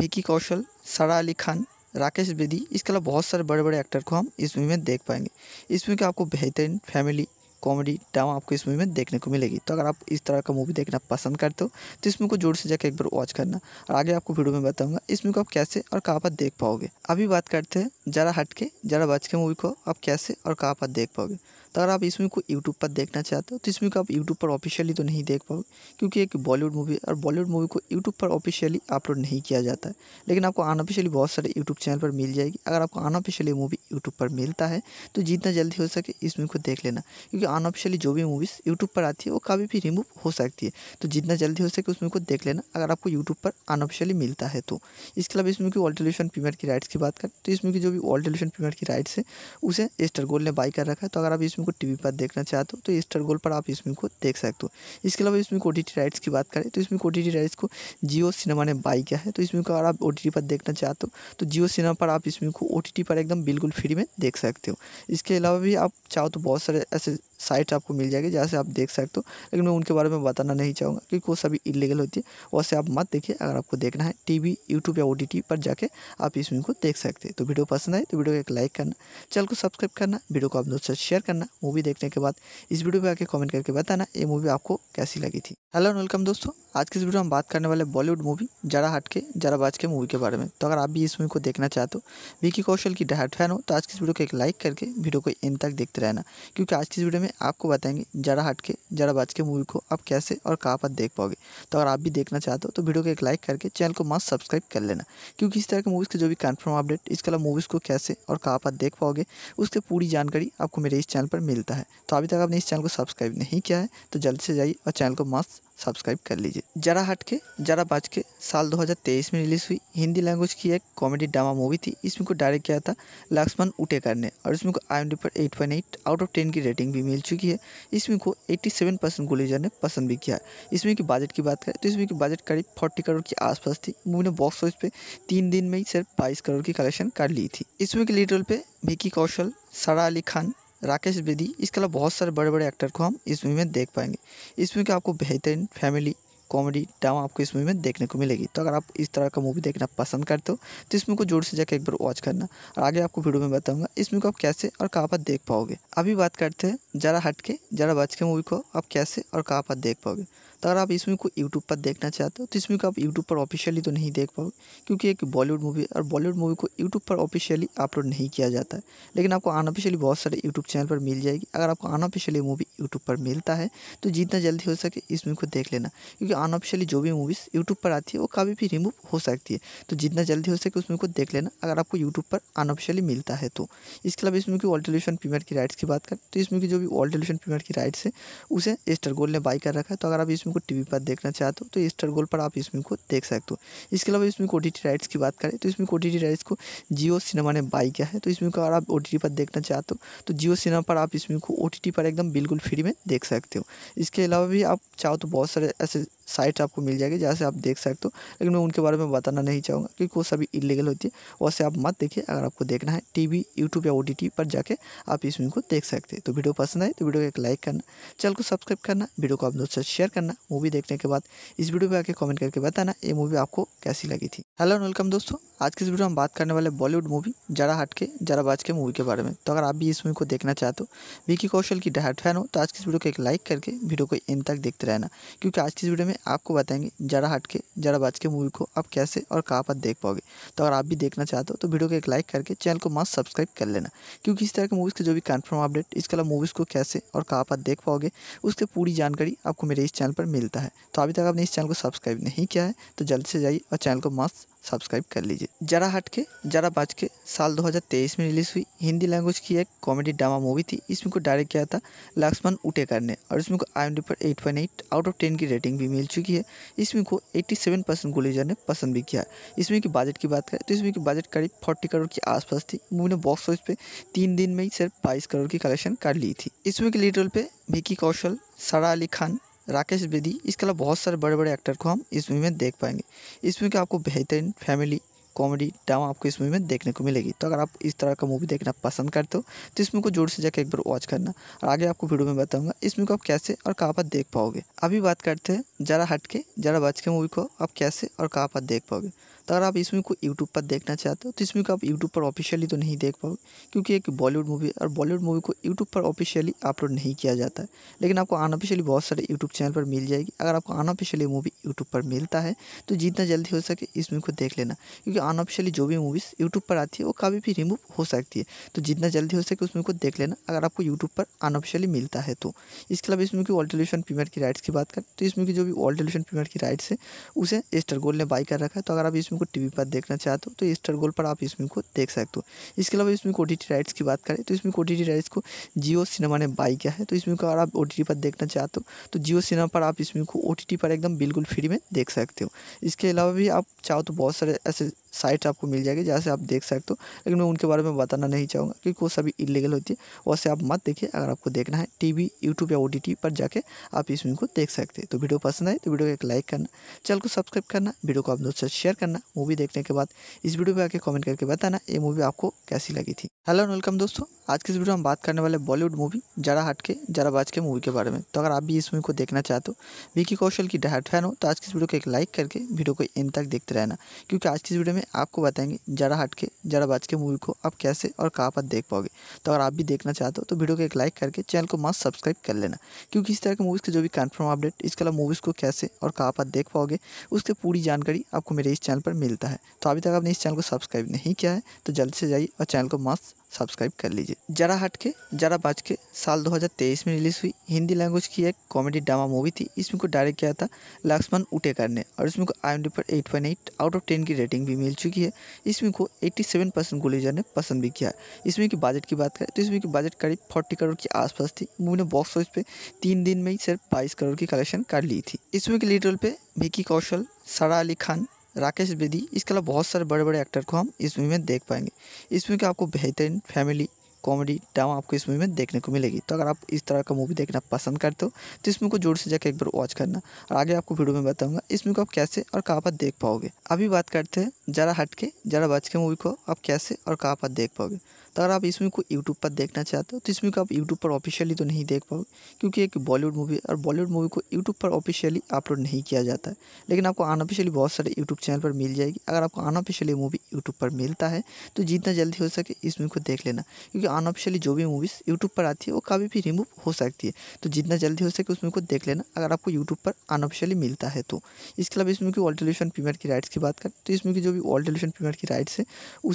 विकी कौशल सारा अली खान राकेश बेदी इसके अलावा बहुत सारे बड़े बड़े एक्टर को हम इस मूवी में देख पाएंगे इस मूवी का आपको बेहतरीन फैमिली कॉमेडी ड्रामा आपको इस मूवी में देखने को मिलेगी तो अगर आप इस तरह का मूवी देखना पसंद करते हो तो इस मूवी को जोर से जाकर एक बार वॉच करना और आगे आपको वीडियो में बताऊंगा इस मूवी को आप कैसे और कहाँ पर देख पाओगे अभी बात करते हैं जरा हटके जरा बच के मूवी को आप कैसे और कहाँ पर देख पाओगे अगर आप इस मूवी को यूट्यूब पर देखना चाहते हो तो इस मूवी को आप यूट्यूब पर ऑफिशियली तो नहीं देख पाओगे क्योंकि एक बॉलीवुड मूवी और बॉलीवुड मूवी को यूट्यूब पर ऑफिशियली अपलोड नहीं किया जाता है लेकिन आपको अनऑफिशियली बहुत सारे यूट्यूब चैनल पर मिल जाएगी अगर आपको अनऑफिशियली मूवी यूट्यूब पर मिलता है तो जितना जल्दी हो सके इस मूवी को देख लेना क्योंकि अनऑफिशियली जो भी मूवीज़ यूट्यूब पर आती है वो कभी भी रिमूव हो सकती है तो जितना जल्दी हो सके उस मूवी को देख लेना अगर आपको यूट्यूब पर अनऑफिशियली मिलता है तो इसके अलावा इस मूवी की टेलीविजन प्रीमियर की राइट्स की बात करें तो इसमें की जो भी टेलीविजन प्रीमियर की राइट्स है उसे एस्टर गोल्ड ने बाई कर रखा है तो अगर आप इसमें को टी पर देखना चाहते हो तो स्टार गोल्ड पर आप इसमें को देख सकते हो इसके अलावा इसमें ओ राइट्स की बात करें तो इसमें ओ राइट्स को जियो सिनेमा ने बाई किया है तो इसमें को अगर आप ओ पर देखना चाहते हो तो जियो सिनेमा पर आप इसमें को ओ पर एकदम बिल्कुल फ्री में देख सकते हो इसके अलावा भी आप चाहो तो बहुत सारे ऐसे साइट आपको मिल जाएगी जहाँ से आप देख सकते हो लेकिन मैं उनके बारे में बताना नहीं चाहूँगा क्योंकि वो सभी इलीगल होती है वैसे आप मत देखिए अगर आपको देखना है टीवी यूट्यूब या ओ पर जाके आप इसमें को देख सकते हैं तो वीडियो पसंद आए तो वीडियो को एक लाइक करना चैनल को सब्सक्राइब करना वीडियो को आप दोस्तों से शेयर करना मूवी देखने के बाद इस वीडियो पे आके कमेंट करके बताना ये मूवी आपको कैसी लगी थी हेलो वेलकम दोस्तों आज की इस वीडियो में बात करने वाले बॉलीवुड मूवी जरा हट के जरा बाज के मूवी के बारे में तो अगर आप भी इस मूवी को देखना चाहते हो विकी कौशल की डहाट फैन हो तो आज की इस वीडियो को एक लाइक करके वीडियो को एंड तक देखते रहना क्योंकि आज की इस वीडियो में आपको बताएंगे जरा हट के जरा बाज के मूवी को आप कैसे और कहाँ पर देख पाओगे तो अगर आप भी देखना चाहते हो तो, तो वीडियो को एक लाइक करके चैनल को मस्त सब्सक्राइब कर लेना क्योंकि इस तरह के मूवीज़ के जो भी कन्फर्म अपडेट इसके अलावा मूवीज़ को कैसे और कहाँ पर देख पाओगे उसकी पूरी जानकारी आपको मेरे इस चैनल पर पर मिलता है तो अभी तक आपने इस चैनल को सब्सक्राइब नहीं किया है तो जल्द से जाइए और चैनल को मस्त सब्सक्राइब कर लीजिए जरा हट के जरा बाज के साल 2023 में रिलीज़ हुई हिंदी लैंग्वेज की एक कॉमेडी ड्रामा मूवी थी इसमें को डायरेक्ट किया था लक्ष्मण उटेकर ने और इसमें को आई पर 8.8 आउट ऑफ 10 की रेटिंग भी मिल चुकी है इसमें को 87 परसेंट गुलेजर ने पसंद भी किया इसमें की बजट की बात करें तो इसमें की बजट करीब फोर्टी करोड़ के आसपास थी मूवी ने बॉक्स ऑफिस पे तीन दिन में ही सिर्फ बाईस करोड़ की कलेक्शन कर ली थी इसमें की लीडर पे विकी कौशल सारा अली खान राकेश बेदी इसके अलावा बहुत सारे बड़े बड़े एक्टर को हम इस मूवी में देख पाएंगे इस मूवी के आपको बेहतरीन फैमिली कॉमेडी ड्रामा आपको इस मूवी में देखने को मिलेगी तो अगर आप इस तरह का मूवी देखना पसंद करते हो तो इस मूवी को जोर से जाकर एक बार वॉच करना और आगे आपको वीडियो में बताऊंगा इस मूवी को आप कैसे और कहाँ पर देख पाओगे अभी बात करते हैं जरा हटके जरा बच के मूवी को आप कैसे और कहाँ पर देख पाओगे तो अगर आप इस मूवी को यूट्यूब पर देखना चाहते हो तो इस मूवी को आप यूट्यूब पर ऑफिशियली तो नहीं देख पाओगे क्योंकि एक बॉलीवुड मूवी और बॉलीवुड मूवी को यूट्यूब पर ऑफिशियली अपलोड नहीं किया जाता है लेकिन आपको अनऑफिशियली बहुत सारे यूट्यूब चैनल पर मिल जाएगी अगर आपको अनऑफिशियली मूवी यूट्यूब पर मिलता है तो जितना जल्दी हो सके इस मूवी को देख लेना क्योंकि अनऑफिशियली जो भी मूवीज़ यूट्यूब पर आती है वो कभी भी रिमूव हो सकती है तो जितना जल्दी हो सके उस मूवी को देख लेना अगर आपको यूट्यूब पर अनऑफिशियली मिलता है तो इसके अलावा इस मूवी की ऑल्टोल्यूशन प्रीमियर की राइट्स की बात करें तो इस मूवी की जो भी ऑल्टोल्यूशन प्रीमियर की राइट्स है उसे एस्टर गोल्ड ने बाई कर रखा है तो अगर आप इसमें को टीवी पर देखना चाहते हो तो स्टार गोल्ड पर आप इसमें को देख सकते हो इसके अलावा इसमें ओ राइट्स की बात करें तो इसमें ओ राइट्स को जियो सिनेमा ने बाई किया है तो इसमें को अगर आप ओ पर देखना चाहते हो तो जियो सिनेमा पर आप इसमें को ओ पर एकदम बिल्कुल फ्री में देख सकते हो इसके अलावा भी आप चाहो तो बहुत सारे ऐसे साइट आपको मिल जाएगी जहाँ से आप देख सकते हो लेकिन मैं उनके बारे में बताना नहीं चाहूँगा क्योंकि वो सभी इलीगल होती है वैसे आप मत देखिए अगर आपको देखना है टीवी यूट्यूब या ओ पर जाके आप इस मूवी को देख सकते हैं तो वीडियो पसंद आए तो वीडियो को एक लाइक करना चैनल को सब्सक्राइब करना वीडियो को आप दोस्तों से शेयर करना मूवी देखने के बाद इस वीडियो पर आके कॉमेंट करके बताना ये मूवी आपको कैसी लगी थी हेलो एंड वेलकम दोस्तों आज की इस वीडियो में हम बात करने वाले बॉलीवुड मूवी जरा हटके जरा बाज के मूवी के बारे में तो अगर आप भी इस मूवी को देखना चाहते हो विकी कौशल की डायट फैन हो तो आज की इस वीडियो को एक लाइक करके वीडियो को इन तक देखते रहना क्योंकि आज की इस वीडियो में में आपको बताएंगे जरा हटके जड़ा बच के मूवी को आप कैसे और कहाँ पर देख पाओगे तो अगर आप भी देखना चाहते हो तो वीडियो को एक लाइक करके चैनल को मस्त सब्सक्राइब कर लेना क्योंकि इस तरह के मूवीज़ के जो भी कन्फर्म अपडेट इसके अलावा मूवीज़ को कैसे और कहाँ पर देख पाओगे उसकी पूरी जानकारी आपको मेरे इस चैनल पर मिलता है तो अभी तक आपने इस चैनल को सब्सक्राइब नहीं किया है तो जल्द से जाइए और चैनल को मस्त सब्सक्राइब कर लीजिए जरा हट के जरा बाज के साल 2023 में रिलीज़ हुई हिंदी लैंग्वेज की एक कॉमेडी ड्रामा मूवी थी इसमें को डायरेक्ट किया था लक्ष्मण उटेकर ने और इसमें को आई पर 8.8 आउट ऑफ 10 की रेटिंग भी मिल चुकी है इसमें को 87 परसेंट गुलेजर ने पसंद भी किया इसमें की बजट की बात करें तो इसमें की बजट करीब फोर्टी करोड़ के आसपास थी मूवी ने बॉक्स ऑफिस पर तीन दिन में ही सिर्फ बाईस करोड़ की कलेक्शन कर ली थी इसमें के लीड रोल पर विकी कौशल सारा अली खान राकेश बेदी इसके अलावा बहुत सारे बड़े बड़े एक्टर को हम इस मूवी में देख पाएंगे इस मूवी का आपको बेहतरीन फैमिली कॉमेडी ड्रामा आपको इस मूवी में देखने को मिलेगी तो अगर आप इस तरह का मूवी देखना पसंद करते हो तो इस मूवी को जोर से जाकर एक बार वॉच करना और आगे आपको वीडियो में बताऊंगा इस मूवी को आप कैसे और कहाँ पर देख पाओगे अभी बात करते हैं ज़रा हट के ज़रा बच के मूवी को आप कैसे और कहाँ पर देख पाओगे तो अगर आप इसमें को यूट्यूब पर देखना चाहते हो तो इसमें को आप यूट्यूब पर ऑफिशियली तो नहीं देख पाओगे क्योंकि एक बॉलीवुड मूवी और बॉलीवुड मूवी को यूट्यूब पर ऑफिशियली अपलोड नहीं किया जाता है लेकिन आपको अनऑफिशियली बहुत सारे यूट्यूब चैनल पर मिल जाएगी अगर आपको अनऑफिशियली मूवी यूट्यूब पर मिलता है तो जितना जल्दी हो सके इस मूवी को देख लेना क्योंकि अनऑफिशियली जो भी मूवीज़ यूट्यूब पर आती है वो कभी भी रिमूव हो सकती है तो जितना जल्दी हो सके उस मूवी को देख लेना अगर आपको यूट्यूब पर अनऑफिशियली मिलता है तो इसके अलावा इस मूवी की ऑल्टोल्यूशन प्रीमियर की राइट्स की बात करें तो इस मूवी की जो भी ऑल्टोल्यूशन प्रीमियर की राइट्स है उसे एस्टर गोल्ड ने बाई कर रखा है तो अगर आप इस फिल्म को टीवी पर देखना चाहते हो तो स्टार तो गोल्ड पर आप इस को देख सकते हो इसके अलावा इसमें ओटीटी राइट्स की बात करें तो इसमें ओ राइट्स को जियो सिनेमा ने बाई किया है तो इसमें अगर आप ओ पर देखना चाहते हो तो जियो तो सिनेमा पर आप इस को ओ पर एकदम बिल्कुल फ्री में देख सकते हो इसके अलावा भी आप चाहो तो बहुत सारे ऐसे साइट आपको मिल जाएगी जहाँ से आप देख सकते हो लेकिन मैं उनके बारे में बताना नहीं चाहूँगा क्योंकि वो सभी इलीगल होती है वैसे आप मत देखिए अगर आपको देखना है टीवी यूट्यूब या ओ पर जाके आप इस फिल्म को देख सकते हैं तो वीडियो पसंद आए तो वीडियो को एक लाइक करना चैनल को सब्सक्राइब करना वीडियो को आप दोस्तों से शेयर करना मूवी देखने के बाद इस वीडियो पर आके कॉमेंट करके बताना ये मूवी आपको कैसी लगी थी हेलो एंड वेलकम दोस्तों आज की इस वीडियो में हम बात करने वाले बॉलीवुड मूवी जरा हटके जरा बाज के मूवी के बारे में तो अगर आप भी इस मूवी को देखना चाहते हो विकी कौशल की डायट फैन हो तो आज की इस वीडियो को एक लाइक करके वीडियो को एंड तक देखते रहना क्योंकि आज की इस वीडियो में आपको बताएंगे जरा हट के जरा बाज के मूवी को आप कैसे और कहाँ पर देख पाओगे तो अगर आप भी देखना चाहते हो तो वीडियो को एक लाइक करके चैनल को मस्त सब्सक्राइब कर लेना क्योंकि इस तरह के मूवीज़ के जो भी कन्फर्म अपडेट इसके अलावा मूवीज़ को कैसे और कहाँ पर देख पाओगे उसके पूरी जानकारी आपको मेरे इस चैनल पर मिलता है तो अभी तक आपने इस चैनल को सब्सक्राइब नहीं किया है तो जल्दी से जाइए और चैनल को मस्त सब्सक्राइब कर लीजिए जरा हट के जरा बाज के साल 2023 में रिलीज़ हुई हिंदी लैंग्वेज की एक कॉमेडी ड्रामा मूवी थी इसमें को डायरेक्ट किया था लक्ष्मण उटेकर ने और इसमें को आई पर eight point eight out of ten की रेटिंग भी मिल चुकी है इसमें को 87 परसेंट गुलेजर ने पसंद भी किया इसमें की बजट की बात करें तो इसमें की बजट करीब फोर्टी करोड़ के आसपास थी मूवी ने बॉक्स ऑफिस पे तीन दिन में ही सिर्फ बाईस करोड़ की कलेक्शन कर ली थी इसमें के लीडर पर पे विकी कौशल सारा अली खान राकेश बेदी इसके अलावा बहुत सारे बड़े बड़े एक्टर को हम इस मूवी में देख पाएंगे इस मूवी का आपको बेहतरीन फैमिली कॉमेडी ड्रामा आपको इस मूवी में देखने को मिलेगी तो अगर आप इस तरह का मूवी देखना पसंद करते हो तो इस मूवी को जोर से जाकर एक बार वॉच करना और आगे आपको वीडियो में बताऊंगा इस मूवी को आप कैसे और कहाँ पर देख पाओगे अभी बात करते हैं जरा हट के जरा बच के मूवी को आप कैसे और कहाँ पर देख पाओगे तो अगर आप इस मूवी को यूट्यूब पर देखना चाहते हो तो इस मूवी को आप यूट्यूब पर ऑफिशियली तो नहीं देख पाओगे क्योंकि एक बॉलीवुड मूवी और बॉलीवुड मूवी को यूट्यूब पर ऑफिशियली अपलोड नहीं किया जाता है लेकिन आपको अनऑफिशियली बहुत सारे यूट्यूब चैनल पर मिल जाएगी अगर आपको अनऑफिशियली मूवी यूट्यूब पर मिलता है तो जितना जल्दी हो सके इस मूवी को देख लेना क्योंकि अनऑफिशियली जो भी मूवीज़ यूट्यूब पर आती है वो कभी भी रिमूव हो सकती है तो जितना जल्दी हो सके उस मूवी को देख लेना अगर आपको यूट्यूब पर अनऑफिशियली मिलता है तो इसके अलावा इस मूवी की ऑल टेलीविजन प्रीमियर की राइट्स की बात करें तो इसमें की जो भी ऑल टेलीविजन प्रीमियर की राइट्स है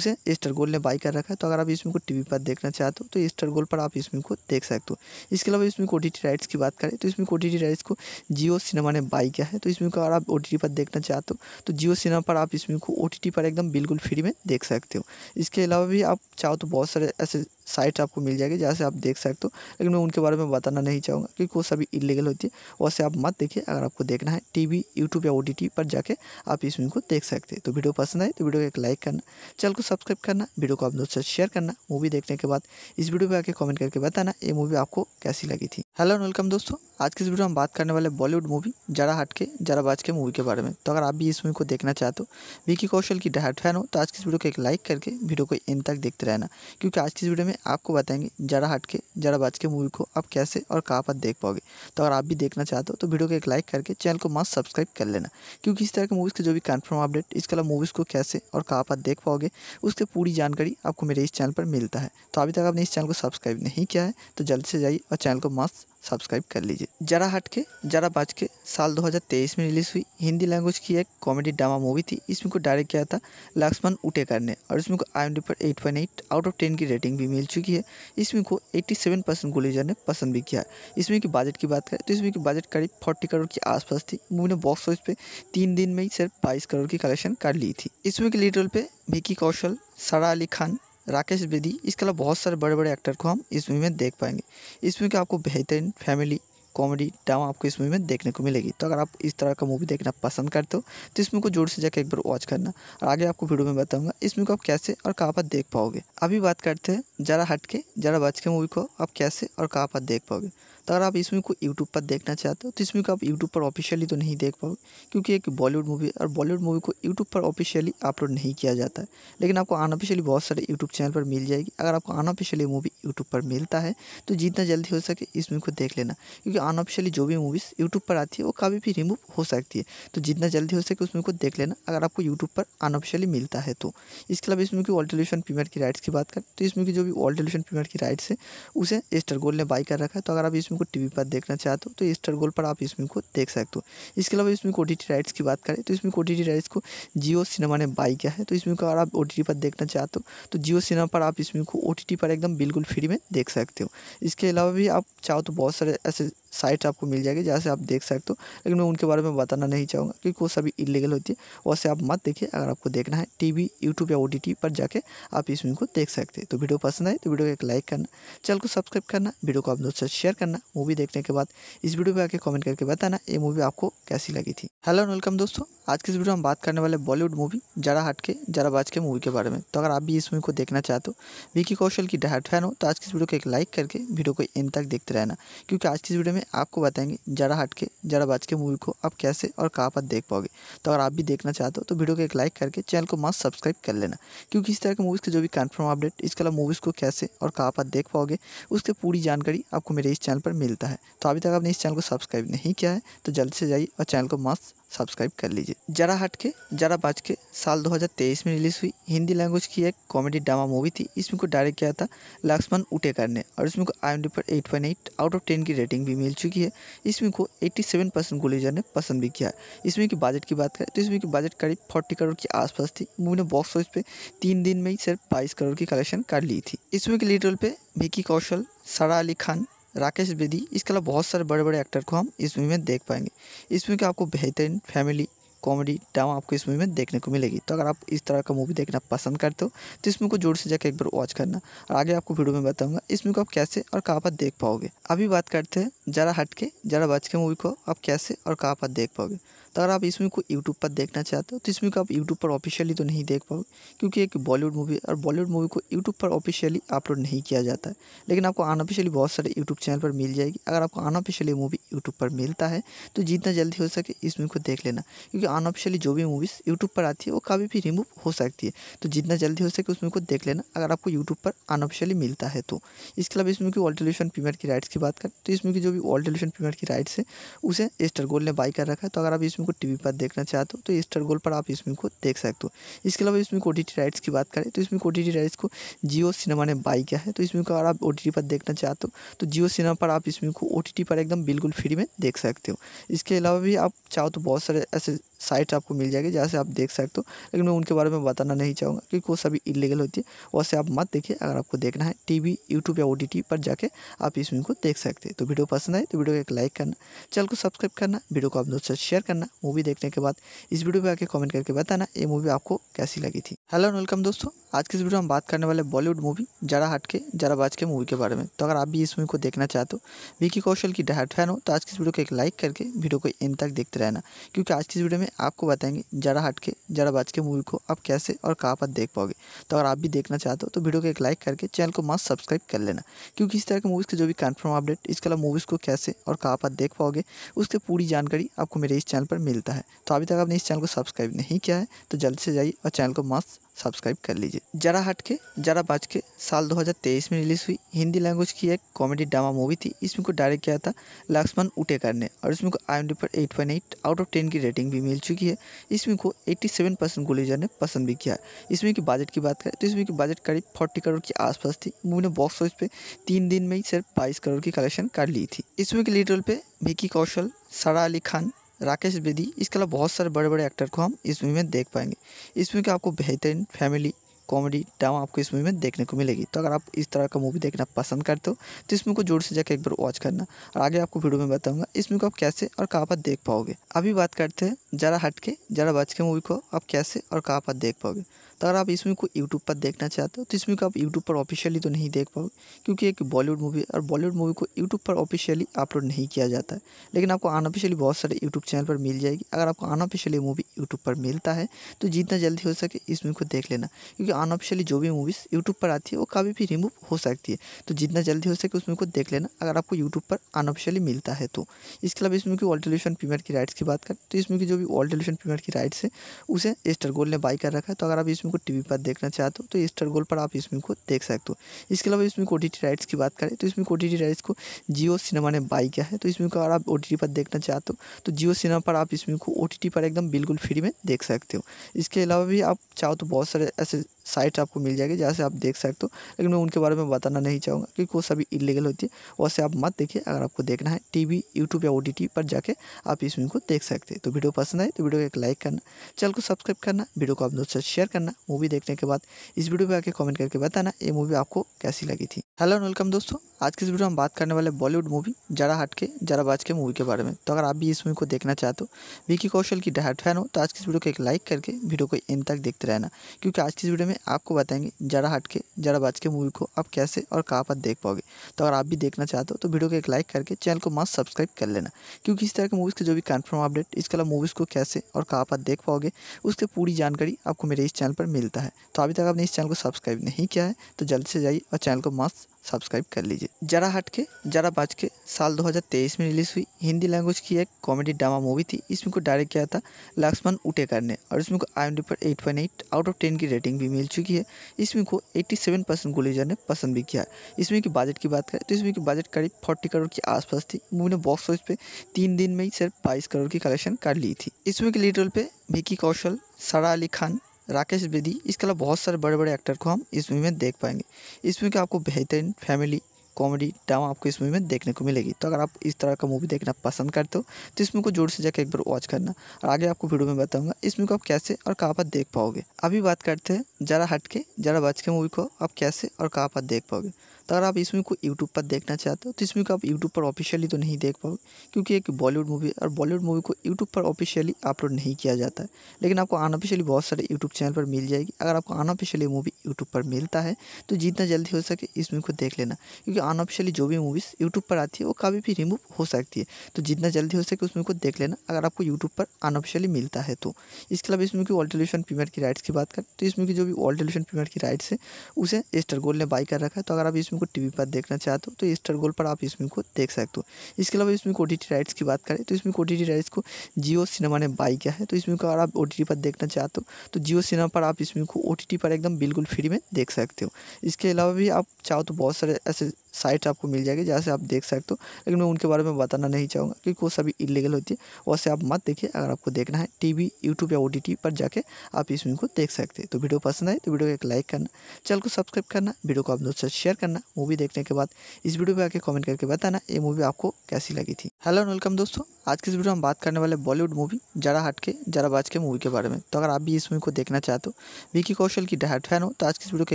उसे एस्टर गोल्ड ने बाई कर रखा है तो अगर आप इसमें को टीवी पर देखना चाहते हो तो स्टार गोल्ड पर आप इस को देख सकते हो इसके अलावा इसमें ओ टी राइट्स की बात करें तो इसमें ओ टी राइट्स को जियो सिनेमा ने बाई किया है तो इसमें अगर आप ओ पर देखना चाहते हो तो जियो सिनेमा पर आप इसमें को ओ पर एकदम बिल्कुल फ्री में देख सकते हो इसके अलावा भी आप चाहो तो बहुत सारे ऐसे साइट आपको मिल जाएगी जहाँ से आप देख सकते हो लेकिन मैं उनके बारे में बताना नहीं चाहूँगा क्योंकि वो सभी इलीगल होती है वैसे आप मत देखिए अगर आपको देखना है टीवी यूट्यूब या ओ पर जाके आप इस वीडियो को देख सकते हैं तो वीडियो पसंद आए तो वीडियो को एक लाइक करना चैनल को सब्सक्राइब करना वीडियो को आप दोस्तों शेयर करना मूवी देखने के बाद इस वीडियो पर आके कॉमेंट करके बताना ये मूवी आपको कैसी लगी थी हेलो एंड वेलकम दोस्तों आज की इस वीडियो में हम बात करने वाले बॉलीवुड मूवी जरा हटके जरा बाज के मूवी के बारे में तो अगर आप भी इस मूवी को देखना चाहते हो तो विकी कौशल की डहाट फैन हो तो आज की इस वीडियो को एक लाइक करके वीडियो को इन तक देखते रहना क्योंकि आज की इस वीडियो में आपको बताएंगे जरा के जरा बाज के मूवी को आप कैसे और कहाँ पर देख पाओगे तो अगर आप भी देखना चाहते हो तो, तो वीडियो को एक लाइक करके चैनल को मस्त सब्सक्राइब कर लेना क्योंकि इस तरह के मूवीज़ के जो भी कन्फर्म अपडेट इसके अलावा मूवीज़ को कैसे और कहाँ पर देख पाओगे उसकी पूरी जानकारी आपको मेरे इस चैनल पर मिलता है तो अभी तक आपने इस चैनल को सब्सक्राइब नहीं किया है तो जल्द से जाइए और चैनल को मस्त सब्सक्राइब कर लीजिए जरा हट के जरा बाज के साल 2023 में रिलीज़ हुई हिंदी लैंग्वेज की एक कॉमेडी ड्रामा मूवी थी इसमें को डायरेक्ट किया था लक्ष्मण उटेकर ने और इसमें को आई पर 8.8 आउट ऑफ 10 की रेटिंग भी मिल चुकी है इसमें को 87 परसेंट गुलेजर ने पसंद भी किया इसमें की बजट की बात करें तो इसमें की बजट करीब फोर्टी करोड़ के आसपास थी मूवी ने बॉक्स ऑफिस पर तीन दिन में ही सिर्फ बाईस करोड़ की कलेक्शन कर ली थी इसमें के लीडर रोल पर विकी कौशल सारा अली खान राकेश बेदी इसके अलावा बहुत सारे बड़े बड़े एक्टर को हम इस मूवी में देख पाएंगे इस मूवी का आपको बेहतरीन फैमिली कॉमेडी ड्रामा आपको इस मूवी में देखने को मिलेगी तो अगर आप इस तरह का मूवी देखना पसंद करते हो तो इस मूवी को जोर से जाकर एक बार वॉच करना और आगे आपको वीडियो में बताऊंगा इस मूवी को आप कैसे और कहाँ पर देख पाओगे अभी बात करते हैं जरा हट के जरा बच के मूवी को आप कैसे और कहाँ पर देख पाओगे तो अगर आप इस मूवी को यूट्यूब पर देखना चाहते हो तो इस मूवी को आप यूट्यूब पर ऑफिशियली तो नहीं देख पाओगे क्योंकि एक बॉलीवुड मूवी और बॉलीवुड मूवी को यूट्यूब पर ऑफिशियली अपलोड नहीं किया जाता है लेकिन आपको अनऑफिशियली बहुत सारे यूट्यूब चैनल पर मिल जाएगी अगर आपको अनऑफिशियली मूवी यूट्यूब पर मिलता है तो जितना जल्दी हो सके इस मूवी को देख लेना क्योंकि अनऑफिशियली जो भी मूवीज़ यूट्यूब पर आती है वो कभी भी रिमूव हो सकती है तो जितना जल्दी हो सके उस मूवी को देख लेना अगर आपको यूट्यूब पर अनऑफिशियली मिलता है तो इसके अलावा इस मूवी की ऑल्टोल्यूशन प्रीमियर की राइट्स की बात करें तो इस मूवी की जो भी ऑल्टोल्यूशन प्रीमियर की राइट्स है उसे एस्टर गोल्ड ने बाई कर रखा है तो अगर आप इस इसमें को टी पर देखना चाहते हो तो स्टार गोल्ड पर आप इसमें को देख सकते हो इसके अलावा इसमें ओ टी राइट्स की बात करें तो इसमें ओ टी राइट्स को जियो सिनेमा ने बाई किया है तो इसमें को अगर आप ओ पर देखना चाहते हो तो जियो सिनेमा पर आप इसमें को ओ पर एकदम बिल्कुल फ्री में देख सकते हो इसके अलावा भी आप चाहो तो बहुत सारे ऐसे साइट्स आपको मिल जाएगी जहाँ से आप देख सकते हो लेकिन मैं उनके बारे में बताना नहीं चाहूँगा क्योंकि वो सभी इलीगल होती है वैसे आप मत देखिए अगर आपको देखना है टीवी यूट्यूब या ओ पर जाके आप इस मूवी को देख सकते हैं तो वीडियो पसंद आए तो वीडियो को एक लाइक करना चैनल को सब्सक्राइब करना वीडियो को आप दोस्तों से शेयर करना मूवी देखने के बाद इस वीडियो पर आके कमेंट करके बताना ये मूवी आपको कैसी लगी थी हेलो एंड वेलकम दोस्तों आज की इस वीडियो में बात करने वाले बॉलीवुड मूवी जरा हटके जरा बाज के मूवी के बारे में तो अगर आप भी इस मूवी को देखना चाहते हो विकी कौशल की डायट फैन हो तो आज की इस वीडियो को एक लाइक करके वीडियो को एंड तक देखते रहना क्योंकि आज की इस वीडियो में में आपको बताएंगे जरा हट के जड़ा बाज के मूवी को आप कैसे और कहाँ पर देख पाओगे तो अगर आप भी देखना चाहते हो तो वीडियो को एक लाइक करके चैनल को मस्त सब्सक्राइब कर लेना क्योंकि इस तरह के मूवीज़ के जो भी कन्फर्म अपडेट इसके अलावा मूवीज़ को कैसे और कहाँ पर देख पाओगे उसकी पूरी जानकारी आपको मेरे इस चैनल पर मिलता है तो अभी तक आपने इस चैनल को सब्सक्राइब नहीं किया है तो जल्द से जाइए और चैनल को मस्त सब्सक्राइब कर लीजिए जरा हट के जरा बाज के साल 2023 में रिलीज़ हुई हिंदी लैंग्वेज की एक कॉमेडी ड्रामा मूवी थी इसमें को डायरेक्ट किया था लक्ष्मण उटेकर ने और इसमें को आई पर 8.8 आउट ऑफ 10 की रेटिंग भी मिल चुकी है इसमें को 87 परसेंट गुलेजर ने पसंद भी किया इसमें की बजट की बात करें तो इसमें की बजट करीब फोर्टी करोड़ के आसपास थी मूवी ने बॉक्स ऑफिस पर तीन दिन में ही सिर्फ बाईस करोड़ की कलेक्शन कर ली थी इसमें की लीडर पर विकी कौशल सारा अली खान राकेश बेदी इसके अलावा बहुत सारे बड़े बड़े एक्टर को हम इस मूवी में देख पाएंगे इस मूवी का आपको बेहतरीन फैमिली कॉमेडी ड्रामा आपको इस मूवी में देखने को मिलेगी तो अगर आप इस तरह का मूवी देखना पसंद करते हो तो इस मूवी को जोर से जाकर एक बार वॉच करना और आगे आपको वीडियो में बताऊंगा इस मूवी को आप कैसे और कहाँ पर देख पाओगे अभी बात करते हैं ज़रा हटके ज़रा बच के मूवी को आप कैसे और कहाँ पर देख पाओगे तो अगर आप इसमें को यूट्यूब पर देखना चाहते हो तो इसमें को आप यूट्यूब पर ऑफिशियली तो नहीं देख पाओगे क्योंकि एक बॉलीवुड मूवी और बॉलीवुड मूवी को यूट्यूब पर ऑफिशियली अपलोड नहीं किया जाता है लेकिन आपको अनऑफिशियली बहुत सारे यूट्यूब चैनल पर मिल जाएगी अगर आपको अनऑफिशियली मूवी यूट्यूब पर मिलता है तो जितना जल्दी हो सके इस मूवी को देख लेना क्योंकि अनऑफिशियली जो भी मूवीज़ यूट्यूब पर आती है वो कभी भी रिमूव हो सकती है तो जितना जल्दी हो सके उस मूवी को देख लेना अगर आपको यूट्यूब पर अनऑफिशियली मिलता है तो इसके अलावा इसमें की ऑल टेलीविजन प्रीमियर की राइट्स की बात करें तो इसमें की जो भी ऑल टेलीविजन प्रीमियर की राइट्स है उसे एस्टर गोल्ड ने बाई कर रखा है तो अगर आप इसमें इसमें को टीवी पर देखना चाहते हो तो स्टार तो गोल्ड पर आप इसमें को देख सकते हो इसके अलावा इसमें टी राइट्स की बात करें तो इसमें ओ राइट्स को जियो सिनेमा ने बाई किया है तो इसमें अगर आप ओ पर देखना चाहते हो तो जियो तो सिनेमा पर आप इसमें को ओ पर एकदम बिल्कुल फ्री में देख सकते हो इसके अलावा भी आप चाहो तो बहुत सारे ऐसे साइट्स आपको मिल जाएगी जहाँ से आप देख सकते हो लेकिन मैं उनके बारे में बताना नहीं चाहूँगा क्योंकि वो सभी इलीगल होती है वैसे आप मत देखिए अगर आपको देखना है टीवी यूट्यूब या ओ पर जाके आप इस फिल्म को देख सकते हैं तो वीडियो पसंद आए तो वीडियो को एक लाइक करना चैनल को सब्सक्राइब करना वीडियो को आप दोस्तों से शेयर करना मूवी देखने के बाद इस वीडियो पर आके कमेंट करके बताना ये मूवी आपको कैसी लगी थी हेलो एंड वेलकम दोस्तों आज की इस वीडियो में हम बात करने वाले बॉलीवुड मूवी जरा हट के जरा बाज के मूवी के बारे में तो अगर आप भी इस मूवी को देखना चाहते हो विकी कौशल की डहाट फैन हो तो आज की इस वीडियो को एक लाइक करके वीडियो को एंड तक देखते रहना क्योंकि आज की इस वीडियो में आपको बताएंगे जरा हट के जरा बाज के मूवी को आप कैसे और कहाँ पर देख पाओगे तो अगर आप भी देखना चाहते हो तो वीडियो को एक लाइक करके चैनल को मस्त सब्सक्राइब कर लेना क्योंकि इस तरह के मूवीज़ के जो भी कन्फर्म अपडेट इसके अलावा मूवीज़ को कैसे और कहाँ पर देख पाओगे उसकी पूरी जानकारी आपको मेरे इस चैनल पर मिलता है तो अभी तक आपने इस चैनल को सब्सक्राइब नहीं किया है तो जल्दी से जाइए और चैनल को मस्त सब्सक्राइब कर लीजिए जरा हटके जरा बाज के साल 2023 में रिलीज़ हुई हिंदी लैंग्वेज की एक कॉमेडी ड्रामा मूवी थी इसमें को डायरेक्ट किया था लक्ष्मण उटेकर ने और इसमें को आई पर eight point eight out of ten की रेटिंग भी मिल चुकी है इसमें को 87 परसेंट गुलेजर ने पसंद भी किया इसमें की बजट की बात करें तो इसमें की बजट करीब फोर्टी करोड़ के आसपास थी मूवी ने बॉक्स ऑफिस पर तीन दिन में ही सिर्फ बाईस करोड़ की कलेक्शन कर ली थी इसमें की लीडर रोल पर विकी कौशल सारा अली खान राकेश बेदी इसके अलावा बहुत सारे बड़े बड़े एक्टर को हम इस मूवी में देख पाएंगे इस मूवी का आपको बेहतरीन फैमिली कॉमेडी ड्रामा आपको इस मूवी में देखने को मिलेगी तो अगर आप इस तरह का मूवी देखना पसंद करते हो तो इस मूवी को जोर से जाकर एक बार वॉच करना और आगे आपको वीडियो में बताऊंगा इस मूवी को आप कैसे और कहाँ पर देख पाओगे अभी बात करते हैं जरा हटके जरा बच के मूवी को आप कैसे और कहाँ पर देख पाओगे अगर आप इस मूवी को यूट्यूब पर देखना चाहते हो तो इस मूवी को आप यूट्यूब पर ऑफिशियली तो नहीं देख पाओगे क्योंकि एक बॉलीवुड मूवी और बॉलीवुड मूवी को यूट्यूब पर ऑफिशियली अपलोड नहीं किया जाता है लेकिन आपको अनऑफिशियली बहुत सारे यूट्यूब चैनल पर मिल जाएगी अगर आपको अनऑफिशियली मूवी यूट्यूब पर मिलता है तो जितना जल्दी हो सके इस मूवी को देख लेना क्योंकि अनऑफिशियली जो भी मूवीज़ यूट्यूब पर आती है वो कभी भी रिमूव हो सकती है तो जितना जल्दी हो सके उस मूवी को देख लेना अगर आपको यूट्यूब पर अनऑफिशियली मिलता है तो इसके अलावा इस मूवी की टेलीविजन प्रीमियर की राइट्स की बात करें तो इसमें की जो भी टेलीविजन प्रीमियर की राइट्स है उसे एस्टर गोल ने बाई कर रखा है तो अगर आप इसमें को टीवी पर देखना चाहते हो तो स्टार गोल्ड पर आप इसमें को देख सकते हो इसके अलावा इसमें ओ राइट्स की बात करें तो इसमें ओ राइट्स को जियो सिनेमा ने बाई किया है तो इसमें को अगर आप ओ पर देखना चाहते हो तो जियो सिनेमा पर आप इसमें को ओ पर एकदम बिल्कुल फ्री में देख सकते हो इसके अलावा भी आप चाहो तो बहुत सारे ऐसे साइट आपको मिल जाएगी जहाँ से आप देख सकते हो लेकिन मैं उनके बारे में बताना नहीं चाहूँगा क्योंकि वो सभी इलीगल होती है वैसे आप मत देखिए अगर आपको देखना है टीवी यूट्यूब या ओ पर जाके आप इस फिल्म को देख सकते हैं तो वीडियो पसंद आए तो वीडियो को एक लाइक करना चैनल को सब्सक्राइब करना वीडियो को आप दोस्तों से शेयर करना मूवी देखने के बाद इस वीडियो पर आके कॉमेंट करके बताना ये मूवी आपको कैसी लगी थी हेलो एंड वेलकम दोस्तों आज के इस वीडियो में हम बात करने वाले बॉलीवुड मूवी जरा हट के जरा बाज के मूवी के बारे में तो अगर आप भी इस मूवी को देखना चाहते हो विकी कौशल की डहाट फैन हो तो आज की इस वीडियो को एक लाइक करके वीडियो को एंड तक देखते रहना क्योंकि आज की इस वीडियो में आपको बताएंगे जरा हट के जरा बाज के मूवी को आप कैसे और कहाँ पर देख पाओगे तो अगर आप भी देखना चाहते हो तो वीडियो को एक लाइक करके चैनल को मस्त सब्सक्राइब कर लेना क्योंकि इस तरह के मूवीज़ के जो भी कन्फर्म अपडेट इसके अलावा मूवीज़ को कैसे और कहाँ पर देख पाओगे उसकी पूरी जानकारी आपको मेरे इस चैनल पर मिलता है तो अभी तक आपने इस चैनल को सब्सक्राइब नहीं किया है तो जल्दी से जाइए और चैनल को मस्त सब्सक्राइब कर लीजिए जरा हट के जरा बाज के साल 2023 में रिलीज़ हुई हिंदी लैंग्वेज की एक कॉमेडी ड्रामा मूवी थी इसमें को डायरेक्ट किया था लक्ष्मण उटेकर ने और इसमें को आई पर 8.8 आउट ऑफ 10 की रेटिंग भी मिल चुकी है इसमें को 87 परसेंट गुलेजर ने पसंद भी किया इसमें की बजट की बात करें तो इसमें की बजट करीब फोर्टी करोड़ के आसपास थी मूवी ने बॉक्स ऑफिस पर तीन दिन में ही सिर्फ बाईस करोड़ की कलेक्शन कर ली थी इसमें की लीडर पे पर विकी कौशल सारा अली खान राकेश बेदी इसके अलावा बहुत सारे बड़े बड़े एक्टर को हम इस मूवी में देख पाएंगे इस मूवी का आपको बेहतरीन फैमिली कॉमेडी ड्रामा आपको इस मूवी में देखने को मिलेगी तो अगर आप इस तरह का मूवी देखना पसंद करते हो तो इस मूवी को जोर से जाकर एक बार वॉच करना और आगे आपको वीडियो में बताऊंगा इस मूवी को आप कैसे और कहाँ पर देख पाओगे अभी बात करते हैं जरा हटके जरा बच के मूवी को आप कैसे और कहाँ पर देख पाओगे तो अगर आप इस मूवी को यूट्यूब पर देखना चाहते हो तो इस मूवी को आप यूट्यूब पर ऑफिशियली तो नहीं देख पाओगे क्योंकि एक बॉलीवुड मूवी और बॉलीवुड मूवी को यूट्यूब पर ऑफिशियली अपलोड नहीं किया जाता है लेकिन आपको अनऑफिशियली बहुत सारे यूट्यूब चैनल पर मिल जाएगी अगर आपको अनऑफिशियली मूवी यूट्यूब पर मिलता है तो जितना जल्दी हो सके इस मूवी को देख लेना क्योंकि अनऑफिशियली जो भी मूवीज़ यूट्यूब पर आती है वो कभी भी रिमूव हो सकती है तो जितना जल्दी हो सके उस मूवी को देख लेना अगर आपको यूट्यूब पर अनऑफिशियली मिलता है तो इसके अलावा इस मूवी की ऑल्टोल्यूशन प्रीमियर की राइट्स की बात करें तो इस मूवी की जो भी ऑल्टोल्यूशन प्रीमियर की राइट्स है उसे एस्टर गोल्ड ने बाई कर रखा है तो अगर आप इस इसमें को टीवी पर देखना चाहते हो तो स्टार गोल्ड पर आप इसमें को देख सकते हो इसके अलावा इसमें ओ टी राइट्स की बात करें तो इसमें ओ टी राइट्स को जियो सिनेमा ने बाई किया है तो इसमें को अगर आप ओ पर देखना चाहते हो तो जियो सिनेमा पर आप इसमें को ओ पर एकदम बिल्कुल फ्री में देख सकते हो इसके अलावा भी आप चाहो तो बहुत सारे ऐसे साइट आपको मिल जाएगी जहाँ से आप देख सकते हो लेकिन मैं उनके बारे में बताना नहीं चाहूँगा क्योंकि वो सभी इलीगल होती है वैसे आप मत देखिए अगर आपको देखना है टीवी यूट्यूब या ओ पर जाके आप इस वीडियो को देख सकते हैं तो वीडियो पसंद आए तो वीडियो को एक लाइक करना चैनल को सब्सक्राइब करना वीडियो को आप दोस्तों साथ शेयर करना मूवी देखने के बाद इस वीडियो पर आके कॉमेंट करके बताना ये मूवी आपको कैसी लगी थी हेलो एंड वेलकम दोस्तों आज की इस वीडियो हम बात करने वाले बॉलीवुड मूवी जरा हटके जरा बाज के मूवी के बारे में तो अगर आप भी इस मूवी को देखना चाहते हो विकी कौशल की डायट फैन हो तो आज की इस वीडियो को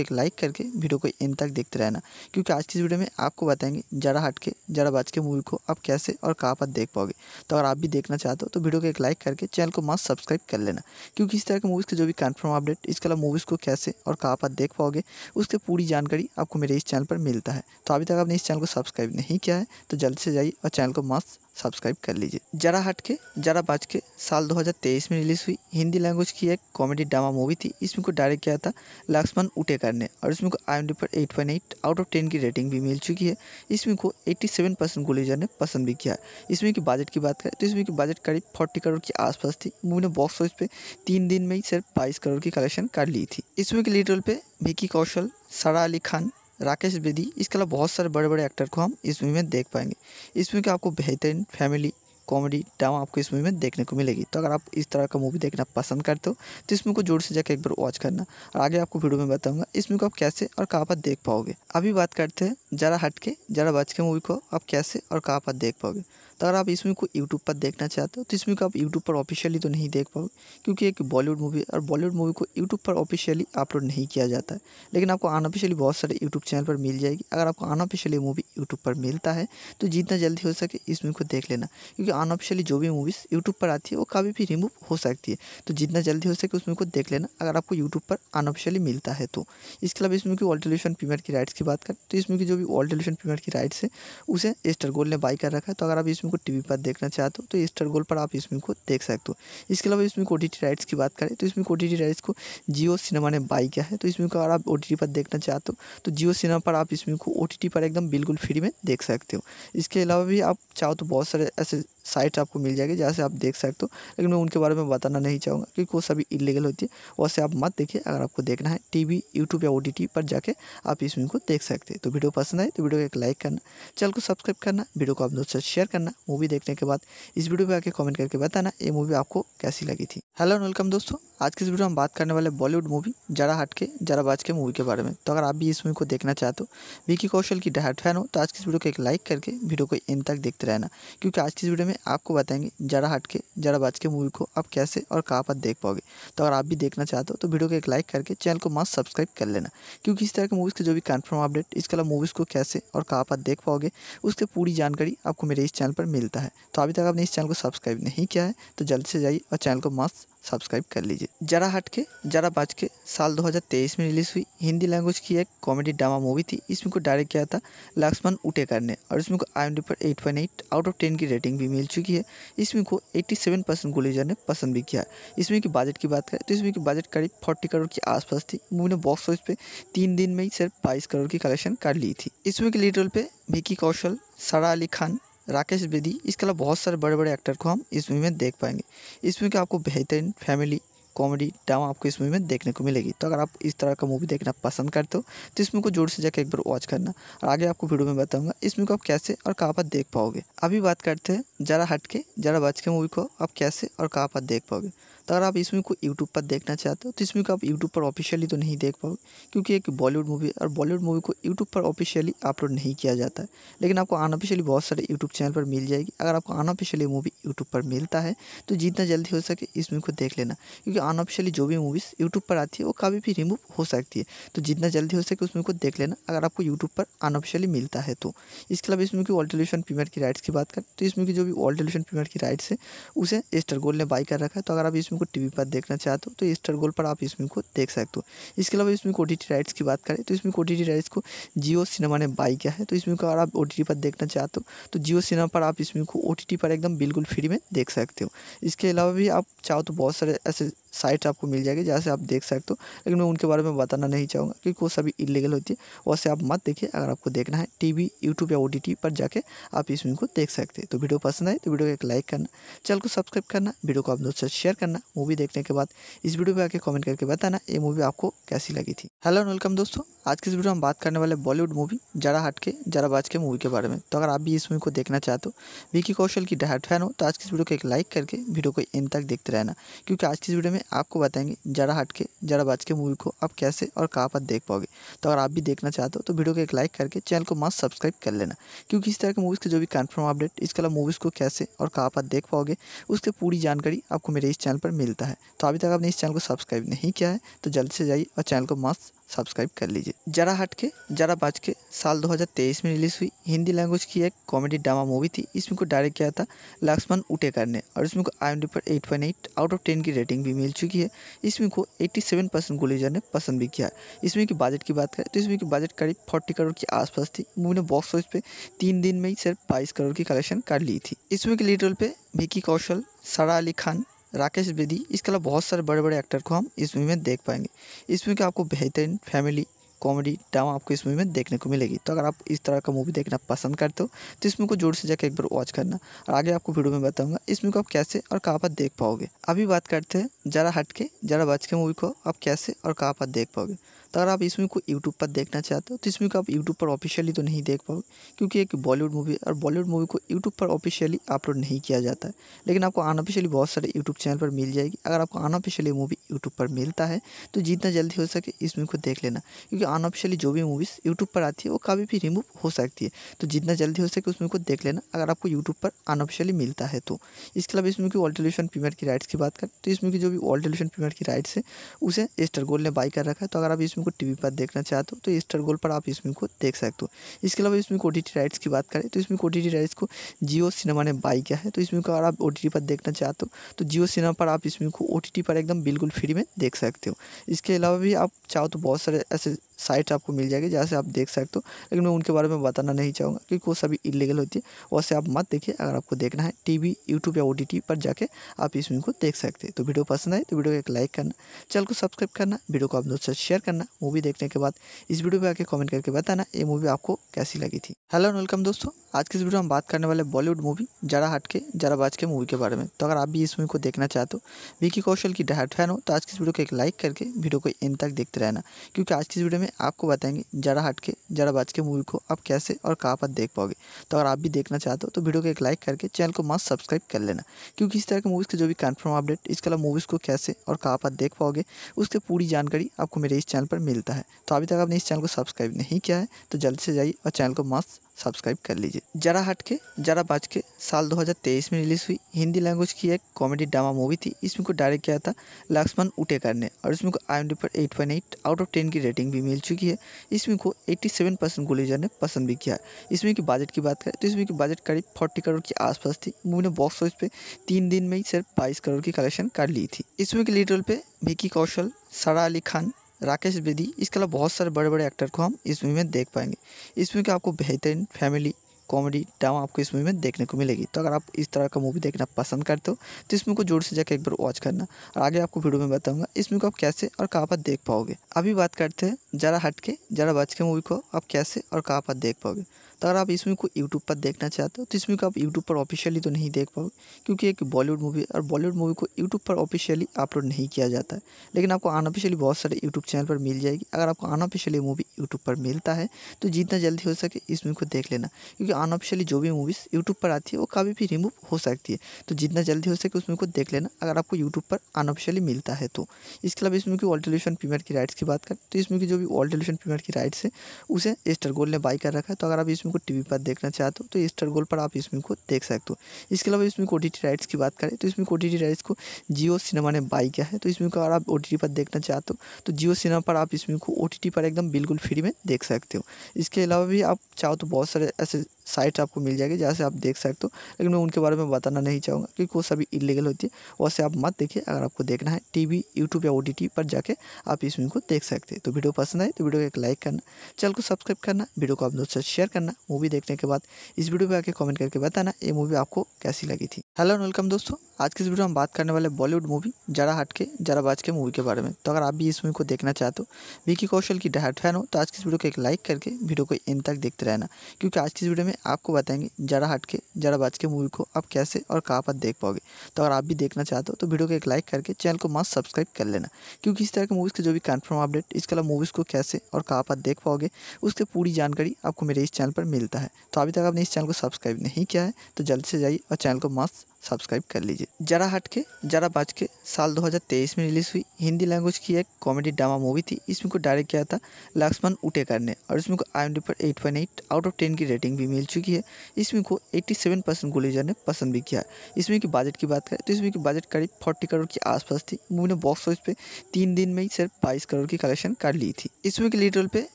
एक लाइक करके वीडियो को इन तक देखते रहना क्योंकि आज की इस वीडियो में में आपको बताएंगे जरा हट के जरा बच के मूवी को आप कैसे और कहाँ पर देख पाओगे तो अगर आप भी देखना चाहते हो तो वीडियो को एक लाइक करके चैनल को मस्त सब्सक्राइब कर लेना क्योंकि इस तरह के मूवीज़ के जो भी कन्फर्म अपडेट इसके अलावा मूवीज़ को कैसे और कहाँ पर देख पाओगे उसकी पूरी जानकारी आपको मेरे इस चैनल पर मिलता है तो अभी तक आपने इस चैनल को सब्सक्राइब नहीं किया है तो जल्द से जाइए और चैनल को मस्त सब्सक्राइब कर लीजिए जरा हट के जरा बाज के साल 2023 में रिलीज़ हुई हिंदी लैंग्वेज की एक कॉमेडी ड्रामा मूवी थी इसमें को डायरेक्ट किया था लक्ष्मण उटेकर ने और इसमें को आई पर 8.8 आउट ऑफ 10 की रेटिंग भी मिल चुकी है इसमें को 87 परसेंट गुलेजर ने पसंद भी किया इसमें की बजट की बात करें तो इसमें की बजट करीब फोर्टी करोड़ के आसपास थी मूवी ने बॉक्स ऑफिस पर तीन दिन में ही सिर्फ बाईस करोड़ की कलेक्शन कर ली थी इसमें के लीड रोल पर विकी कौशल सारा अली खान राकेश बेदी इसके अलावा बहुत सारे बड़े बड़े एक्टर को हम इस मूवी में देख पाएंगे इस मूवी का आपको बेहतरीन फैमिली कॉमेडी ड्रामा आपको इस मूवी में देखने को मिलेगी तो अगर आप इस तरह का मूवी देखना पसंद करते हो तो इस मूवी को जोर से जाकर एक बार वॉच करना और आगे आपको वीडियो में बताऊंगा इस मूवी को आप कैसे और कहाँ पर देख पाओगे अभी बात करते हैं जरा हटके जरा बच के मूवी को आप कैसे और कहाँ पर देख पाओगे तो अगर आप इसमें को यूट्यूब पर देखना चाहते हो तो इसमें को आप यूट्यूब पर ऑफिशियली तो नहीं देख पाओगे क्योंकि एक बॉलीवुड मूवी और बॉलीवुड मूवी को यूट्यूब पर ऑफिशियली अपलोड नहीं किया जाता है लेकिन आपको अनऑफिशियली बहुत सारे यूट्यूब चैनल पर मिल जाएगी अगर आपको अनऑफिशियली मूवी यूट्यूब पर मिलता है तो जितना जल्दी हो सके इस मूवी को देख लेना क्योंकि अनऑफिशियली जो भी मूवीज़ यूट्यूब पर आती है वो कभी भी रिमूव हो सकती है तो जितना जल्दी हो सके उस मूवी को देख लेना अगर आपको यूट्यूब पर अनऑफिशियली मिलता है तो इसके अलावा इस मूवी की ऑल्टोल्यूशन प्रीमियर की राइट्स की बात करें तो इस मूवी की जो भी ऑल्टोल्यूशन प्रीमियर की राइट्स है उसे एस्टर गोल्ड ने बाई कर रखा है तो अगर आप इस फिल्म को टीवी पर देखना चाहते हो तो स्टार गोल्ड पर आप इस को देख सकते हो इसके अलावा इसमें ओटीटी राइट्स की बात करें तो इसमें ओ टी राइट्स को जियो सिनेमा ने बाई किया है तो इसमें को अगर आप ओ पर देखना चाहते हो तो जियो सिनेमा पर आप इस को ओ पर एकदम बिल्कुल फ्री में देख सकते हो इसके अलावा भी आप चाहो तो बहुत सारे ऐसे साइट आपको मिल जाएगी जहाँ से आप देख सकते हो लेकिन मैं उनके बारे में बताना नहीं चाहूँगा क्योंकि वो सभी इलीगल होती है वैसे आप मत देखिए अगर आपको देखना है टीवी यूट्यूब या ओ पर जाके आप इस फिल्म को देख सकते हैं तो वीडियो पसंद आए तो वीडियो को एक लाइक करना चैनल को सब्सक्राइब करना वीडियो को आप दोस्तों से शेयर करना मूवी देखने के बाद इस वीडियो पर आके कमेंट करके बताना ये मूवी आपको कैसी लगी थी हेलो एंड वेलकम दोस्तों आज की इस वीडियो में हम बात करने वाले बॉलीवुड मूवी जरा हटके जरा बाज के मूवी के बारे में तो अगर आप भी इस मूवी को देखना चाहते हो विकी कौशल की डहाट फैन हो तो आज की इस वीडियो को एक लाइक करके वीडियो को एंड तक देखते रहना क्योंकि आज की इस वीडियो में आपको बताएंगे जरा हट के जरा बाज के मूवी को आप कैसे और कहाँ पर देख पाओगे तो अगर आप भी देखना चाहते हो तो वीडियो को एक लाइक करके चैनल को मस्त सब्सक्राइब कर लेना क्योंकि इस तरह के मूवीज़ के जो भी कन्फर्म अपडेट इसके अलावा मूवीज़ को कैसे और कहाँ पर देख पाओगे उसके पूरी जानकारी आपको मेरे इस चैनल पर मिलता है तो अभी तक आपने इस चैनल को सब्सक्राइब नहीं किया है तो जल्दी से जाइए और चैनल को मस्त सब्सक्राइब कर लीजिए जरा हटके जरा बाज के साल 2023 में रिलीज़ हुई हिंदी लैंग्वेज की एक कॉमेडी ड्रामा मूवी थी इसमें को डायरेक्ट किया था लक्ष्मण उटेकर ने और इसमें को आई पर eight point eight out of ten की रेटिंग भी मिल चुकी है इसमें को एट्टी सेवन परसेंट गुलेजर ने पसंद भी किया इसमें की बजट की बात करें तो इसमें की बजट करीब फोर्टी करोड़ के आसपास थी मूवी ने बॉक्स ऑफिस पे तीन दिन में ही सिर्फ बाईस करोड़ की कलेक्शन कर ली थी इसमें के लीड रोल पे विकी कौशल सारा अली खान राकेश बेदी इसके अलावा बहुत सारे बड़े बड़े एक्टर को हम इस मूवी में देख पाएंगे इस मूवी का आपको बेहतरीन फैमिली कॉमेडी ड्रामा आपको इस मूवी में देखने को मिलेगी तो अगर आप इस तरह का मूवी देखना पसंद करते हो तो इस मूवी को जोर से जाकर एक बार वॉच करना और आगे आपको वीडियो में बताऊंगा इस मूवी को आप कैसे और कहाँ पर देख पाओगे अभी बात करते हैं जरा हटके जरा बच के मूवी को आप कैसे और कहाँ पर देख पाओगे तो अगर आप इस मूवी को यूट्यूब पर देखना चाहते हो तो इस मूवी को आप यूट्यूब पर ऑफिशियली तो नहीं देख पाओगे क्योंकि एक बॉलीवुड मूवी और बॉलीवुड मूवी को यूट्यूब पर ऑफिशियली अपलोड नहीं किया जाता है लेकिन आपको अनऑफिशियली बहुत सारे यूट्यूब चैनल पर मिल जाएगी अगर आपको अनऑफिशियली मूवी यूट्यूब पर मिलता है तो जितना जल्दी हो सके इस मूवी को देख लेना क्योंकि अनऑफिशियली जो भी मूवीज़ यूट्यूब पर आती है वो कभी भी रिमूव हो सकती है तो जितना जल्दी हो सके उस मूवी को देख लेना अगर आपको यूट्यूब पर अनऑफिशियली मिलता है तो इसके अलावा इस मूवी की ऑल टेलीविजन प्रीमियर की राइट्स की बात करें तो इस मूवी की जो भी ऑल टेलीविजन प्रीमियर की राइट्स है उसे एस्टर गोल्ड ने बाई कर रखा है तो अगर आप इस को टीवी पर देखना चाहते हो तो स्टार गोल पर आप इसमें को देख सकते हो इसके अलावा इसमें को राइट्स की बात करें तो इसमें ओ राइट्स को जियो सिनेमा ने बाई किया है तो इसमें को अगर आप ओ पर देखना चाहते हो तो जियो सिनेमा पर आप इसमें को ओ पर एकदम बिल्कुल फ्री में देख सकते हो इसके अलावा भी आप चाहो तो बहुत सारे ऐसे साइट आपको मिल जाएगी जहाँ से आप देख सकते हो लेकिन मैं उनके बारे में बताना नहीं चाहूँगा क्योंकि वो सभी इलीगल होती है वैसे आप मत देखिए अगर आपको देखना है टीवी यूट्यूब या ओ पर जाके आप इस फिल्म को देख सकते हैं तो वीडियो पसंद आए तो वीडियो को एक लाइक करना चैनल को सब्सक्राइब करना वीडियो को आप दोस्तों से शेयर करना मूवी देखने के बाद इस वीडियो पर आके कमेंट करके बताना ये मूवी आपको कैसी लगी थी हेलो एंड वेलकम दोस्तों आज की इस वीडियो में बात करने वाले बॉलीवुड मूवी जरा हट के जरा बाज के मूवी के बारे में तो अगर आप भी इस मूवी को देखना चाहते हो विकी कौशल की डायट फैन हो तो आज की इस वीडियो को एक लाइक करके वीडियो को एंड तक देखते रहना क्योंकि आज की इस वीडियो में आपको बताएंगे जरा हट के जरा बच के मूवी को आप कैसे और कहाँ पर देख पाओगे तो अगर आप भी देखना चाहते हो तो वीडियो को एक लाइक करके चैनल को मस्त सब्सक्राइब कर लेना क्योंकि इस तरह के मूवीज़ के जो भी कन्फर्म अपडेट इसके अलावा मूवीज़ को कैसे और कहाँ पर देख पाओगे उसकी पूरी जानकारी आपको मेरे इस चैनल पर मिलता है तो अभी तक आपने इस चैनल को सब्सक्राइब नहीं किया है तो जल्द से जाइए और चैनल को मस्त सब्सक्राइब कर लीजिए जरा हट के जरा बाज के साल 2023 में रिलीज़ हुई हिंदी लैंग्वेज की एक कॉमेडी ड्रामा मूवी थी इसमें को डायरेक्ट किया था लक्ष्मण उटेकर ने और इसमें को आई पर 8.8 आउट ऑफ 10 की रेटिंग भी मिल चुकी है इसमें को 87 परसेंट गुलेजर ने पसंद भी किया इसमें की बजट की बात करें तो इसमें की बजट करीब फोर्टी करोड़ के आसपास थी मूवी ने बॉक्स ऑफिस पे तीन दिन में ही सिर्फ बाईस करोड़ की कलेक्शन कर ली थी इसमें की लीडर पे विकी कौशल सारा अली खान राकेश बेदी इसके अलावा बहुत सारे बड़े बड़े एक्टर को हम इस मूवी में देख पाएंगे इस मूवी का आपको बेहतरीन फैमिली कॉमेडी ड्रामा आपको इस मूवी में देखने को मिलेगी तो अगर आप इस तरह का मूवी देखना पसंद करते हो तो इस मूवी को जोर से जाकर एक बार वॉच करना और आगे आपको वीडियो में बताऊंगा इस मूवी को आप कैसे और कहाँ पर देख पाओगे अभी बात करते हैं जरा हट के जरा बच के मूवी को आप कैसे और कहाँ पर देख पाओगे तो अगर आप इस मूवी को यूट्यूब पर देखना चाहते हो तो इस मूवी को आप यूट्यूब पर ऑफिशियली तो नहीं देख पाओगे क्योंकि एक बॉलीवुड मूवी और बॉलीवुड मूवी को यूट्यूब पर ऑफिशियली अपलोड नहीं किया जाता है लेकिन आपको अनऑफिशियली बहुत सारे यूट्यूब चैनल पर मिल जाएगी अगर आपको अनऑफिशियली मूवी यूट्यूब पर मिलता है तो जितना जल्दी हो सके इस मूवी को देख लेना क्योंकि अनऑफिशियली जो भी मूवीज़ यूट्यूब पर आती है वो कभी भी रिमूव हो सकती है तो जितना जल्दी हो सके उस मूवी को देख लेना अगर आपको यूट्यूब पर अनऑफिशियली मिलता है तो इसके अलावा इस मूवी की ऑल्टोल्यूशन प्रीमियर की राइट्स की बात करें तो इस मूवी की जो भी ऑल्टोल्यूशन प्रीमियर की राइट्स है उसे एस्टर गोल्ड ने बाई कर रखा है तो अगर आप इस इसमें को टी पर देखना चाहते हो तो स्टार गोल्ड पर आप इसमें को देख सकते हो इसके अलावा इसमें ओ टी राइट्स की बात करें तो इसमें ओ टी राइट्स को जियो सिनेमा ने बाई किया है तो इसमें को अगर आप ओ पर देखना चाहते हो तो जियो सिनेमा पर आप इसमें को ओ पर एकदम बिल्कुल फ्री में देख सकते हो इसके अलावा भी आप चाहो तो बहुत सारे ऐसे साइट आपको मिल जाएगी जहाँ से आप देख सकते हो लेकिन मैं उनके बारे में बताना नहीं चाहूँगा क्योंकि वो सभी इलीगल होती है वैसे आप मत देखिए अगर आपको देखना है टीवी यूट्यूब या ओ पर जाके आप इस मूवी को देख सकते हैं तो वीडियो पसंद आए तो वीडियो को एक लाइक करना चैनल को सब्सक्राइब करना वीडियो को आप दोस्तों से शेयर करना मूवी देखने के बाद इस वीडियो पर आके कमेंट करके बताना ये मूवी आपको कैसी लगी थी हेलो एंड वेलकम दोस्तों आज की इस वीडियो में बात करने वाले बॉलीवुड मूवी जरा हटके जरा बाज के मूवी के बारे में तो अगर आप भी इस मूवी को देखना चाहते हो विकी कौशल की डायट फैन हो तो आज की इस वीडियो को एक लाइक करके वीडियो को एंड तक देखते रहना क्योंकि आज की इस वीडियो में में आपको बताएंगे जरा हट के जरा बाज के मूवी को आप कैसे और कहाँ पर देख पाओगे तो अगर आप भी देखना चाहते हो तो वीडियो को एक लाइक करके चैनल को मस्त सब्सक्राइब कर लेना क्योंकि इस तरह के मूवीज़ के जो भी कन्फर्म अपडेट इसके अलावा मूवीज़ को कैसे और कहाँ पर देख पाओगे उसकी पूरी जानकारी आपको मेरे इस चैनल पर मिलता है तो अभी तक आपने इस चैनल को सब्सक्राइब नहीं किया है तो जल्द से जाइए और चैनल को मस्त सब्सक्राइब कर लीजिए जरा हट के जरा बाज के साल 2023 में रिलीज़ हुई हिंदी लैंग्वेज की एक कॉमेडी ड्रामा मूवी थी इसमें को डायरेक्ट किया था लक्ष्मण उटेकर ने और इसमें को आई पर 8.8 आउट ऑफ 10 की रेटिंग भी मिल चुकी है इसमें को 87 परसेंट गुलेजर ने पसंद भी किया इसमें की बजट की बात करें तो इसमें की बजट करीब फोर्टी करोड़ के आसपास थी मूवी ने बॉक्स ऑफिस पे तीन दिन में ही सिर्फ बाईस करोड़ की कलेक्शन कर ली थी इसमें के लीडर पर पे विकी कौशल सारा अली खान राकेश बेदी इसके अलावा बहुत सारे बड़े बड़े एक्टर को हम इस मूवी में देख पाएंगे इस मूवी का आपको बेहतरीन फैमिली कॉमेडी ड्रामा आपको इस मूवी में देखने को मिलेगी तो अगर आप इस तरह का मूवी देखना पसंद करते हो तो इस मूवी को जोर से जाकर एक बार वॉच करना और आगे आपको वीडियो में बताऊंगा इस मूवी को आप कैसे और कहाँ पर देख पाओगे अभी बात करते हैं जरा हटके जरा बच के मूवी को आप कैसे और कहाँ पर देख पाओगे तो अगर आप इसमें को यूट्यूब पर देखना चाहते हो तो इसमें को आप यूट्यूब पर ऑफिशियली तो नहीं देख पाओगे क्योंकि एक बॉलीवुड मूवी और बॉलीवुड मूवी को यूट्यूब पर ऑफिशियली अपलोड नहीं किया जाता है लेकिन आपको अनऑफिशियली बहुत सारे यूट्यूब चैनल पर मिल जाएगी अगर आपको अनऑफिशियली मूवी यूट्यूब पर मिलता है तो जितना जल्दी हो सके इस मूवी को देख लेना क्योंकि अनऑफिशियली जो भी मूवीज़ यूट्यूब पर आती है वो कभी भी रिमूव हो सकती है तो जितना जल्दी हो सके उसमें को देख लेना अगर आपको यूट्यूब पर अनऑफिशियली मिलता है तो इसके अलावा इसमें की ऑल टेलीविजन प्रीमियर की राइट्स की बात करें तो इसमें की जो भी ऑल टेलीविजन प्रीमियर की राइट्स है उसे एस्टर गोल्ड ने बाई कर रखा है तो अगर आप इसमें फिल्म को टीवी पर देखना चाहते हो तो, तो स्टार गोल्ड पर आप इसमें को देख सकते हो इसके अलावा इसमें ओटीटी राइट्स की बात करें तो इसमें ओ राइट्स को जियो सिनेमा ने बाई किया है तो इसमें अगर आप ओ पर देखना चाहते हो तो, तो जियो सिनेमा पर आप इसमें को ओटीटी पर एकदम बिल्कुल फ्री में देख सकते हो इसके अलावा भी आप चाहो तो बहुत सारे ऐसे साइट्स आपको मिल जाएगी जहाँ से आप देख सकते हो लेकिन मैं उनके बारे में बताना नहीं चाहूँगा क्योंकि वो सभी इलीगल होती है वैसे आप मत देखिए अगर आपको देखना है टीवी यूट्यूब या ओ पर जाके आप इस मूवी को देख सकते हैं तो वीडियो पसंद आए तो वीडियो को एक लाइक करना चैनल को सब्सक्राइब करना वीडियो को आप दोस्तों से शेयर करना मूवी देखने के बाद इस वीडियो पर आके कमेंट करके बताना ये मूवी आपको कैसी लगी थी हेलो एंड वेलकम दोस्तों आज की इस वीडियो में हम बात करने वाले बॉलीवुड मूवी जरा हट के जरा बाज के मूवी के बारे में तो अगर आप भी इस मूवी को देखना चाहते हो विकी कौशल की डहाट फैन हो तो आज की इस वीडियो को एक लाइक करके वीडियो को एंड तक देखते रहना क्योंकि आज की इस वीडियो में आपको बताएंगे जरा हट के जरा बाज के मूवी को आप कैसे और कहाँ पर देख पाओगे तो अगर आप भी देखना चाहते हो तो वीडियो को एक लाइक करके चैनल को मस्त सब्सक्राइब कर लेना क्योंकि इस तरह के मूवीज़ के जो भी कन्फर्म अपडेट इसके अलावा मूवीज़ को कैसे और कहाँ पर देख पाओगे उसके पूरी जानकारी आपको मेरे इस चैनल पर मिलता है तो अभी तक आपने इस चैनल को सब्सक्राइब नहीं किया है तो जल्दी से जाइए और चैनल को मस्त सब्सक्राइब कर लीजिए जरा हटके जरा बाज के साल 2023 में रिलीज़ हुई हिंदी लैंग्वेज की एक कॉमेडी ड्रामा मूवी थी इसमें को डायरेक्ट किया था लक्ष्मण उटेकर ने और इसमें को आई पर eight point eight out of ten की रेटिंग भी मिल चुकी है इसमें को 87 परसेंट गुलेजर ने पसंद भी किया इसमें की बजट की बात करें तो इसमें की बजट करीब फोर्टी करोड़ के आसपास थी मूवी ने बॉक्स ऑफिस पे तीन दिन में ही सिर्फ बाईस करोड़ की कलेक्शन कर ली थी इसमें के लीड रोल पे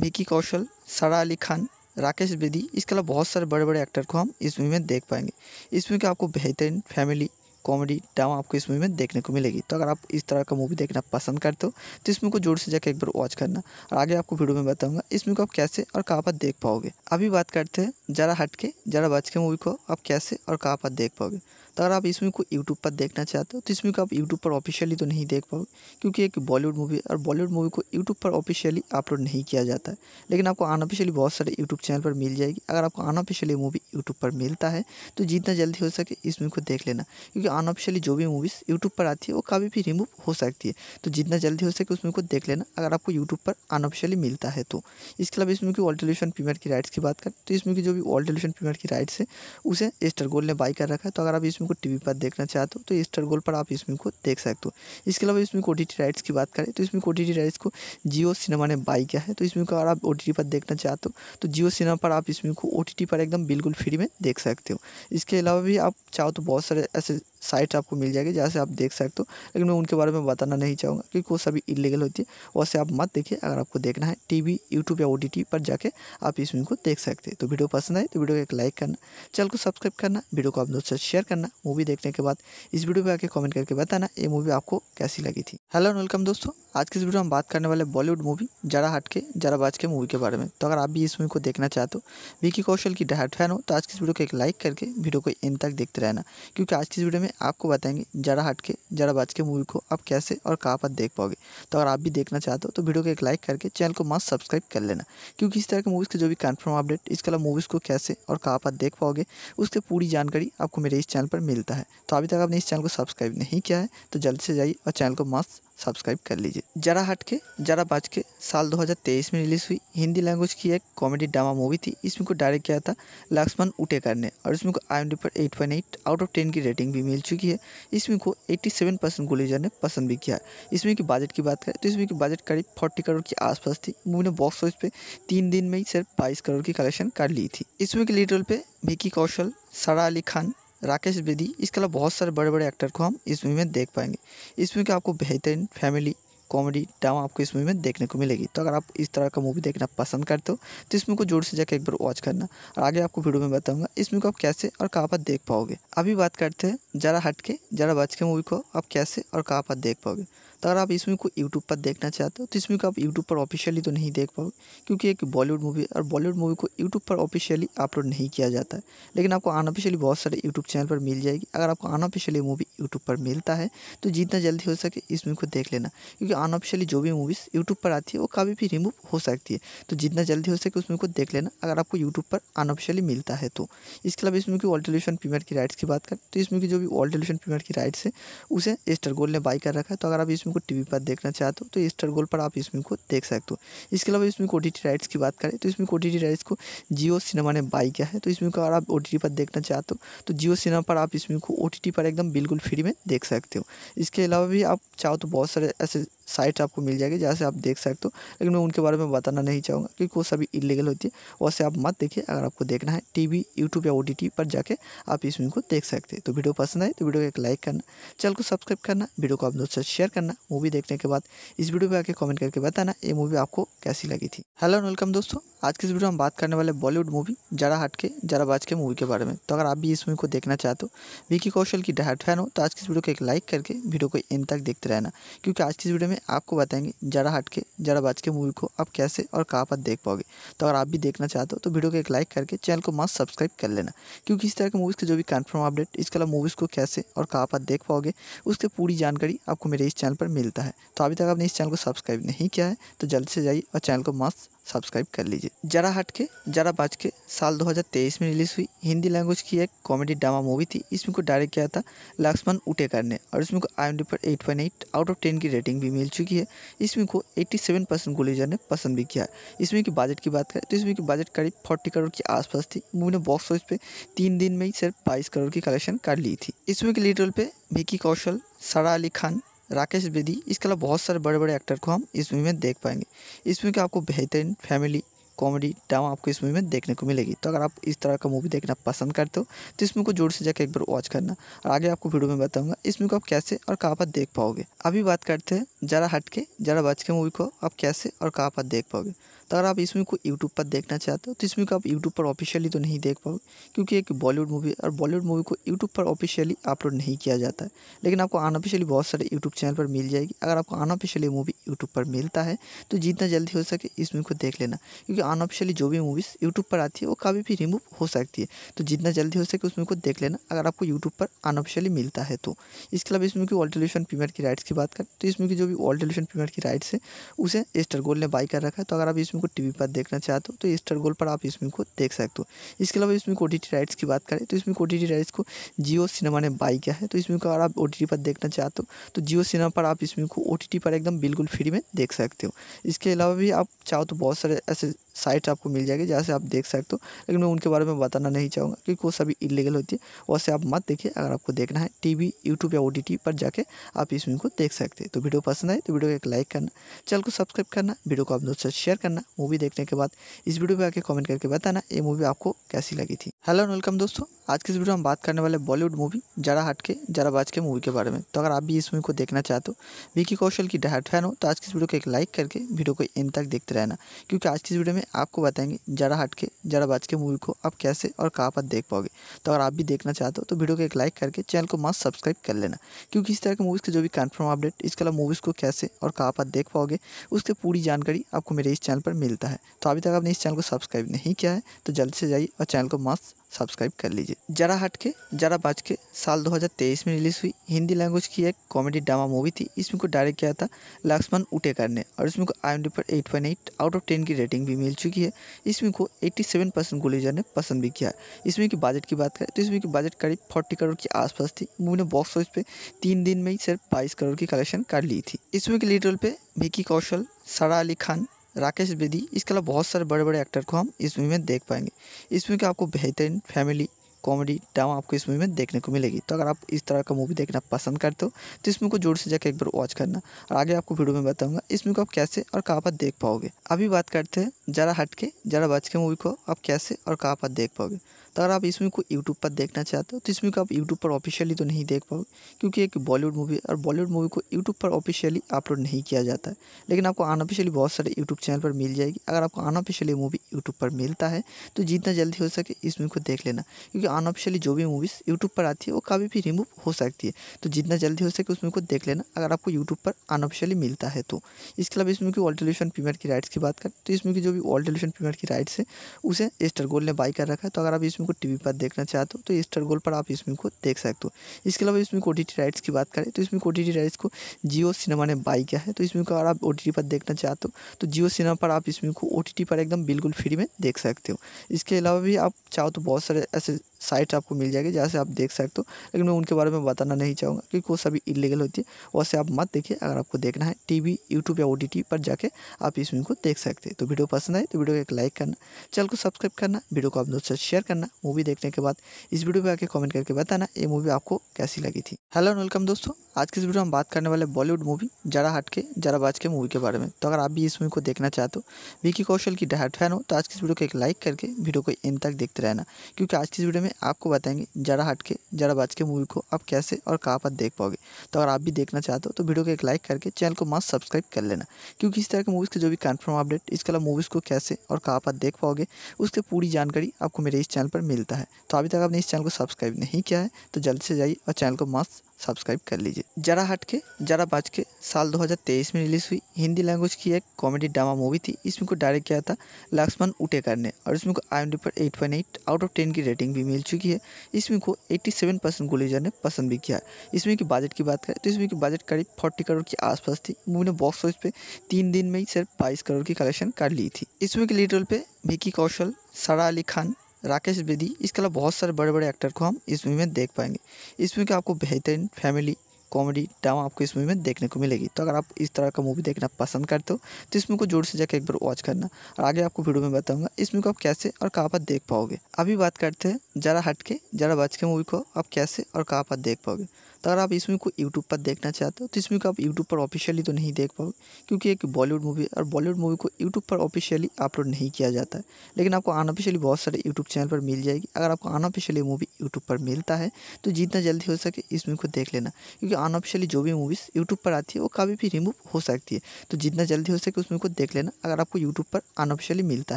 विकी कौशल सारा अली खान राकेश बेदी इसके अलावा बहुत सारे बड़े बड़े एक्टर को हम इस मूवी में देख पाएंगे इस मूवी का आपको बेहतरीन फैमिली कॉमेडी ड्रामा आपको इस मूवी में देखने को मिलेगी तो अगर आप इस तरह का मूवी देखना पसंद करते हो तो इस मूवी को जोर से जाकर एक बार वॉच करना और आगे आपको वीडियो में बताऊंगा इस मूवी को आप कैसे और कहाँ पर देख पाओगे अभी बात करते हैं जरा हटके जरा बच के मूवी को आप कैसे और कहाँ पर देख पाओगे अगर आप इस मूवी को यूट्यूब पर देखना चाहते हो तो इस मूवी को आप यूट्यूब पर ऑफिशियली तो नहीं देख पाओगे क्योंकि एक बॉलीवुड मूवी और बॉलीवुड मूवी को यूट्यूब पर ऑफिशियली अपलोड नहीं किया जाता है लेकिन आपको अनऑफिशियली बहुत सारे यूट्यूब चैनल पर मिल जाएगी अगर आपको अनऑफिशियली मूवी यूट्यूब पर मिलता है तो जितना जल्दी हो सके इस मूवी को देख लेना क्योंकि अनऑफिशियली जो भी मूवीज़ यूट्यूब पर आती है वो कभी भी रिमूव हो सकती है तो जितना जल्दी हो सके उस मूवी को देख लेना अगर आपको यूट्यूब पर अनऑफिशियली मिलता है तो इसके अलावा इस मूवी की टेलीविजन प्रीमियर की राइट्स की बात करें तो इसमें की जो भी टेलीविजन प्रीमियर की राइट्स है उसे एस्टर गोल ने बाई कर रखा है तो अगर आप इसमें को टीवी पर देखना चाहते हो तो स्टार गोल्ड पर आप इसमें को देख सकते हो इसके अलावा इसमें ओ राइट्स की बात करें तो इसमें ओ राइट्स को जियो सिनेमा ने बाई किया है तो इसमें को अगर आप ओ पर देखना चाहते हो तो जियो सिनेमा पर आप इसमें को ओ पर एकदम बिल्कुल फ्री में देख सकते हो इसके अलावा भी आप चाहो तो बहुत सारे ऐसे साइट आपको मिल जाएगी जहाँ से आप देख सकते हो लेकिन मैं उनके बारे में बताना नहीं चाहूँगा क्योंकि वो सभी इलीगल होती है वैसे आप मत देखिए अगर आपको देखना है टीवी यूट्यूब या ओ पर जाके आप इस वीडियो को देख सकते हैं तो वीडियो पसंद आए तो वीडियो को एक लाइक करना चैनल को सब्सक्राइब करना वीडियो को आप दोस्तों साथ शेयर करना मूवी देखने के बाद इस वीडियो पर आके कॉमेंट करके बताना ये मूवी आपको कैसी लगी थी हेलो वेलकम दोस्तों आज की इस वीडियो में हम बात करने वाले बॉलीवुड मूवी जरा हट के जरा बाज के मूवी के बारे में तो अगर आप भी इस मूवी को देखना चाहते हो विकी कौशल की डहाट फैन हो तो आज की इस वीडियो को एक लाइक करके वीडियो को एंड तक देखते रहना क्योंकि आज की इस वीडियो में में आपको बताएंगे जरा हट के जरा बाज के मूवी को आप कैसे और कहाँ पर देख पाओगे तो अगर आप भी देखना चाहते हो तो वीडियो को एक लाइक करके चैनल को मस्त सब्सक्राइब कर लेना क्योंकि इस तरह के मूवीज़ के जो भी कन्फर्म अपडेट इसके अलावा मूवीज़ को कैसे और कहाँ पर देख पाओगे उसकी पूरी जानकारी आपको मेरे इस चैनल पर मिलता है तो अभी तक आपने इस चैनल को सब्सक्राइब नहीं किया है तो जल्द से जाइए और चैनल को मस्त सब्सक्राइब कर लीजिए जरा हट के जरा बाज के साल 2023 में रिलीज़ हुई हिंदी लैंग्वेज की एक कॉमेडी ड्रामा मूवी थी इसमें को डायरेक्ट किया था लक्ष्मण उटेकर ने और इसमें को आई पर 8.8 आउट ऑफ 10 की रेटिंग भी मिल चुकी है इसमें को 87 परसेंट गुलेजर ने पसंद भी किया इसमें की बजट की बात करें तो इसमें की बजट करीब फोर्टी करोड़ के आसपास थी मूवी ने बॉक्स ऑफिस पे तीन दिन में ही सिर्फ बाईस करोड़ की कलेक्शन कर ली थी इसमें की लीडर पर पे विकी कौशल सारा अली खान राकेश बेदी इसके अलावा बहुत सारे बड़े बड़े एक्टर को हम इस मूवी में देख पाएंगे इस मूवी का आपको बेहतरीन फैमिली कॉमेडी ड्रामा आपको इस मूवी में देखने को मिलेगी तो अगर आप इस तरह का मूवी देखना पसंद करते हो तो इस मूवी को जोर से जाकर एक बार वॉच करना और आगे आपको वीडियो में बताऊंगा इस मूवी को आप कैसे और कहाँ पर देख पाओगे अभी बात करते हैं जरा हटके जरा बच के मूवी को आप कैसे और कहाँ पर देख पाओगे तो अगर आप इस मूवी को यूट्यूब पर देखना चाहते हो तो इस मूवी को आप यूट्यूब पर ऑफिशियली तो नहीं देख पाओगे क्योंकि एक बॉलीवुड मूवी और बॉलीवुड मूवी को यूट्यूब पर ऑफिशियली अपलोड नहीं किया जाता है लेकिन आपको अनऑफिशियली बहुत सारे यूट्यूब चैनल पर मिल जाएगी अगर आपको अनऑफिशियली मूवी यूट्यूब पर मिलता है तो जितना जल्दी हो सके इस मूवी को देख लेना क्योंकि अनऑफिशियली जो भी मूवीज़ यूट्यूब पर आती है वो कभी भी रिमूव हो सकती है तो जितना जल्दी हो सके उस मूवी को देख लेना अगर आपको यूट्यूब पर अनऑफिशियली मिलता है तो इसके अलावा इस मूवी की ऑल टेलीविजन प्रीमियर की राइट्स की बात करें तो इस मूवी की जो भी ऑल टेलीविजन प्रीमियर की राइट्स है उसे एस्टर गोल्ड ने बाई कर रखा है तो अगर आप इस इसमें को टीवी पर देखना चाहते हो तो स्टार तो गोल्ड पर आप इसमें को देख सकते हो इसके अलावा इसमें ओ राइट्स की बात करें तो इसमें ओ राइट्स को जियो सिनेमा ने बाई किया है तो इसमें को अगर आप ओ पर देखना चाहते हो तो जियो तो सिनेमा पर आप इसमें को ओ पर एकदम बिल्कुल फ्री में देख सकते हो इसके अलावा भी आप चाहो तो बहुत सारे ऐसे साइट्स आपको मिल जाएगी जहाँ से आप देख सकते हो लेकिन मैं उनके बारे में बताना नहीं चाहूँगा क्योंकि वो सभी इलीगल होती है वैसे आप मत देखिए अगर आपको देखना है टीवी यूट्यूब या ओ पर जाके आप इस मूवी को देख सकते हैं तो वीडियो पसंद आए तो वीडियो को एक लाइक करना चैनल को सब्सक्राइब करना वीडियो को आप दोस्तों से शेयर करना मूवी देखने के बाद इस वीडियो पर आके कॉमेंट करके बताना ये मूवी आपको कैसी लगी थी हेलो एंड वेलकम दोस्तों आज की इस वीडियो हम बात करने वाले बॉलीवुड मूवी जरा हटके जरा बाज के मूवी के बारे में तो अगर आप भी इस मूवी को देखना चाहते हो विकी कौशल की डायट फैन हो तो आज की इस वीडियो को एक लाइक करके वीडियो को एंड तक देखते रहना क्योंकि आज की इस वीडियो में में आपको बताएंगे जरा हट के जरा के मूवी को आप कैसे और कहाँ पर देख पाओगे तो अगर आप भी देखना चाहते हो तो वीडियो को एक लाइक करके चैनल को मस्त सब्सक्राइब कर लेना क्योंकि इस तरह के मूवीज़ के जो भी कन्फर्म अपडेट इसके अलावा मूवीज़ को कैसे और कहाँ पर देख पाओगे उसकी पूरी जानकारी आपको मेरे इस चैनल पर मिलता है तो अभी तक आपने इस चैनल को सब्सक्राइब नहीं किया है तो जल्द से जाइए और चैनल को मस्त सब्सक्राइब कर लीजिए जरा हट के जरा बाज के साल 2023 में रिलीज़ हुई हिंदी लैंग्वेज की एक कॉमेडी ड्रामा मूवी थी इसमें को डायरेक्ट किया था लक्ष्मण उटेकर ने और इसमें को आई पर 8.8 आउट ऑफ 10 की रेटिंग भी मिली मिल चुकी है इसमें को 87 परसेंट गुलेजर ने पसंद भी किया है इसमें की बजट की बात करें तो इसमें की बजट करीब 40 करोड़ के आसपास थी मूवी ने बॉक्स ऑफिस पे तीन दिन में ही सिर्फ बाईस करोड़ की कलेक्शन कर ली थी इसमें के लीड रोल पे विकी कौशल सारा अली खान राकेश बेदी इसके अलावा बहुत सारे बड़े बड़े एक्टर को हम इस मूवी में देख पाएंगे इस मूवी का आपको बेहतरीन फैमिली कॉमेडी ड्रामा आपको इस मूवी में देखने को मिलेगी तो अगर आप इस तरह का मूवी देखना पसंद करते हो तो इस मूवी को जोर से जाकर एक बार वॉच करना और आगे आपको वीडियो में बताऊंगा इस मूवी को आप कैसे और कहाँ पर देख पाओगे अभी बात करते हैं ज़रा हट के ज़रा बच के मूवी को आप कैसे और कहाँ पर देख पाओगे तो अगर आप इसमें को यूट्यूब पर देखना चाहते हो तो इसमें को आप यूट्यूब पर ऑफिशियली तो नहीं देख पाओगे क्योंकि एक बॉलीवुड मूवी और बॉलीवुड मूवी को यूट्यूब पर ऑफिशियली अपलोड नहीं किया जाता है लेकिन आपको अनऑफिशियली बहुत सारे यूट्यूब चैनल पर मिल जाएगी अगर आपको अनऑफिशियली मूवी यूट्यूब पर मिलता है तो जितना जल्दी हो सके इस मूवी को देख लेना क्योंकि अनऑफिशियली जो भी मूवीज़ यूट्यूब पर आती है वो कभी भी रिमूव हो सकती है तो जितना जल्दी हो सके उस मूवी को देख लेना अगर आपको यूट्यूब पर अनऑफिशियली मिलता है तो इसके अलावा इस मूवी की ऑल्टोल्यूशन प्रीमियर की राइट्स की बात करें तो इस मूवी की जो भी ऑल्टोल्यूशन प्रीमियर की राइट्स है उसे एस्टर गोल्ड ने बाई कर रखा है तो अगर आप इस फिल्म को टीवी पर देखना चाहते हो तो स्टार तो गोल्ड पर आप इस को देख सकते हो इसके अलावा इसमें ओटीटी ओ राइट्स की बात करें तो इसमें ओटीटी राइट्स को जियो सिनेमा ने बाई किया है तो इसमें को अगर आप ओ पर देखना चाहते हो तो जियो तो सिनेमा पर आप इसमें को ओटीटी पर एकदम बिल्कुल फ्री में देख सकते हो इसके अलावा भी आप चाहो तो बहुत सारे ऐसे साइट आपको मिल जाएगी जहाँ से आप देख सकते हो लेकिन मैं उनके बारे में बताना नहीं चाहूँगा क्योंकि वो सभी इलीगल होती है वैसे आप मत देखिए अगर आपको देखना है टीवी यूट्यूब या ओ पर जाके आप इस वीडियो को देख सकते हैं तो वीडियो पसंद आए तो वीडियो को एक लाइक करना चैनल को सब्सक्राइब करना वीडियो को आप दोस्तों से शेयर करना मूवी देखने के बाद इस वीडियो पे आके कमेंट करके बताना ये मूवी आपको कैसी लगी थी हेलो वेलकम दोस्तों आज की इस वीडियो में हम बात करने वाले बॉलीवुड मूवी जरा हट के जरा बाज के मूवी के बारे में तो अगर आप भी इस मूवी को देखना चाहते हो विकी कौशल की डहाट फैन हो तो आज की इस वीडियो को एक लाइक करके वीडियो को इन तक देखते रहना क्योंकि आज की इस वीडियो में आपको बताएंगे जरा हट के जरा बाज के मूवी को आप कैसे और कहाँ पर देख पाओगे तो अगर आप भी देखना चाहते हो तो वीडियो को एक लाइक करके चैनल को मस्त सब्सक्राइब कर लेना क्योंकि इस तरह के मूवीज़ के जो भी कन्फर्म अपडेट इसके अलावा मूवीज़ को कैसे और कहाँ पर देख पाओगे उसकी पूरी जानकारी आपको मेरे इस चैनल पर मिलता है तो अभी तक आपने इस चैनल को सब्सक्राइब नहीं किया है तो जल्दी से जाइए और चैनल को मस्त सब्सक्राइब कर लीजिए जरा हट के जरा बाज के साल 2023 में रिलीज़ हुई हिंदी लैंग्वेज की एक कॉमेडी ड्रामा मूवी थी इसमें को डायरेक्ट किया था लक्ष्मण उटेकर ने और इसमें को आई पर 8.8 आउट ऑफ 10 की रेटिंग भी मिल चुकी है इसमें को 87 परसेंट गुलेजर ने पसंद भी किया इसमें की बजट की बात करें तो इसमें की बजट करीब फोर्टी करोड़ के आसपास थी मूवी ने बॉक्स ऑफिस पे तीन दिन में ही सिर्फ बाईस करोड़ की कलेक्शन कर ली थी इसमें की लीडर पे विकी कौशल सारा अली खान राकेश बेदी इसके अलावा बहुत सारे बड़े बड़े एक्टर को हम इस मूवी में देख पाएंगे इस मूवी का आपको बेहतरीन फैमिली कॉमेडी ड्रामा आपको इस मूवी में देखने को मिलेगी तो अगर आप इस तरह का मूवी देखना पसंद करते हो तो इस मूवी को जोर से जाकर एक बार वॉच करना और आगे आपको वीडियो में बताऊंगा इस मूवी को आप कैसे और कहाँ पर देख पाओगे अभी बात करते हैं जरा हटके जरा बच के मूवी को आप कैसे और कहाँ पर देख पाओगे अगर आप इस मूवी को यूट्यूब पर देखना चाहते हो तो इस मूवी को आप यूट्यूब पर ऑफिशियली तो नहीं देख पाओगे क्योंकि एक बॉलीवुड मूवी और बॉलीवुड मूवी को यूट्यूब पर ऑफिशियली अपलोड नहीं किया जाता है लेकिन आपको अनऑफिशियली बहुत सारे यूट्यूब चैनल पर मिल जाएगी अगर आपको अनऑफिशियली मूवी यूट्यूब पर मिलता है तो जितना जल्दी हो सके इस मूवी को देख लेना क्योंकि अनऑफिशियली जो भी मूवीज़ यूट्यूब पर आती है वो कभी भी रिमूव हो सकती है तो जितना जल्दी हो सके उस मूवी को देख लेना अगर आपको यूट्यूब पर अनऑफिशियली मिलता है तो इसके अलावा इस मूवी की ऑल्टोल्यूशन प्रीमियर की राइट्स की बात करें तो इसमें की जो भी ऑल्टोल्यूशन प्रीमियर की राइट्स है उसे एस्टर गोल्ड ने बाई कर रखा है तो अगर आप इसमें को टीवी पर देखना चाहते हो तो स्टार गोल्ड पर आप इसमें को देख सकते हो इसके अलावा इसमें ओ राइट्स की बात करें तो इसमें ओ राइट्स को जियो सिनेमा ने बाई किया है तो इसमें को अगर आप ओ पर देखना चाहते हो तो जियो सिनेमा पर आप इसमें को ओ पर एकदम बिल्कुल फ्री में देख सकते हो इसके अलावा भी आप चाहो तो बहुत सारे ऐसे साइट आपको मिल जाएगी जहाँ से आप देख सकते हो लेकिन मैं उनके बारे में बताना नहीं चाहूँगा क्योंकि वो सभी इलीगल होती है वैसे आप मत देखिए अगर आपको देखना है टीवी यूट्यूब या ओ पर जाके आप इस वीडियो को देख सकते हैं तो वीडियो पसंद आए तो वीडियो को एक लाइक करना चैनल को सब्सक्राइब करना वीडियो को आप दोस्तों से शेयर करना मूवी देखने के बाद इस वीडियो पर आके कॉमेंट करके बताना ये मूवी आपको कैसी लगी थी हेलो एंड वेलकम दोस्तों आज के इस वीडियो में हम बात करने वाले बॉलीवुड मूवी जरा हटके जरा बाज के मूवी के बारे में तो अगर आप भी इस मूवी को देखना चाहते हो विकी कौशल की डहाट फैन हो तो आज की इस वीडियो को एक लाइक करके वीडियो को इन तक देखते रहना क्योंकि आज की इस वीडियो में आपको बताएंगे जरा के जरा बाज के मूवी को आप कैसे और कहाँ पर देख पाओगे तो अगर आप भी देखना चाहते हो तो वीडियो को एक लाइक करके चैनल को मस्त सब्सक्राइब कर लेना क्योंकि इस तरह के मूवीज़ के जो भी कन्फर्म अपडेट इसके अलावा मूवीज़ को कैसे और कहाँ पर देख पाओगे उसकी पूरी जानकारी आपको मेरे इस चैनल पर मिलता है तो अभी तक आपने इस चैनल को सब्सक्राइब नहीं किया है तो जल्द से जाइए और चैनल को मस्त सब्सक्राइब कर लीजिए जरा हट के जरा बाज के साल 2023 में रिलीज़ हुई हिंदी लैंग्वेज की एक कॉमेडी ड्रामा मूवी थी इसमें को डायरेक्ट किया था लक्ष्मण उटेकर ने और इसमें को आई पर 8.8 आउट ऑफ 10 की रेटिंग भी मिल चुकी है इसमें को 87 परसेंट गुलेजर ने पसंद भी किया इसमें की बजट की बात करें तो इसमें की बजट करीब फोर्टी करोड़ के आसपास थी मूवी ने बॉक्स ऑफिस पे तीन दिन में ही सिर्फ बाईस करोड़ की कलेक्शन कर ली थी इसमें की लीडर पे विकी कौशल सारा अली खान राकेश बेदी इसके अलावा बहुत सारे बड़े बड़े एक्टर को हम इस मूवी में देख पाएंगे इस मूवी का आपको बेहतरीन फैमिली कॉमेडी ड्रामा आपको इस मूवी में देखने को मिलेगी तो अगर आप इस तरह का मूवी देखना पसंद करते हो तो इस मूवी को जोर से जाकर एक बार वॉच करना और आगे आपको वीडियो में बताऊंगा इस मूवी को आप कैसे और कहाँ पर देख पाओगे अभी बात करते हैं जरा हटके जरा बच के मूवी को आप कैसे और कहाँ पर देख पाओगे तो अगर आप इस मूवी को यूट्यूब पर देखना चाहते हो तो इस मूवी को आप यूट्यूब पर ऑफिशियली तो नहीं देख पाओगे क्योंकि एक बॉलीवुड मूवी और बॉलीवुड मूवी को यूट्यूब पर ऑफिशियली अपलोड नहीं किया जाता है लेकिन आपको अनऑफिशियली बहुत सारे यूट्यूब चैनल पर मिल जाएगी अगर आपको अनऑफिशियली मूवी यूट्यूब पर मिलता है तो जितना जल्दी हो सके इस मूवी को देख लेना क्योंकि अनऑफिशियली जो भी मूवीज़ यूट्यूब पर आती है वो कभी भी रिमूव हो सकती है तो जितना जल्दी हो सके उस मूवी को देख लेना अगर आपको यूट्यूब पर अनऑफिशियली मिलता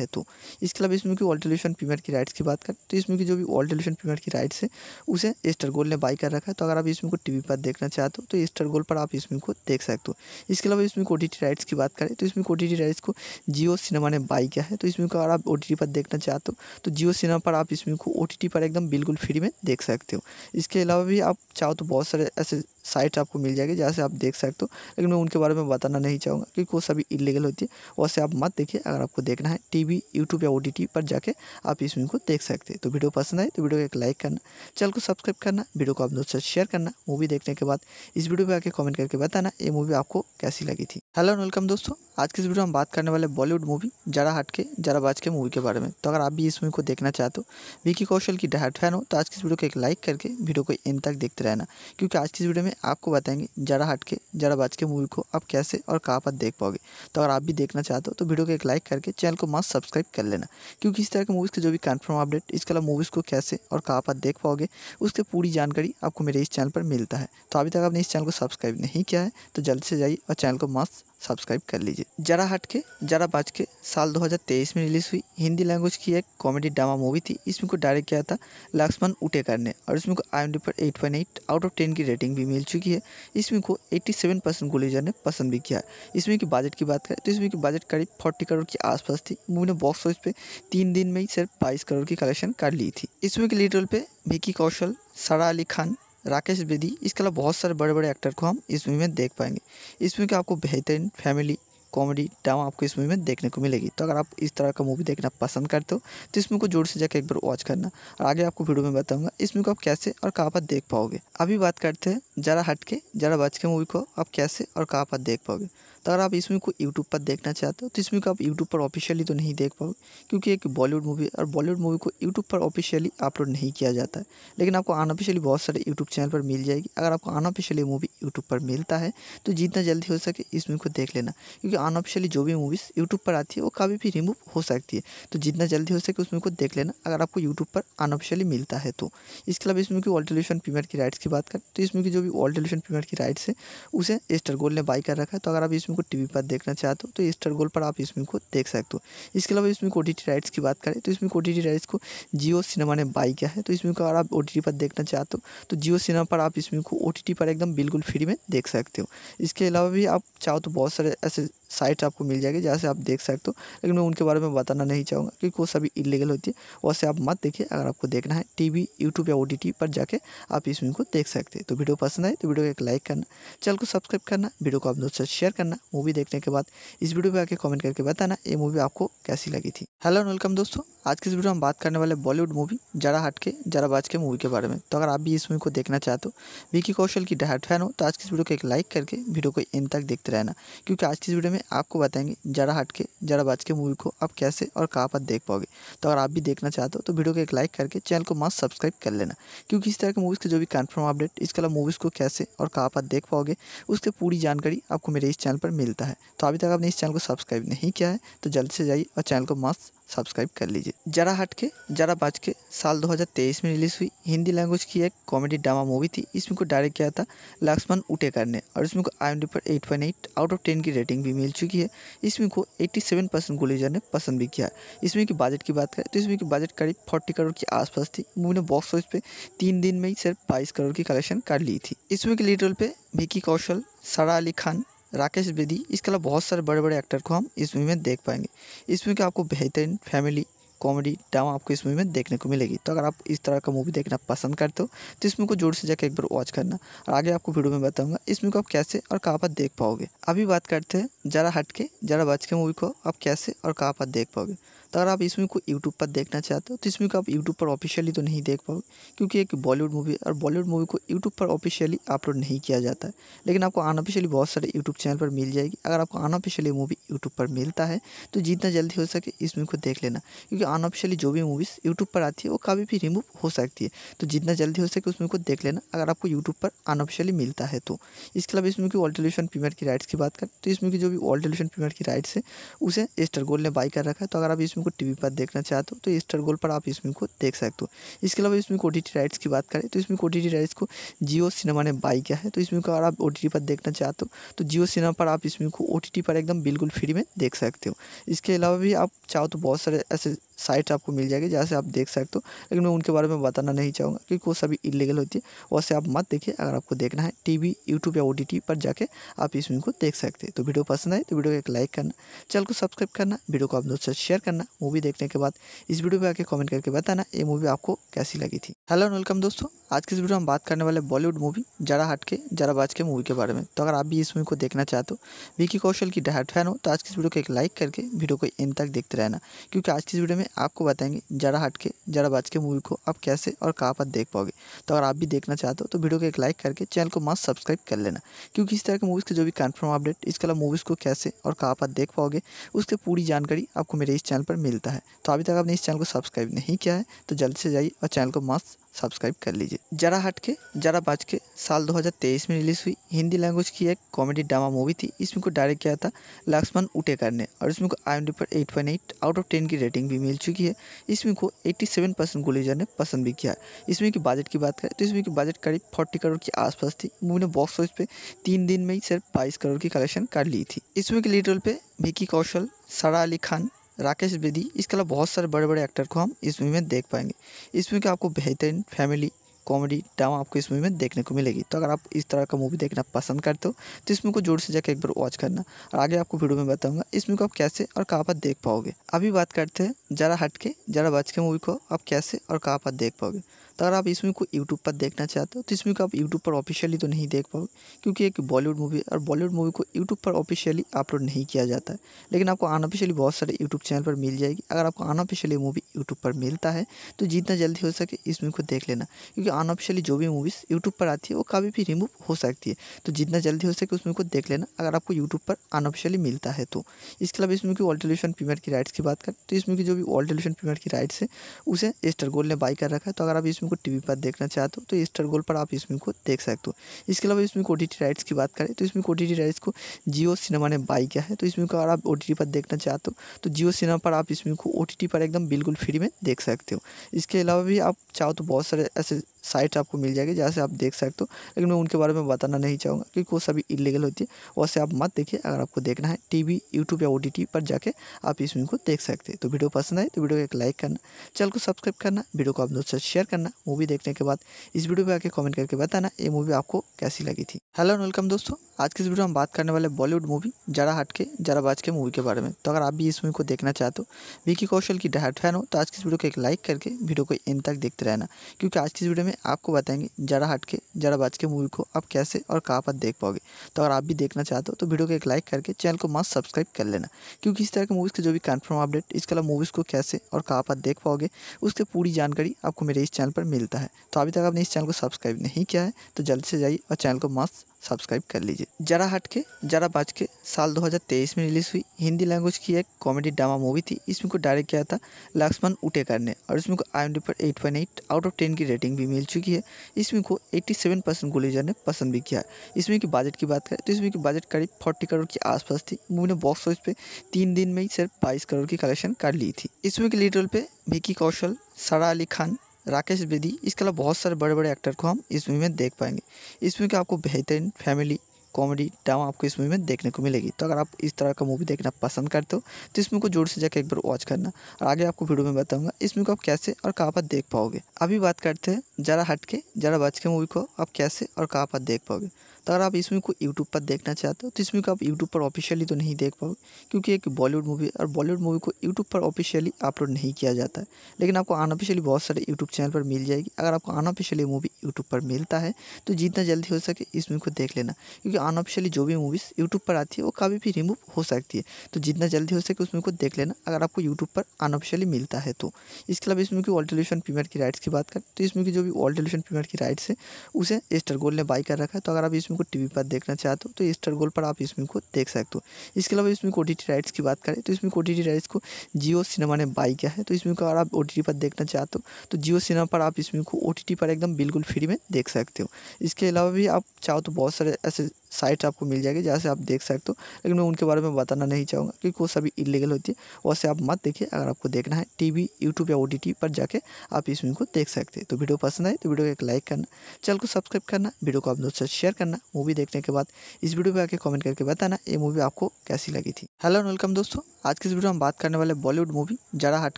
है तो इसके अलावा इस मूवी की ऑल प्रीमियर की राइट्स की बात करें तो इस मूवी की जो भी ऑल टेलीविजन प्रीमियर की राइट्स है उसे एस्टर गोल्ड ने बाई कर रखा है तो अगर आप इस इसमें को टीवी पर देखना चाहते हो तो, तो स्टार गोल्ड पर आप इसमें को देख सकते हो इसके अलावा इसमें ओ राइट्स की बात करें तो इसमें ओ राइट्स को जियो सिनेमा ने बाई किया है तो इसमें को अगर आप ओ पर देखना चाहते हो तो जियो तो सिनेमा पर आप इसमें को ओ पर एकदम बिल्कुल फ्री में देख सकते हो इसके अलावा भी आप चाहो तो बहुत सारे ऐसे साइट आपको मिल जाएगी जहाँ से आप देख सकते हो लेकिन मैं उनके बारे में बताना नहीं चाहूँगा क्योंकि वो सभी इलीगल होती है वैसे आप मत देखिए अगर आपको देखना है टीवी यूट्यूब या ओ पर जाके आप इस मूवी को देख सकते हैं तो वीडियो पसंद आए तो वीडियो को एक लाइक करना चैनल को सब्सक्राइब करना वीडियो को आप दोस्तों से शेयर करना मूवी देखने के बाद इस वीडियो पर आके कॉमेंट करके बताना ये मूवी आपको कैसी लगी थी हेलो एंड वेलकम दोस्तों आज की इस वीडियो में बात करने वाले बॉलीवुड मूवी जरा हटके जरा बाज के मूवी के बारे में तो अगर आप भी इस मूवी को देखना चाहते हो विकी कौशल की डायट फैन हो तो आज की इस वीडियो को एक लाइक करके वीडियो को एंड तक देखते रहना क्योंकि आज की इस वीडियो में में आपको बताएंगे जरा हट के जरा बाज के मूवी को आप कैसे और कहाँ पर देख पाओगे तो अगर आप भी देखना चाहते हो तो वीडियो को एक लाइक करके चैनल को मस्त सब्सक्राइब कर लेना क्योंकि इस तरह के मूवीज़ के जो भी कन्फर्म अपडेट इसके अलावा मूवीज़ को कैसे और कहाँ पर देख पाओगे उसकी पूरी जानकारी आपको मेरे इस चैनल पर मिलता है तो अभी तक आपने इस चैनल को सब्सक्राइब नहीं किया है तो जल्द से जाइए और चैनल को मस्त सब्सक्राइब कर लीजिए जरा हट के जरा बाज के साल 2023 में रिलीज़ हुई हिंदी लैंग्वेज की एक कॉमेडी ड्रामा मूवी थी इसमें को डायरेक्ट किया था लक्ष्मण उटेकर ने और इसमें को आई पर eight point eight out of ten की रेटिंग भी मिल चुकी है इसमें को 87 परसेंट गुलेजर ने पसंद भी किया इसमें की बजट की बात करें तो इसमें की बजट करीब फोर्टी करोड़ के आसपास थी मूवी ने बॉक्स ऑफिस पे तीन दिन में ही सिर्फ बाईस करोड़ की कलेक्शन कर ली थी इसमें के लीड रोल पे विकी कौशल सारा अली खान राकेश बेदी इसके अलावा बहुत सारे बड़े बड़े एक्टर को हम इस मूवी में देख पाएंगे इस मूवी का आपको बेहतरीन फैमिली कॉमेडी ड्रामा आपको इस मूवी में देखने को मिलेगी तो अगर आप इस तरह का मूवी देखना पसंद करते हो तो इस मूवी को जोर से जाकर एक बार वॉच करना और आगे आपको वीडियो में बताऊंगा इस मूवी को आप कैसे और कहाँ पर देख पाओगे अभी बात करते हैं जरा हटके जरा बच के मूवी को आप कैसे और कहाँ पर देख पाओगे तो अगर आप इसमें को यूट्यूब पर देखना चाहते हो तो इसमें को आप यूट्यूब पर ऑफिशियली तो नहीं देख पाओगे क्योंकि एक बॉलीवुड मूवी और बॉलीवुड मूवी को यूट्यूब पर ऑफिशियली अपलोड नहीं किया जाता है लेकिन आपको अनऑफिशियली बहुत सारे यूट्यूब चैनल पर मिल जाएगी अगर आपको अनऑफिशियली मूवी यूट्यूब पर मिलता है तो जितना जल्दी हो सके इस मूवी को देख लेना क्योंकि अनऑफिशियली जो भी मूवीज़ यूट्यूब पर आती है वो कभी भी रिमूव हो सकती है तो जितना जल्दी हो सके उस मूवी को देख लेना अगर आपको यूट्यूब पर अनऑफिशियली मिलता है तो इसके अलावा इस मूवी की ऑल्टोल्यूशन प्रीमियर की राइट्स की बात करें तो इस मूवी की जो भी ऑल्टोल्यूशन प्रीमियर की राइट्स है उसे एस्टर गोल्ड ने बाई कर रखा है तो अगर आप इस को टीवी पर देखना चाहते हो तो स्टार गोल्ड पर आप इस को देख सकते हो इसके अलावा इसमें को राइट्स की बात करें तो इसमें ओ राइट्स को जियो सिनेमा ने बाई किया है तो इसमें अगर आप ओ पर देखना चाहते हो तो जियो सिनेमा पर आप इस को ओ पर एकदम बिल्कुल फ्री में देख सकते हो इसके अलावा भी आप चाहो तो बहुत सारे ऐसे साइट आपको मिल जाएगी जहाँ से आप देख सकते हो लेकिन मैं उनके बारे में बताना नहीं चाहूँगा क्योंकि वो सभी इलीगल होती है वैसे आप मत देखिए अगर आपको देखना है टीवी यूट्यूब या ओ पर जाके आप इस वीडियो को देख सकते हैं तो वीडियो पसंद आए तो वीडियो को एक लाइक करना चैनल को सब्सक्राइब करना वीडियो को आप दोस्तों से शेयर करना मूवी देखने के बाद इस वीडियो पर आके कमेंट करके बताना ये मूवी आपको कैसी लगी थी हेलो एंड वेलकम दोस्तों आज की इस वीडियो में हम बात करने वाले बॉलीवुड मूवी जरा हटके जरा बाज के मूवी के बारे में तो अगर आप भी इस मूवी को देखना चाहते हो विकी कौशल की डायट फैन हो तो आज की इस वीडियो को एक लाइक करके वीडियो को एंड तक देखते रहना क्योंकि आज की इस वीडियो में आपको बताएंगे जरा हट के जरा बाज के मूवी को आप कैसे और कहाँ पर देख पाओगे तो अगर आप भी देखना चाहते हो तो वीडियो को एक लाइक करके चैनल को मस्त सब्सक्राइब कर लेना क्योंकि इस तरह के मूवीज़ के जो भी कन्फर्म अपडेट इसके अलावा मूवीज़ को कैसे और कहाँ पर देख पाओगे उसके पूरी जानकारी आपको मेरे इस चैनल पर मिलता है तो अभी तक आपने इस चैनल को सब्सक्राइब नहीं किया है तो जल्दी से जाइए और चैनल को मस्त सब्सक्राइब कर लीजिए जरा हट के जरा बाज के साल 2023 में रिलीज़ हुई हिंदी लैंग्वेज की एक कॉमेडी ड्रामा मूवी थी इसमें को डायरेक्ट किया था लक्ष्मण उटेकर ने और इसमें को आई पर eight point eight out of ten की रेटिंग भी मिल चुकी है इसमें को 87 परसेंट गोलीजर ने पसंद भी किया इसमें की बजट की बात करें तो इसमें की बजट करीब फोर्टी करोड़ के आसपास थी मूवी ने बॉक्स ऑफिस पे तीन दिन में ही सिर्फ बाईस करोड़ की कलेक्शन कर ली थी इसमें की लीडर पर पे विकी कौशल सारा अली खान राकेश बेदी इसके अलावा बहुत सारे बड़े बड़े एक्टर को हम इस मूवी में देख पाएंगे इस मूवी का आपको बेहतरीन फैमिली कॉमेडी ड्रामा आपको इस मूवी में देखने को मिलेगी तो अगर आप इस तरह का मूवी देखना पसंद करते हो तो इस मूवी को जोर से जाकर एक बार वॉच करना और आगे आपको वीडियो में बताऊंगा इस मूवी को आप कैसे और कहाँ पर देख पाओगे अभी बात करते हैं जरा हट के जरा बच के मूवी को आप कैसे और कहाँ पर देख पाओगे तो अगर आप इस मूवी को यूट्यूब पर देखना चाहते हो तो इस मूवी को आप यूट्यूब पर ऑफिशियली तो नहीं देख पाओगे क्योंकि एक बॉलीवुड मूवी और बॉलीवुड मूवी को यूट्यूब पर ऑफिशियली अपलोड नहीं किया जाता है लेकिन आपको अनऑफिशियली बहुत सारे यूट्यूब चैनल पर मिल जाएगी अगर आपको अनऑफिशियली मूवी यूट्यूब पर मिलता है तो जितना जल्दी हो सके इस मूवी को देख लेना क्योंकि अनऑफिशियली जो भी मूवीज़ यूट्यूब पर आती है वो कभी भी रिमूव हो सकती है तो जितना जल्दी हो सके उस मूवी को देख लेना अगर आपको यूट्यूब पर अनऑफिशियली मिलता है तो इसके अलावा इस मूवी की टेलीविजन प्रीमियर की राइट्स की बात करें तो इसमें की जो भी टेलीविजन प्रीमियर की राइट्स है उसे एस्टर गोल ने बाई कर रखा है तो अगर आप इसमें को टीवी पर देखना चाहते हो तो स्टार गोल्ड पर आप इसमें को देख सकते हो इसके अलावा इसमें ओ राइट्स की बात करें तो इसमें ओ राइट्स को जियो सिनेमा ने बाई किया है तो इसमें को अगर आप ओ पर देखना चाहते हो तो जियो सिनेमा पर आप इसमें को ओ पर एकदम बिल्कुल फ्री में देख सकते हो इसके अलावा भी आप चाहो तो बहुत सारे ऐसे साइट आपको मिल जाएगी जहाँ से आप देख सकते हो लेकिन मैं उनके बारे में बताना नहीं चाहूँगा क्योंकि वो सभी इलीगल होती है वैसे आप मत देखिए अगर आपको देखना है टीवी यूट्यूब या ओ पर जाके आप इस वीडियो को देख सकते हैं तो वीडियो पसंद आए तो वीडियो को एक लाइक करना चैनल को सब्सक्राइब करना वीडियो को आप दोस्तों से शेयर करना मूवी देखने के बाद इस वीडियो पर आके कॉमेंट करके बताना ये मूवी आपको कैसी लगी थी हेलो एंड वेलकम दोस्तों आज की इस वीडियो में बात करने वाले बॉलीवुड मूवी जरा हटके जरा बाज के मूवी के बारे में तो अगर आप भी इस मूवी को देखना चाहते हो विकी कौशल की डहाट फैन हो तो आज की इस वीडियो को एक लाइक करके वीडियो को एंड तक देखते रहना क्योंकि आज की इस वीडियो में आपको बताएंगे जरा हट के जरा बाज के मूवी को आप कैसे और कहाँ पर देख पाओगे तो अगर आप भी देखना चाहते हो तो वीडियो को एक लाइक करके चैनल को मस्त सब्सक्राइब कर लेना क्योंकि इस तरह के मूवीज़ के जो भी कन्फर्म अपडेट इसके अलावा मूवीज़ को कैसे और कहाँ पर देख पाओगे उसकी पूरी जानकारी आपको मेरे इस चैनल पर मिलता है तो अभी तक आपने इस चैनल को सब्सक्राइब नहीं किया है तो जल्द से जाइए और चैनल को मस्त सब्सक्राइब कर लीजिए जरा हट के जरा बाज के साल 2023 में रिलीज़ हुई हिंदी लैंग्वेज की एक कॉमेडी ड्रामा मूवी थी इसमें को डायरेक्ट किया था लक्ष्मण उटेकर ने और इसमें को आई पर 8.8 आउट ऑफ 10 की रेटिंग भी मिल चुकी है इसमें को 87 परसेंट गुलेजर ने पसंद भी किया इसमें की बजट की बात करें तो इसमें की बजट करीब फोर्टी करोड़ के आसपास थी मूवी ने बॉक्स ऑफिस पे तीन दिन में ही सिर्फ बाईस करोड़ की कलेक्शन कर ली थी इसमें की लीडर पर पे विकी कौशल सारा अली खान राकेश बेदी इसके अलावा बहुत सारे बड़े बड़े एक्टर को हम इस मूवी में देख पाएंगे इस मूवी का आपको बेहतरीन फैमिली कॉमेडी ड्रामा आपको इस मूवी में देखने को मिलेगी तो अगर आप इस तरह का मूवी देखना पसंद करते हो तो इस मूवी को जोर से जाकर एक बार वॉच करना और आगे आपको वीडियो में बताऊंगा इस मूवी को आप कैसे और कहाँ पर देख पाओगे अभी बात करते हैं जरा हटके जरा बच के मूवी को आप कैसे और कहाँ पर देख पाओगे तो अगर आप इसमें को यूट्यूब पर देखना चाहते हो तो इसमें को आप यूट्यूब पर ऑफिशियली तो नहीं देख पाओगे क्योंकि एक बॉलीवुड मूवी और बॉलीवुड मूवी को यूट्यूब पर ऑफिशियली अपलोड नहीं किया जाता है लेकिन आपको अनऑफिशियली बहुत सारे यूट्यूब चैनल पर मिल जाएगी अगर आपको अनऑफिशियली मूवी यूट्यूब पर मिलता है तो जितना जल्दी हो सके इस मूवी को देख लेना क्योंकि अनऑफिशियली जो भी मूवीज़ यूट्यूब पर आती है वो कभी भी रिमूव हो सकती है तो जितना जल्दी हो सके उस मूवी को देख लेना अगर आपको यूट्यूब पर अनऑफिशियली मिलता है तो इसके अलावा इसमें की ऑल टेलीविजन प्रीमियर की राइट्स की बात करें तो इसमें की जो भी ऑल टेलीविजन प्रीमियर की राइट्स है उसे एस्टर गोल्ड ने बाई कर रखा है तो अगर आप इस इसमें को टीवी पर देखना चाहते हो तो, तो स्टार गोल पर आप इसमें को देख सकते हो इसके अलावा इसमें ओ राइट्स की बात करें तो इसमें ओ राइट्स को जियो सिनेमा ने बाई किया है तो इसमें को अगर आप ओ पर देखना चाहते हो तो जियो तो सिनेमा पर आप इसमें को ओ पर एकदम बिल्कुल फ्री में देख सकते हो इसके अलावा भी आप चाहो तो बहुत सारे ऐसे साइट्स आपको मिल जाएगी जहाँ से आप देख सकते हो लेकिन मैं उनके बारे में बताना नहीं चाहूँगा क्योंकि वो सभी इलीगल होती है वैसे आप मत देखिए अगर आपको देखना है टीवी यूट्यूब या ओ पर जाके आप इस मूवी को देख सकते हैं तो वीडियो पसंद आए तो वीडियो को एक लाइक करना चैनल को सब्सक्राइब करना वीडियो को आप दोस्तों से शेयर करना मूवी देखने के बाद इस वीडियो पर आके कॉमेंट करके बताना ये मूवी आपको कैसी लगी थी हेलो एंड वेलकम दोस्तों आज की इस वीडियो में बात करने वाले बॉलीवुड मूवी जरा हट के जरा बाज के मूवी के बारे में तो अगर आप भी इस मूवी को देखना चाहते हो विकी कौशल की डायट फैन हो तो आज की इस वीडियो को एक लाइक करके वीडियो को इन तक देखते रहना क्योंकि आज की इस वीडियो में में आपको बताएंगे जरा हट के जरा बाज के मूवी को आप कैसे और कहाँ पर देख पाओगे तो अगर आप भी देखना चाहते हो तो वीडियो को एक लाइक करके चैनल को मस्त सब्सक्राइब कर लेना क्योंकि इस तरह के मूवीज़ के जो भी कन्फर्म अपडेट इसके अलावा मूवीज़ को कैसे और कहाँ पर देख पाओगे उसकी पूरी जानकारी आपको मेरे इस चैनल पर मिलता है तो अभी तक आपने इस चैनल को सब्सक्राइब नहीं किया है तो जल्द से जाइए और चैनल को मस्त सब्सक्राइब कर लीजिए जरा हट के जरा बाज के साल 2023 में रिलीज़ हुई हिंदी लैंग्वेज की एक कॉमेडी ड्रामा मूवी थी इसमें को डायरेक्ट किया था लक्ष्मण उटेकर ने और इसमें को आई पर 8.8 आउट ऑफ 10 की रेटिंग भी मिल चुकी है इसमें को 87 परसेंट गुलेजर ने पसंद भी किया इसमें की बजट की बात करें तो इसमें की बजट करीब फोर्टी करोड़ के आसपास थी मूवी ने बॉक्स ऑफिस पर तीन दिन में ही सिर्फ बाईस करोड़ की कलेक्शन कर ली थी इसमें के लीडर पर विकी कौशल सारा अली खान राकेश बेदी इसके अलावा बहुत सारे बड़े बड़े एक्टर को हम इस मूवी में देख पाएंगे इस मूवी का आपको बेहतरीन फैमिली कॉमेडी ड्रामा आपको इस मूवी में देखने को मिलेगी तो अगर आप इस तरह का मूवी देखना पसंद करते हो तो इस मूवी को जोर से जाकर एक बार वॉच करना और आगे आपको वीडियो में बताऊंगा इस मूवी को आप कैसे और कहाँ पर देख पाओगे अभी बात करते हैं जरा हट के जरा बच के मूवी को आप कैसे और कहाँ पर देख पाओगे तो अगर आप इसमें को यूट्यूब पर देखना चाहते हो तो इसमें को आप यूट्यूब पर ऑफिशियली तो नहीं देख पाओगे क्योंकि एक बॉलीवुड मूवी और बॉलीवुड मूवी को यूट्यूब पर ऑफिशियली अपलोड नहीं किया जाता है लेकिन आपको अनऑफिशियली बहुत सारे यूट्यूब चैनल पर मिल जाएगी अगर आपको अनऑफिशियली मूवी यूट्यूब पर मिलता है तो जितना जल्दी हो सके इस मूवी को देख लेना क्योंकि अनऑफिशियली जो भी मूवीज़ यूट्यूब पर आती है वो कभी भी रिमूव हो सकती है तो जितना जल्दी हो सके उस मूवी को देख लेना अगर आपको यूट्यूब पर अनऑफिशियली मिलता है तो इसके अलावा इसमें की ऑल्टोल्यूशन प्रीमियर की राइट्स की बात करें तो इसमें की जो भी ऑल्टोल्यूशन प्रीमियर की राइट्स है उसे एस्टर गोल्ड ने बाई कर रखा है तो अगर आप इसमें फिल्म को टीवी पर देखना चाहते हो तो स्टार तो गोल्ड पर आप इसमें को देख सकते हो इसके अलावा इसमें को ओ राइट्स की बात करें तो इसमें ओ राइट्स को जियो सिनेमा ने बाई किया है तो इसमें को अगर आप ओ पर देखना चाहते हो तो जियो तो सिनेमा पर आप इसमें को ओ पर एकदम बिल्कुल फ्री में देख सकते हो इसके अलावा भी आप चाहो तो बहुत सारे ऐसे साइट आपको मिल जाएगी जहाँ से आप देख सकते हो लेकिन मैं उनके बारे में बताना नहीं चाहूँगा क्योंकि वो सभी इलीगल होती है वैसे आप मत देखिए अगर आपको देखना है टीवी यूट्यूब या ओ पर जाके आप इस फिल्म को देख सकते हैं तो वीडियो पसंद आए तो वीडियो को एक लाइक करना चैनल को सब्सक्राइब करना वीडियो को आप दोस्तों से शेयर करना मूवी देखने के बाद इस वीडियो पर आके कमेंट करके बताना ये मूवी आपको कैसी लगी थी हेलो एंड वेलकम दोस्तों आज की इस वीडियो में हम बात करने वाले बॉलीवुड मूवी जरा हट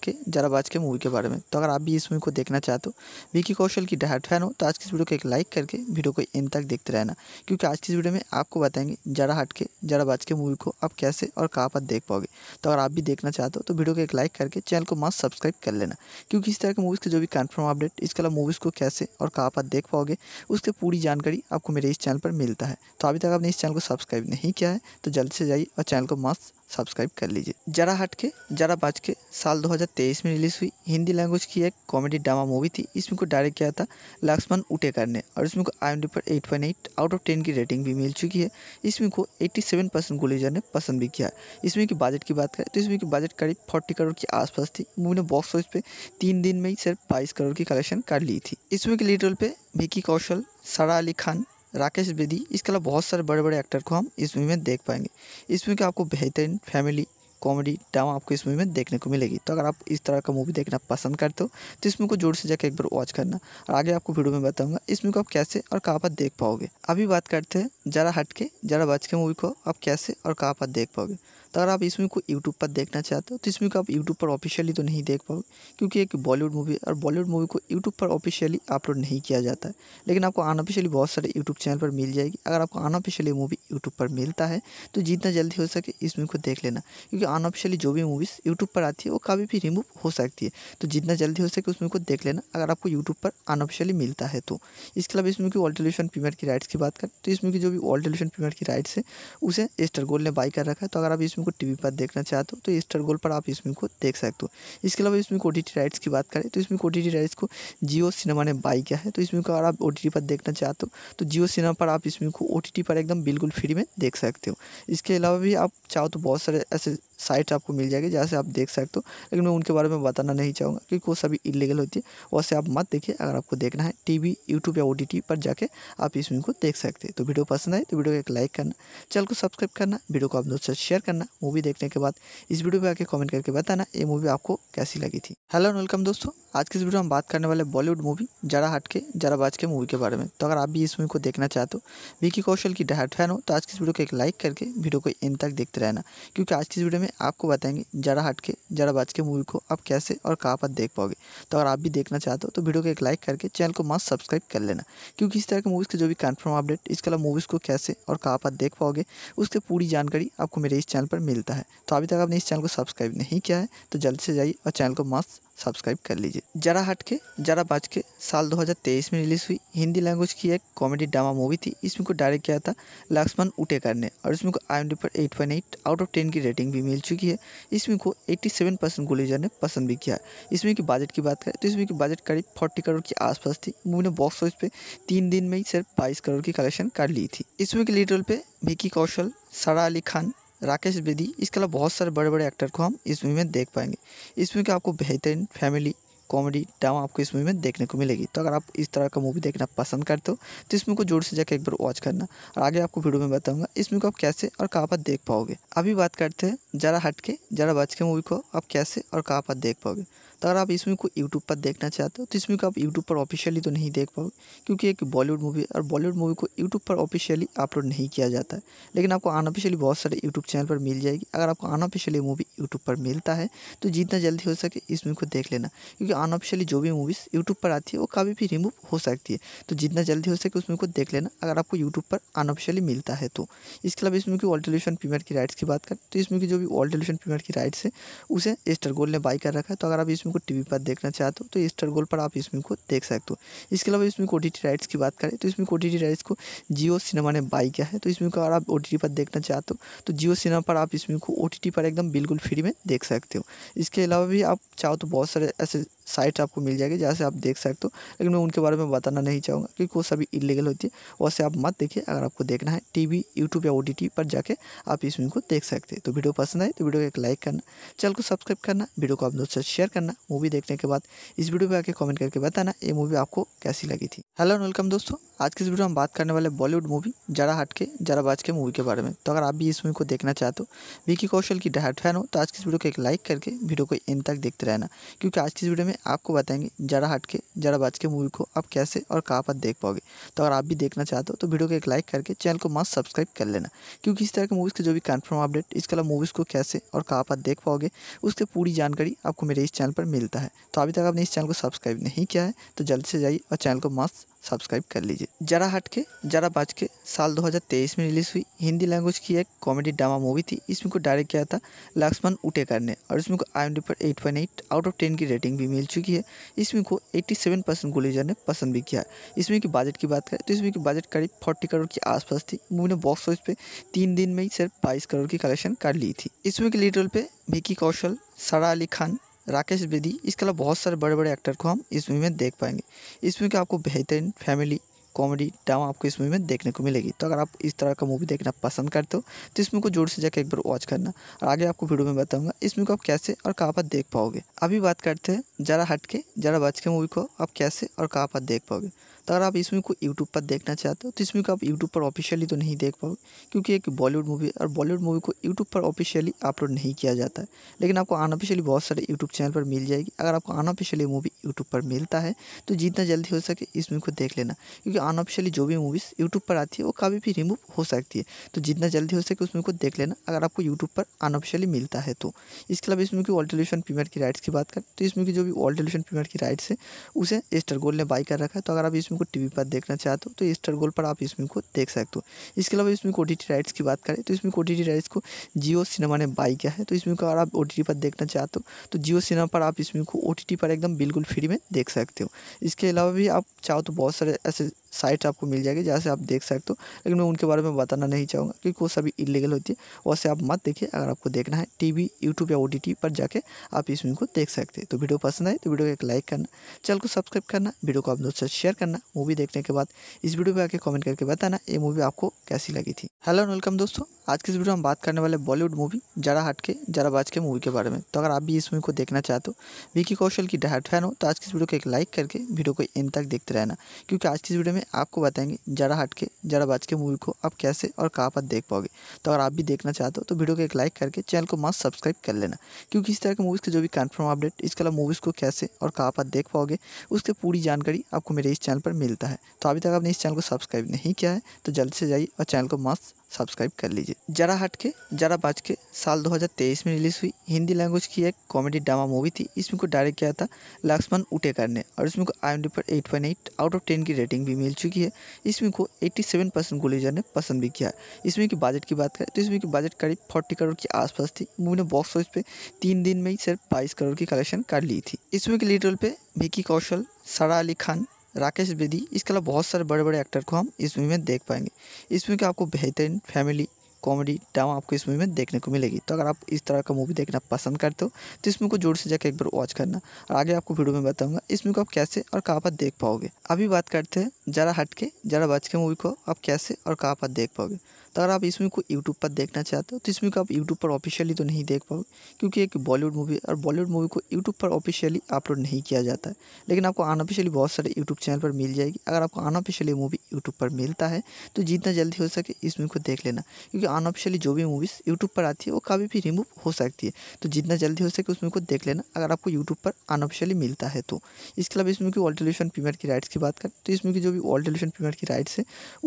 के जरा बाज के मूवी के बारे में तो अगर आप भी इस मूवी को देखना चाहते हो विकी कौशल की डायट फैन हो तो आज की इस वीडियो को एक लाइक करके वीडियो को एंड तक देखते रहना क्योंकि आज की इस वीडियो में आपको बताएंगे जरा हट के जरा बाज के मूवी को आप कैसे और कहाँ पर देख पाओगे तो अगर आप भी देखना चाहते हो तो वीडियो को एक लाइक करके चैनल को मस्त सब्सक्राइब कर लेना क्योंकि इस तरह के मूवीज़ के जो भी कन्फर्म अपडेट इसके अलावा मूवीज़ को कैसे और कहाँ पर देख पाओगे उसकी पूरी जानकारी आपको मेरे इस चैनल पर मिलता है तो अभी तक आपने इस चैनल को सब्सक्राइब नहीं किया है तो जल्दी से जाइए और चैनल को मस्त सब्सक्राइब कर लीजिए जरा हटके जरा बाज के साल 2023 में रिलीज़ हुई हिंदी लैंग्वेज की एक कॉमेडी ड्रामा मूवी थी इसमें को डायरेक्ट किया था लक्ष्मण उटेकर ने और इसमें को आई पर 8.8 आउट ऑफ 10 की रेटिंग भी मिल चुकी है इसमें को 87 परसेंट गोलीजर ने पसंद भी किया इसमें की बजट की बात करें तो इसमें की बजट करीब फोर्टी करोड़ के आसपास थी मूवी ने बॉक्स ऑफिस पे तीन दिन में ही सिर्फ बाईस करोड़ की कलेक्शन कर ली थी इसमें की लीडर पे विकी कौशल सारा अली खान राकेश बेदी इसके अलावा बहुत सारे बड़े बड़े एक्टर को हम इस मूवी में देख पाएंगे इस मूवी का आपको बेहतरीन फैमिली कॉमेडी ड्रामा आपको इस मूवी में देखने को मिलेगी तो अगर आप इस तरह का मूवी देखना पसंद करते हो तो इस मूवी को जोर से जाकर एक बार वॉच करना और आगे आपको वीडियो में बताऊंगा इस मूवी को आप कैसे और कहाँ पर देख पाओगे अभी बात करते हैं जरा हटके जरा बच के मूवी को आप कैसे और कहाँ पर देख पाओगे अगर आप इस मूवी को यूट्यूब पर देखना चाहते हो तो इस मूवी को आप यूट्यूब पर ऑफिशियली तो नहीं देख पाओगे क्योंकि एक बॉलीवुड मूवी और बॉलीवुड मूवी को यूट्यूब पर ऑफिशियली अपलोड नहीं किया जाता है लेकिन आपको अनऑफिशियली बहुत सारे यूट्यूब चैनल पर मिल जाएगी अगर आपको अनऑफिशियली मूवी यूट्यूब पर मिलता है तो जितना जल्दी हो सके इस मूवी को देख लेना क्योंकि अनऑफिशियली जो भी मूवीज़ यूट्यूब पर आती है वो कभी भी रिमूव हो सकती है तो जितना जल्दी हो सके उस मूवी को देख लेना अगर आपको यूट्यूब पर अनऑफिशियली मिलता है तो इसके अलावा इस मूवी की ऑल्टोल्यूशन प्रीमियर की राइट्स की बात करें तो इसमें की जो भी ऑल्टोल्यूशन प्रीमियर की राइट्स है उसे एस्टर गोल्ड ने बाई कर रखा है तो अगर आप इसमें को टीवी पर देखना चाहते हो तो स्टार गोल्ड पर आप इसमें को देख सकते हो इसके अलावा इसमें ओ राइट्स की बात करें तो इसमें ओ राइट्स को जियो सिनेमा ने बाई किया है तो इसमें को अगर आप ओ पर देखना चाहते हो तो जियो सिनेमा पर आप इसमें को ओ पर एकदम बिल्कुल फ्री में देख सकते हो इसके अलावा भी आप चाहो तो बहुत सारे ऐसे साइट आपको मिल जाएगी जहाँ से आप देख सकते हो लेकिन मैं उनके बारे में बताना नहीं चाहूँगा क्योंकि वो सभी इलीगल होती है वैसे आप मत देखिए अगर आपको देखना है टीवी यूट्यूब या ओ पर जाके आप इसमें को देख सकते हैं तो वीडियो पसंद आए तो वीडियो को एक लाइक करना चैनल को सब्सक्राइब करना वीडियो को आप दोस्तों से शेयर करना मूवी देखने के बाद इस वीडियो पे आके कमेंट करके बताना ये मूवी आपको कैसी लगी थी हेलो वेलकम दोस्तों आज की इस वीडियो में हम बात करने वाले बॉलीवुड मूवी जरा हट के जरा बाज के मूवी के बारे में तो अगर आप भी इस मूवी को देखना चाहते हो विकी कौशल की डहाट फैन हो तो आज की इस वीडियो को एक लाइक करके वीडियो को इन तक देखते रहना क्योंकि आज की इस वीडियो में आपको बताएंगे जरा हट के जरा बाज के मूवी को आप कैसे और कहाँ पर देख पाओगे तो अगर आप भी देखना चाहते हो तो वीडियो को एक लाइक करके चैनल को मस्त सब्सक्राइब कर लेना क्योंकि इस तरह के मूवीज़ के जो भी कन्फर्म अपडेट इसके अलावा मूवीज़ को कैसे और कहाँ पर देख पाओगे उसकी पूरी जानकारी आपको मेरे इस चैनल पर पर मिलता है तो अभी तक आपने इस चैनल को सब्सक्राइब नहीं किया है तो जल्द से जाइए और चैनल को मस्त सब्सक्राइब कर लीजिए जरा हट के जरा बाज के साल 2023 में रिलीज़ हुई हिंदी लैंग्वेज की एक कॉमेडी ड्रामा मूवी थी इसमें को डायरेक्ट किया था लक्ष्मण उटेकर ने और इसमें को आई पर 8.8 आउट ऑफ 10 की रेटिंग भी मिल चुकी है इसमें को 87 परसेंट गुलीजर ने पसंद भी किया इसमें की बजट की बात करें तो इसमें की बजट करीब फोर्टी करोड़ के आसपास थी मूवी ने बॉक्स ऑफिस पे तीन दिन में ही सिर्फ बाईस करोड़ की कलेक्शन कर ली थी इसमें की लीडर रोल पे विकी कौशल सारा अली खान राकेश बेदी इसके अलावा बहुत सारे बड़े बड़े एक्टर को हम इस मूवी में देख पाएंगे इस मूवी का आपको बेहतरीन फैमिली कॉमेडी ड्रामा आपको इस मूवी में देखने को मिलेगी तो अगर आप इस तरह का मूवी देखना पसंद करते हो तो इस मूवी को जोर से जाकर एक बार वॉच करना और आगे आपको वीडियो में बताऊंगा इस मूवी को आप कैसे और कहाँ पर देख पाओगे अभी बात करते हैं जरा हटके जरा बच के मूवी को आप कैसे और कहाँ पर देख पाओगे तो अगर आप इस मूवी को यूट्यूब पर देखना चाहते हो तो इस मूवी को आप यूट्यूब पर ऑफिशियली तो नहीं देख पाओगे क्योंकि एक बॉलीवुड मूवी और बॉलीवुड मूवी को यूट्यूब पर ऑफिशियली अपलोड नहीं किया जाता है लेकिन आपको अनऑफिशियली बहुत सारे यूट्यूब चैनल पर मिल जाएगी अगर आपको अनऑफिशियली मूवी यूट्यूब पर मिलता है तो जितना जल्दी हो सके इस मूवी को देख लेना क्योंकि अनऑफिशियली जो भी मूवीज़ यूट्यूब पर आती है वो कभी भी रिमूव हो सकती है तो जितना जल्दी हो सके उस मूवी को देख लेना अगर आपको यूट्यूब पर अनऑफिशियली मिलता है तो इसके अलावा इसमें मूवी की ऑल्टोल्यूशन प्रीमियर की राइट्स की बात करें तो इसमें की जो भी ऑल्टोल्यूशन प्रीमियर की राइट्स है उसे एस्टर गोल्ड ने बाई कर रखा है तो अगर आप इस इसमें को टीवी पर देखना चाहते हो तो स्टार गोल्ड पर आप इसमें को देख सकते हो इसके अलावा इसमें ओ टी राइट्स की बात करें तो इसमें ओ टी राइट्स को जियो सिनेमा ने बाई किया है तो इसमें को अगर आप ओ पर देखना चाहते हो तो जियो सिनेमा पर आप इसमें को ओ पर एकदम बिल्कुल फ्री में देख सकते हो इसके अलावा भी आप चाहो तो बहुत सारे ऐसे साइट आपको मिल जाएगी जहाँ से आप देख सकते हो लेकिन मैं उनके बारे में बताना नहीं चाहूँगा क्योंकि वो सभी इलीगल होती है वैसे आप मत देखिए अगर आपको देखना है टीवी यूट्यूब या ओ पर जाके आप इसमें को देख सकते हैं तो वीडियो पसंद आए तो वीडियो को एक लाइक करना चैनल को सब्सक्राइब करना वीडियो को आप दोस्तों शेयर करना मूवी देखने के बाद इस वीडियो पर आके कमेंट करके बताना ये मूवी आपको कैसी लगी थी हेलो एंड वेलकम दोस्तों आज की इस वीडियो में हम बात करने वाले बॉलीवुड मूवी जरा हट के जरा बाज के मूवी के बारे में तो अगर आप भी इस मूवी को देखना चाहते हो विकी कौशल की डहाट फैन हो तो आज की इस वीडियो को एक लाइक करके वीडियो को एंड तक देखते रहना क्योंकि आज की इस वीडियो में आपको बताएंगे जरा हट के जरा बाज के मूवी को आप कैसे और कहाँ पर देख पाओगे तो अगर आप भी देखना चाहते हो तो वीडियो को एक लाइक करके चैनल को मस्त सब्सक्राइब कर लेना क्योंकि इस तरह के मूवीज़ के जो भी कन्फर्म अपडेट इसके अलावा मूवीज़ को कैसे और कहाँ पर देख पाओगे उसकी पूरी जानकारी आपको मेरे इस चैनल पर मिलता है तो अभी तक आपने इस चैनल को सब्सक्राइब नहीं किया है तो जल्दी से जाइए और चैनल को मस्त सब्सक्राइब कर लीजिए जरा हटके जरा बाज के साल 2023 में रिलीज़ हुई हिंदी लैंग्वेज की एक कॉमेडी ड्रामा मूवी थी इसमें को डायरेक्ट किया था लक्ष्मण उटेकर ने और इसमें को आई पर 8.8 आउट ऑफ 10 की रेटिंग भी मिल चुकी है इसमें को 87 परसेंट गुलेजर ने पसंद भी किया इसमें की बजट की बात करें तो इसमें की बजट करीब फोर्टी करोड़ के आसपास थी मूवी ने बॉक्स ऑफिस पे तीन दिन में ही सिर्फ बाईस करोड़ की कलेक्शन कर ली थी इसमें के लीड रोल पे विकी कौशल सारा अली खान राकेश बेदी इसके अलावा बहुत सारे बड़े बड़े एक्टर को हम इस मूवी में देख पाएंगे इस मूवी का आपको बेहतरीन फैमिली कॉमेडी ड्रामा आपको इस मूवी में देखने को मिलेगी तो अगर आप इस तरह का मूवी देखना पसंद करते हो तो इस मूवी को जोर से जाकर एक बार वॉच करना और आगे आपको वीडियो में बताऊंगा इस मूवी को आप कैसे और कहाँ पर देख पाओगे अभी बात करते हैं ज़रा हटके ज़रा बच के मूवी को आप कैसे और कहाँ पर देख पाओगे तो अगर आप इसमें को यूट्यूब पर देखना चाहते हो तो इसमें को आप यूट्यूब पर ऑफिशियली तो नहीं देख पाओगे क्योंकि एक बॉलीवुड मूवी और बॉलीवुड मूवी को यूट्यूब पर ऑफिशियली अपलोड नहीं किया जाता है लेकिन आपको अनऑफिशियली बहुत सारे यूट्यूब चैनल पर मिल जाएगी अगर आपको अनऑफिशियली मूवी यूट्यूब पर मिलता है तो जितना जल्दी हो सके इस मूवी को देख लेना क्योंकि अनऑफिशियली जो भी मूवीज़ यूट्यूब पर आती है वो कभी भी रिमूव हो सकती है तो जितना जल्दी हो सके उस मूवी को देख लेना अगर आपको यूट्यूब पर अनऑफिशियली मिलता है तो इसके अलावा इस मूवी की ऑल्टोल्यूशन प्रीमियर की राइट्स की बात करें तो इस मूवी की जो भी ऑल्टोल्यूशन प्रीमियर की राइट्स है उसे एस्टर गोल्ड ने बाई कर रखा है तो अगर आप इस को टीवी पर देखना चाहते हो तो स्टार गोल्ड पर आप इस को देख सकते हो इसके अलावा इसमें फिल्म को ओ राइट्स की बात करें तो इसमें ओ राइट्स को जियो सिनेमा ने बाई किया है तो इसमें अगर आप ओ पर देखना चाहते हो तो जियो सिनेमा पर आप इस को ओ पर एकदम बिल्कुल फ्री में देख सकते हो इसके अलावा भी आप चाहो तो बहुत सारे ऐसे साइट आपको मिल जाएगी जहाँ से आप देख सकते हो लेकिन मैं उनके बारे में बताना नहीं चाहूँगा क्योंकि वो सभी इलीगल होती है वैसे आप मत देखिए अगर आपको देखना है टीवी यूट्यूब या ओ पर जाके आप इस वीडियो को देख सकते हैं तो वीडियो पसंद आए तो वीडियो को एक लाइक करना चैनल को सब्सक्राइब करना वीडियो को आप दोस्तों से शेयर करना मूवी देखने के बाद इस वीडियो पर आके कमेंट करके बताना ये मूवी आपको कैसी लगी थी हेलो एंड वेलकम दोस्तों आज की इस वीडियो में हम बात करने वाले बॉलीवुड मूवी जरा हटके जरा बाज के मूवी के बारे में तो अगर आप भी इस मूवी को देखना चाहते हो विकी कौशल की डायट फैन हो तो आज की इस वीडियो को एक लाइक करके वीडियो को एंड तक देखते रहना क्योंकि आज की इस वीडियो में आपको बताएंगे जरा हट के जरा बाज के मूवी को आप कैसे और कहाँ पर देख पाओगे तो अगर आप भी देखना चाहते हो तो वीडियो को एक लाइक करके चैनल को मस्त सब्सक्राइब कर लेना क्योंकि इस तरह के मूवीज़ के जो भी कन्फर्म अपडेट इसके अलावा मूवीज़ को कैसे और कहाँ पर देख पाओगे उसके पूरी जानकारी आपको मेरे इस चैनल पर मिलता है तो अभी तक आपने इस चैनल को सब्सक्राइब नहीं किया है तो जल्दी से जाइए और चैनल को मस्त सब्सक्राइब कर लीजिए जरा हट के जरा बाज के साल 2023 में रिलीज़ हुई हिंदी लैंग्वेज की एक कॉमेडी ड्रामा मूवी थी इसमें को डायरेक्ट किया था लक्ष्मण उटेकर ने और इसमें को आई पर eight point eight out of ten की रेटिंग भी मिल चुकी है इसमें को 87 परसेंट गोलीजर ने पसंद भी किया इसमें की बजट की बात करें तो इसमें की बजट करीब फोर्टी करोड़ के आसपास थी मूवी ने बॉक्स ऑफिस पे तीन दिन में ही सिर्फ बाईस करोड़ की कलेक्शन कर ली थी इसमें के लीडर पर पे विकी कौशल सारा अली खान राकेश बेदी इसके अलावा बहुत सारे बड़े बड़े एक्टर को हम इस मूवी में देख पाएंगे इस मूवी का आपको बेहतरीन फैमिली कॉमेडी ड्रामा आपको इस मूवी में देखने को मिलेगी तो अगर आप इस तरह का मूवी देखना पसंद करते हो तो इस मूवी को जोर से जाकर एक बार वॉच करना और आगे आपको वीडियो में बताऊंगा इस मूवी को आप कैसे और कहाँ पर देख पाओगे अभी बात करते हैं जरा हट के जरा बच के मूवी को आप कैसे और कहाँ पर देख पाओगे तो अगर आप इस मूवी को यूट्यूब पर देखना चाहते हो तो इस मूवी को आप यूट्यूब पर ऑफिशियली तो नहीं देख पाओगे क्योंकि एक बॉलीवुड मूवी और बॉलीवुड मूवी को यूट्यूब पर ऑफिशियली अपलोड नहीं किया जाता है लेकिन आपको अनऑफिशियली बहुत सारे यूट्यूब चैनल पर मिल जाएगी अगर आपको अनऑफिशियली मूवी यूट्यूब पर मिलता है तो जितना जल्दी हो सके इस मूवी को देख लेना क्योंकि अनऑफिशियली जो भी मूवीज़ यूट्यूब पर आती है वो कभी भी रिमूव हो सकती है तो जितना जल्दी हो सके उस मूवी को देख लेना अगर आपको यूट्यूब पर अनऑफिशियली मिलता है तो इसके अलावा इस मूवी की ऑल टेलीविजन प्रीमियर की राइट्स की बात करें तो इसमें की जो भी ऑल टेलीविजन प्रीमियर की राइट्स है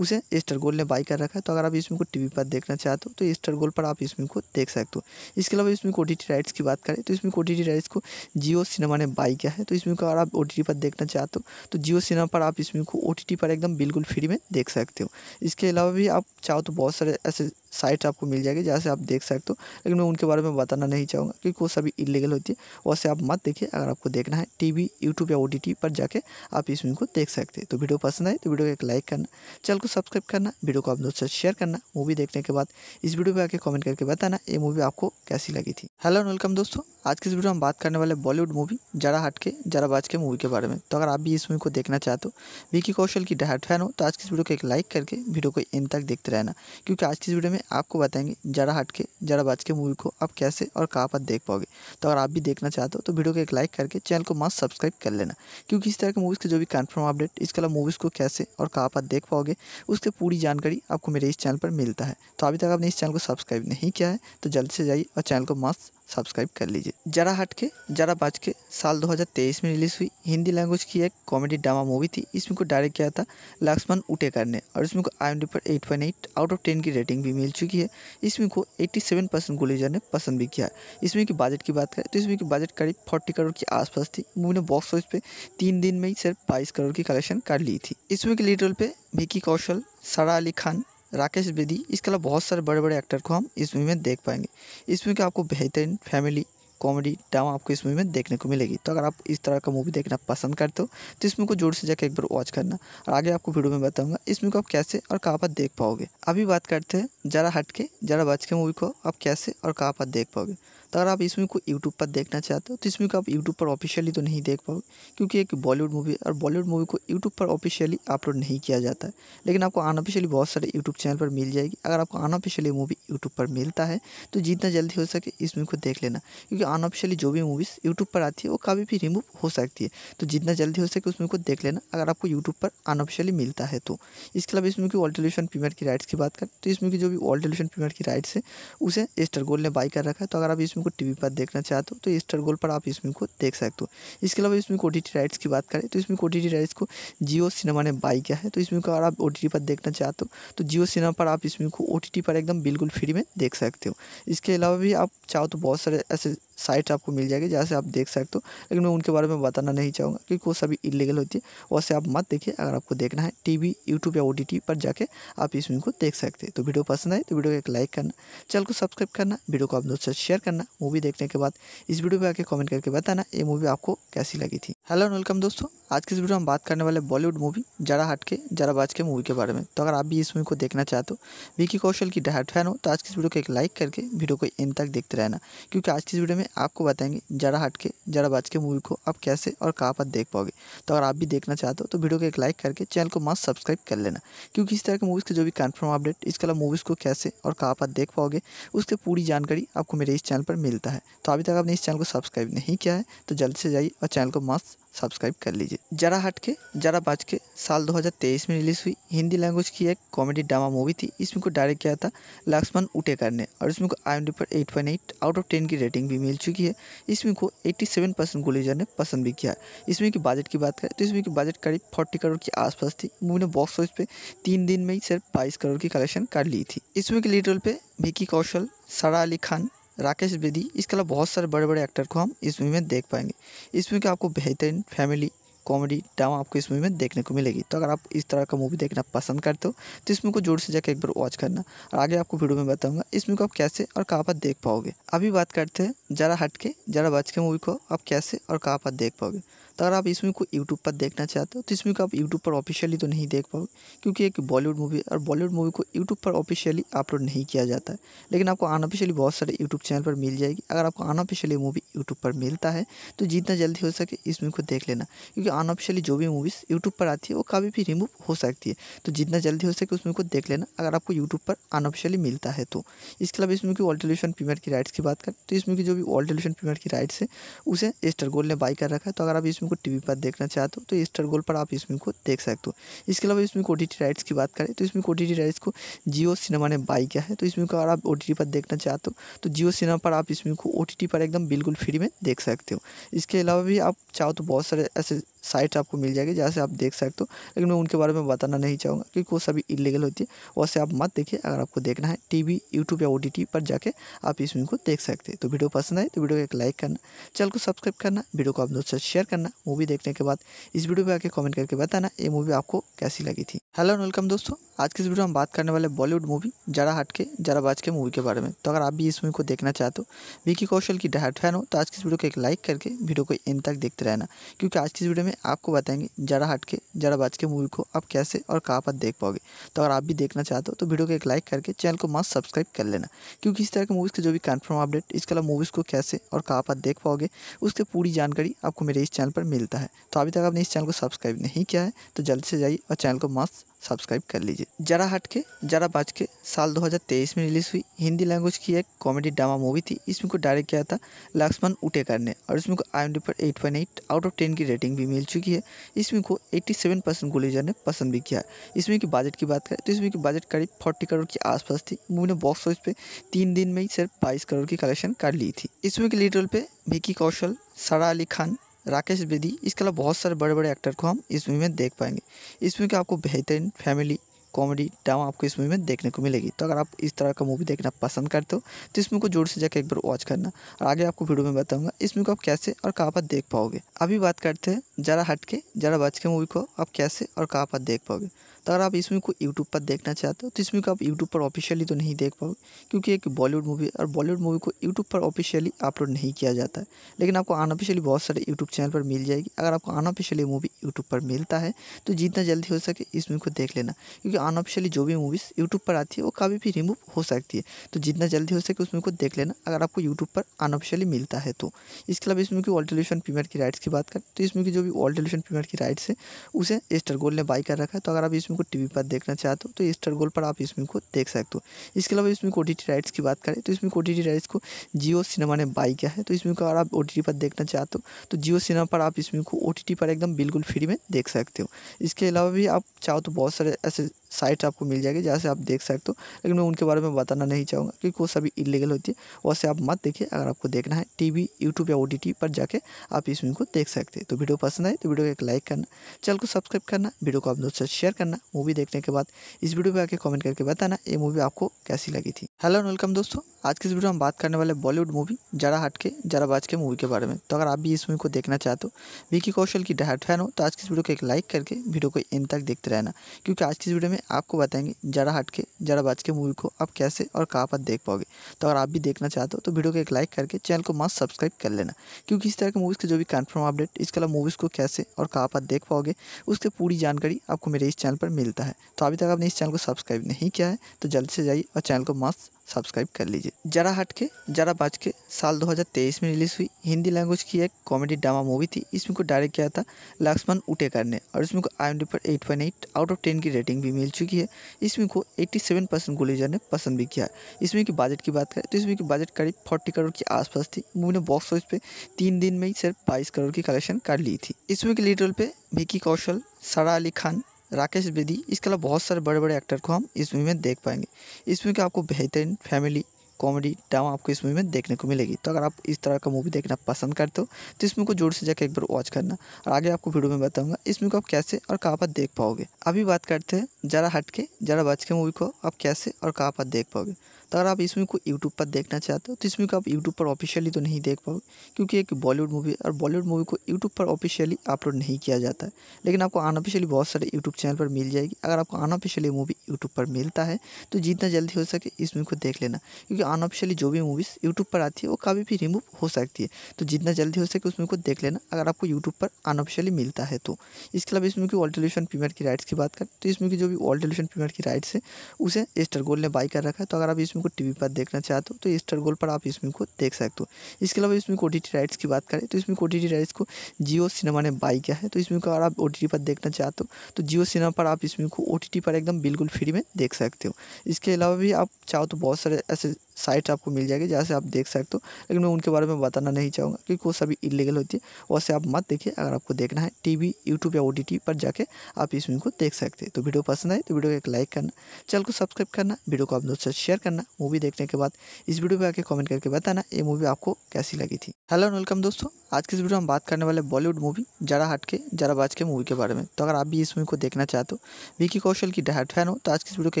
उसे एस्टर गोल्ड ने बाई कर रखा है तो अगर आप इसमें को टीवी पर देखना चाहते हो तो स्टार गोल्ड पर आप इसमें को देख सकते हो इसके अलावा इसमें ओ राइट्स की बात करें तो इसमें ओ राइट्स को जियो सिनेमा ने बाई किया है तो इसमें को अगर आप ओ पर देखना चाहते हो तो जियो सिनेमा पर आप इसमें को ओ पर एकदम बिल्कुल फ्री में देख सकते हो इसके अलावा भी आप चाहो तो बहुत सारे ऐसे साइट आपको मिल जाएगी जहाँ से आप देख सकते हो लेकिन मैं उनके बारे में बताना नहीं चाहूँगा क्योंकि वो सभी इलीगल होती है वैसे आप मत देखिए अगर आपको देखना है टीवी यूट्यूब या ओ पर जाके आप इस वीडियो को देख सकते हैं तो वीडियो पसंद आए तो वीडियो को एक लाइक करना चैनल को सब्सक्राइब करना वीडियो को आप दोस्तों से शेयर करना मूवी देखने के बाद इस वीडियो पर आके कमेंट करके बताना ये मूवी आपको कैसी लगी थी हेलो वेलकम दोस्तों आज की इस वीडियो में हम बात करने वाले बॉलीवुड मूवी जरा हट के जरा बाज के मूवी के बारे में तो अगर आप भी इस मूवी को देखना चाहते हो विकी कौशल की डायट फैन हो तो आज की इस वीडियो को एक लाइक करके वीडियो को एंड तक देखते रहना क्योंकि आज की इस वीडियो में में आपको बताएंगे जरा हट के जरा बाज के मूवी को आप कैसे और कहाँ पर देख पाओगे तो अगर आप भी देखना चाहते हो तो वीडियो को एक लाइक करके चैनल को मस्त सब्सक्राइब कर लेना क्योंकि इस तरह के मूवीज़ के जो भी कन्फर्म अपडेट इसके अलावा मूवीज़ को कैसे और कहाँ पर देख पाओगे उसकी पूरी जानकारी आपको मेरे इस चैनल पर मिलता है तो अभी तक आपने इस चैनल को सब्सक्राइब नहीं किया है तो जल्द से जाइए और चैनल को मस्त सब्सक्राइब कर लीजिए जरा हट के जरा बाज के साल 2023 में रिलीज़ हुई हिंदी लैंग्वेज की एक कॉमेडी ड्रामा मूवी थी इसमें को डायरेक्ट किया था लक्ष्मण उटेकर ने और इसमें को आई पर 8.8 आउट ऑफ 10 की रेटिंग भी मिल चुकी है इसमें को 87 परसेंट गुलेजर ने पसंद भी किया इसमें की बजट की बात करें तो इसमें की बजट करीब फोर्टी करोड़ के आसपास थी मूवी ने बॉक्स ऑफिस पे तीन दिन में ही सिर्फ बाईस करोड़ की कलेक्शन कर ली थी इसमें की लीडर पे विकी कौशल सारा अली खान राकेश बेदी इसके अलावा बहुत सारे बड़े बड़े एक्टर को हम इस मूवी में देख पाएंगे इस मूवी का आपको बेहतरीन फैमिली कॉमेडी ड्रामा आपको इस मूवी में देखने को मिलेगी तो अगर आप इस तरह का मूवी देखना पसंद करते हो तो इस मूवी को जोर से जाकर एक बार वॉच करना और आगे आपको वीडियो में बताऊंगा इस मूवी को आप कैसे और कहाँ पर देख पाओगे अभी बात करते हैं जरा हटके जरा बच के मूवी को आप कैसे और कहाँ पर देख पाओगे तो अगर आप इस मूवी को यूट्यूब पर देखना चाहते हो तो इस मूवी को आप यूट्यूब पर ऑफिशियली तो नहीं देख पाओगे क्योंकि एक बॉलीवुड मूवी और बॉलीवुड मूवी को यूट्यूब पर ऑफिशियली अपलोड नहीं किया जाता है लेकिन आपको अनऑफिशियली बहुत सारे यूट्यूब चैनल पर मिल जाएगी अगर आपको अनऑफिशियली मूवी यूट्यूब पर मिलता है तो जितना जल्दी हो सके इस मूवी को देख लेना क्योंकि अनऑफिशियली जो भी मूवीज़ यूट्यूब पर आती है वो कभी भी रिमूव हो सकती है तो जितना जल्दी हो सके उस मूवी को देख लेना अगर आपको यूट्यूब पर अनऑफिशियली मिलता है तो इसके अलावा इस मूवी की ऑल्टोल्यूशन प्रीमियर की राइट्स की बात करें तो इसमें की जो भी ऑल्टोल्यूशन प्रीमियर की राइट्स है उसे एस्टर गोल्ड ने बाई कर रखा है तो अगर आप इस इसमें को टीवी पर देखना चाहते हो तो, तो स्टार गोल्ड पर आप इसमें को देख सकते हो इसके अलावा इसमें ओ राइट्स की बात करें तो इसमें ओ राइट्स को जियो सिनेमा ने बाई किया है तो इसमें को अगर आप ओ पर देखना चाहते हो तो जियो तो सिनेमा पर आप इसमें को ओ पर एकदम बिल्कुल फ्री में देख सकते हो इसके अलावा भी आप चाहो तो बहुत सारे ऐसे साइट्स आपको मिल जाएगी जहाँ से आप देख सकते हो लेकिन मैं उनके बारे में बताना नहीं चाहूँगा क्योंकि वो सभी इलीगल होती है वैसे आप मत देखिए अगर आपको देखना है टीवी यूट्यूब या ओ पर जाके आप इस मूवी को देख सकते हैं तो वीडियो पसंद आए तो वीडियो को एक लाइक करना चैनल को सब्सक्राइब करना वीडियो को आप दोस्तों से शेयर करना मूवी देखने के बाद इस वीडियो पर आके कॉमेंट करके बताना ये मूवी आपको कैसी लगी थी हेलो एंड वेलकम दोस्तों आज की इस वीडियो में हम बात करने वाले बॉलीवुड मूवी जरा हटके जरा बाज के मूवी के बारे में तो अगर आप भी इस मूवी को देखना चाहते हो विकी कौशल की डायट फैन हो तो आज की इस वीडियो को एक लाइक करके वीडियो को एंड तक देखते रहना क्योंकि आज की इस वीडियो में आपको बताएंगे जरा हट के जरा बाज के मूवी को आप कैसे और कहाँ पर देख पाओगे तो अगर आप भी देखना चाहते हो तो वीडियो को एक लाइक करके चैनल को मस्त सब्सक्राइब कर लेना क्योंकि इस तरह के मूवीज़ के जो भी कन्फर्म अपडेट इसके अलावा मूवीज़ को कैसे और कहाँ पर देख पाओगे उसकी पूरी जानकारी आपको मेरे इस चैनल पर मिलता है तो अभी तक आपने इस चैनल को सब्सक्राइब नहीं किया है तो जल्द से जाइए और चैनल को मस्त सब्सक्राइब कर लीजिए जरा हट के जरा बाज के साल 2023 में रिलीज़ हुई हिंदी लैंग्वेज की एक कॉमेडी ड्रामा मूवी थी इसमें को डायरेक्ट किया था लक्ष्मण उटेकर ने और इसमें को आई पर 8.8 आउट ऑफ 10 की रेटिंग भी मिल चुकी है इसमें को 87 परसेंट गुलेजर ने पसंद भी किया इसमें की बजट की बात करें तो इसमें की बजट करीब फोर्टी करोड़ के आसपास थी मूवी ने बॉक्स ऑफिस पे तीन दिन में ही सिर्फ बाईस करोड़ की कलेक्शन कर ली थी इसमें के लीडर पर पे विकी कौशल सारा अली खान राकेश बेदी इसके अलावा बहुत सारे बड़े बड़े एक्टर को हम इस मूवी में देख पाएंगे इस मूवी का आपको बेहतरीन फैमिली कॉमेडी ड्रामा आपको इस मूवी में देखने को मिलेगी तो अगर आप इस तरह का मूवी देखना पसंद करते हो तो इस मूवी को जोर से जाकर एक बार वॉच करना और आगे आपको वीडियो में बताऊंगा इस मूवी को आप कैसे और कहाँ पर देख पाओगे अभी बात करते हैं जरा हटके जरा बच के मूवी को आप कैसे और कहाँ पर देख पाओगे तो अगर आप इसमें को यूट्यूब पर देखना चाहते हो तो इसमें को आप यूट्यूब पर ऑफिशियली तो नहीं देख पाओगे क्योंकि एक बॉलीवुड मूवी और बॉलीवुड मूवी को यूट्यूब पर ऑफिशियली अपलोड नहीं किया जाता है लेकिन आपको अनऑफिशियली बहुत सारे यूट्यूब चैनल पर मिल जाएगी अगर आपको अनऑफिशियली मूवी यूट्यूब पर मिलता है तो जितना जल्दी हो सके इस मूवी को देख लेना क्योंकि अनऑफिशियली जो भी मूवीज़ यूट्यूब पर आती है वो कभी भी रिमूव हो सकती है तो जितना जल्दी हो सके उस मूवी को देख लेना अगर आपको यूट्यूब पर अनऑफिशियली मिलता है तो इसके अलावा इसमें की ऑल टेलीविजन प्रीमियर की राइट्स की बात करें तो इसमें की जो भी ऑल टेलीविजन प्रीमियर की राइट्स है उसे एस्टर गोल्ड ने बाई कर रखा है तो अगर आप इसमें को टीवी पर देखना चाहते हो तो स्टार गोल पर आप इस को देख सकते हो इसके अलावा इसमें को राइट्स की बात करें तो इसमें ओ राइट्स को जियो सिनेमा ने बाई किया है तो इसमें अगर आप ओ पर देखना चाहते हो तो जियो सिनेमा पर आप इसमें को ओ पर एकदम बिल्कुल फ्री में देख सकते हो इसके अलावा भी आप चाहो तो बहुत सारे ऐसे साइट्स आपको मिल जाएगी जहाँ से आप देख सकते हो लेकिन मैं उनके बारे में बताना नहीं चाहूँगा क्योंकि वो सभी इलीगल होती है वैसे आप मत देखिए अगर आपको देखना है टीवी यूट्यूब या ओ पर जाके आप इस वीडियो को देख सकते हैं तो वीडियो पसंद आए तो वीडियो को एक लाइक करना चैनल को सब्सक्राइब करना वीडियो को आप दोस्तों से शेयर करना मूवी देखने के बाद इस वीडियो पर आके कमेंट करके बताना ये मूवी आपको कैसी लगी थी हेलो एंड वेलकम दोस्तों आज की इस वीडियो में हम बात करने वाले बॉलीवुड मूवी जरा हट के जरा बाज के मूवी के बारे में तो अगर आप भी इस मूवी को देखना चाहते हो विकी कौशल की डायट फैन हो तो आज की इस वीडियो को एक लाइक करके वीडियो को एंड तक देखते रहना क्योंकि आज की इस वीडियो में आपको बताएंगे जरा हट के जरा बाज के मूवी को आप कैसे और कहाँ पर देख पाओगे तो अगर आप भी देखना चाहते हो तो वीडियो को एक लाइक करके चैनल को मस्त सब्सक्राइब कर लेना क्योंकि इस तरह के मूवीज़ के जो भी कन्फर्म अपडेट इसके अलावा मूवीज़ को कैसे और कहाँ पर देख पाओगे उसकी पूरी जानकारी आपको मेरे इस चैनल पर मिलता है तो अभी तक आपने इस चैनल को सब्सक्राइब नहीं किया है तो जल्दी से जाइए और चैनल को मस्त सब्सक्राइब कर लीजिए जरा हट के जरा बाज के साल 2023 में रिलीज़ हुई हिंदी लैंग्वेज की एक कॉमेडी ड्रामा मूवी थी इसमें को डायरेक्ट किया था लक्ष्मण उटेकर ने और इसमें को आई पर eight point eight out of ten की रेटिंग भी मिल चुकी है इसमें को 87 परसेंट गोलीजर ने पसंद भी किया इसमें की बजट की बात करें तो इसमें की बजट करीब फोर्टी करोड़ के आसपास थी मूवी ने बॉक्स ऑफिस पे तीन दिन में ही सिर्फ बाईस करोड़ की कलेक्शन कर ली थी इसमें की लीडर पे विकी कौशल सारा अली खान राकेश बेदी इसके अलावा बहुत सारे बड़े बड़े एक्टर को हम इस मूवी में देख पाएंगे इस मूवी का आपको बेहतरीन फैमिली कॉमेडी ड्रामा आपको इस मूवी में देखने को मिलेगी तो अगर आप इस तरह का मूवी देखना पसंद करते हो तो इस मूवी को जोर से जाकर एक बार वॉच करना और आगे आपको वीडियो में बताऊंगा इस मूवी को आप कैसे और कहाँ पर देख पाओगे अभी बात करते हैं जरा हटके जरा बच के मूवी को आप कैसे और कहाँ पर देख पाओगे तो अगर आप इस मूवी को यूट्यूब पर देखना चाहते हो तो इस मूवी को आप यूट्यूब पर ऑफिशियली तो नहीं देख पाओगे क्योंकि एक बॉलीवुड मूवी और बॉलीवुड मूवी को यूट्यूब पर ऑफिशियली अपलोड नहीं किया जाता है लेकिन आपको अनऑफिशियली बहुत सारे यूट्यूब चैनल पर मिल जाएगी अगर आपको अनऑफिशियली मूवी यूट्यूब पर मिलता है तो जितना जल्दी हो सके इस मूवी को देख लेना क्योंकि अनऑफिशियली जो भी मूवीज़ यूट्यूब पर आती है वो कभी भी रिमूव हो सकती है तो जितना जल्दी हो सके उस मूवी को देख लेना अगर आपको यूट्यूब पर अनऑफिशियली मिलता है तो इसके अलावा इस मूवी की ऑल्टोल्यूशन प्रीमियर की राइट्स की बात करें तो इसमें की जो भी ऑल्टोल्यूशन प्रीमियर की राइट्स है उसे एस्टर गोल्ड ने बाई कर रखा है तो अगर आप इस इसमें को टीवी पर देखना चाहते हो तो स्टार गोल्ड पर आप इसमें को देख सकते हो इसके अलावा इसमें ओ राइट्स की बात करें तो इसमें ओ राइट्स को जियो सिनेमा ने बाई किया है तो इसमें को अगर आप ओ पर देखना चाहते हो तो जियो सिनेमा पर आप इसमें को ओ पर एकदम बिल्कुल फ्री में देख सकते हो इसके अलावा भी आप चाहो तो बहुत सारे ऐसे साइट आपको मिल जाएगी जहाँ से आप देख सकते हो लेकिन मैं उनके बारे में बताना नहीं चाहूँगा क्योंकि वो सभी इलीगल होती है वैसे आप मत देखिए अगर आपको देखना है टीवी यूट्यूब या ओ पर जाके आप इस वीडियो को देख सकते हैं तो वीडियो पसंद आए तो वीडियो को एक लाइक करना चैनल को सब्सक्राइब करना वीडियो को आप दोस्तों से शेयर करना मूवी देखने के बाद इस वीडियो पर आके कमेंट करके बताना ये मूवी आपको कैसी लगी थी हेलो एंड वेलकम दोस्तों आज की इस वीडियो में बात करने वाले बॉलीवुड मूवी जरा हटके जरा बाज के मूवी के बारे में तो अगर आप भी इस मूवी को देखना चाहते हो विकी कौशल की डायट फैन हो तो आज की इस वीडियो को एक लाइक करके वीडियो को एंड तक देखते रहना क्योंकि आज की इस वीडियो में में आपको बताएंगे जरा हट के जरा के मूवी को आप कैसे और कहाँ पर देख पाओगे तो अगर आप भी देखना चाहते हो तो वीडियो को एक लाइक करके चैनल को मस्त सब्सक्राइब कर लेना क्योंकि इस तरह के मूवीज़ के जो भी कन्फर्म अपडेट इसके अलावा मूवीज़ को कैसे और कहाँ पर देख पाओगे उसकी पूरी जानकारी आपको मेरे इस चैनल पर मिलता है तो अभी तक आपने इस चैनल को सब्सक्राइब नहीं किया है तो जल्द से जाइए और चैनल को मस्त सब्सक्राइब कर लीजिए जरा हट के जरा बाज के साल 2023 में रिलीज़ हुई हिंदी लैंग्वेज की एक कॉमेडी ड्रामा मूवी थी इसमें को डायरेक्ट किया था लक्ष्मण उटेकर ने और इसमें को आई पर 8.8 आउट ऑफ 10 की रेटिंग भी मिल चुकी है इसमें को 87 परसेंट गुलेजर ने पसंद भी किया इसमें की बजट की बात करें तो इसमें की बजट करीब फोर्टी करोड़ के आसपास थी मूवी ने बॉक्स ऑफिस पे तीन दिन में ही सिर्फ बाईस करोड़ की कलेक्शन कर ली थी इसमें की लीडर पर पे विकी कौशल सारा अली खान राकेश बेदी इसके अलावा बहुत सारे बड़े बड़े एक्टर को हम इस मूवी में देख पाएंगे इस मूवी का आपको बेहतरीन फैमिली कॉमेडी ड्रामा आपको इस मूवी में देखने को मिलेगी तो अगर आप इस तरह का मूवी देखना पसंद करते हो तो इस मूवी को जोर से जाकर एक बार वॉच करना और आगे आपको वीडियो में बताऊंगा इस मूवी को आप कैसे और कहाँ पर देख पाओगे अभी बात करते हैं जरा हटके जरा बच के मूवी को आप कैसे और कहाँ पर देख पाओगे तो अगर आप इसमें को यूट्यूब पर देखना चाहते हो तो इसमें को आप यूट्यूब पर ऑफिशियली तो नहीं देख पाओगे क्योंकि एक बॉलीवुड मूवी और बॉलीवुड मूवी को यूट्यूब पर ऑफिशियली अपलोड नहीं किया जाता है लेकिन आपको अनऑफिशियली बहुत सारे यूट्यूब चैनल पर मिल जाएगी अगर आपको अनऑफिशियली मूवी यूट्यूब पर मिलता है तो जितना जल्दी हो सके इस मूवी को देख लेना क्योंकि अनऑफिशियली जो भी मूवीज़ यूट्यूब पर आती है वो कभी भी रिमूव हो सकती है तो जितना जल्दी हो सके उस मूवी को देख लेना अगर आपको यूट्यूब पर अनऑफिशियली मिलता है तो इसके अलावा इसमें की ऑल टेलीविजन प्रीमियर की राइट्स की बात करें तो इसमें की जो भी ऑल टेलीविजन प्रीमियर की राइट्स है उसे एस्टर गोल्ड ने बाई कर रखा है तो अगर आप इसमें इसमें को टीवी पर देखना चाहते हो तो, तो स्टार गोल्ड पर आप इसमें को देख सकते हो इसके अलावा इसमें ओ राइट्स की बात करें तो इसमें ओ राइट्स को जियो सिनेमा ने बाई किया है तो इसमें को अगर आप ओ पर देखना चाहते हो तो जियो तो सिनेमा पर आप इसमें को ओ पर एकदम बिल्कुल फ्री में देख सकते हो इसके अलावा भी आप चाहो तो बहुत सारे ऐसे साइट आपको मिल जाएगी जहाँ से आप देख सकते हो लेकिन मैं उनके बारे में बताना नहीं चाहूँगा क्योंकि वो सभी इलीगल होती है वैसे आप मत देखिए अगर आपको देखना है टीवी यूट्यूब या ओ पर जाके आप इस फिल्म को देख सकते हैं तो वीडियो पसंद आए तो वीडियो को एक लाइक करना चैनल को सब्सक्राइब करना वीडियो को आप दोस्तों से शेयर करना मूवी देखने के बाद इस वीडियो पर आके कमेंट करके बताना ये मूवी आपको कैसी लगी थी हेलो एंड वेलकम दोस्तों आज की इस वीडियो में बात करने वाले बॉलीवुड मूवी जरा हटके जरा बाज के मूवी के बारे में तो अगर आप भी इस मूवी को देखना चाहते हो विकी कौशल की डायट फैन हो तो आज की इस वीडियो को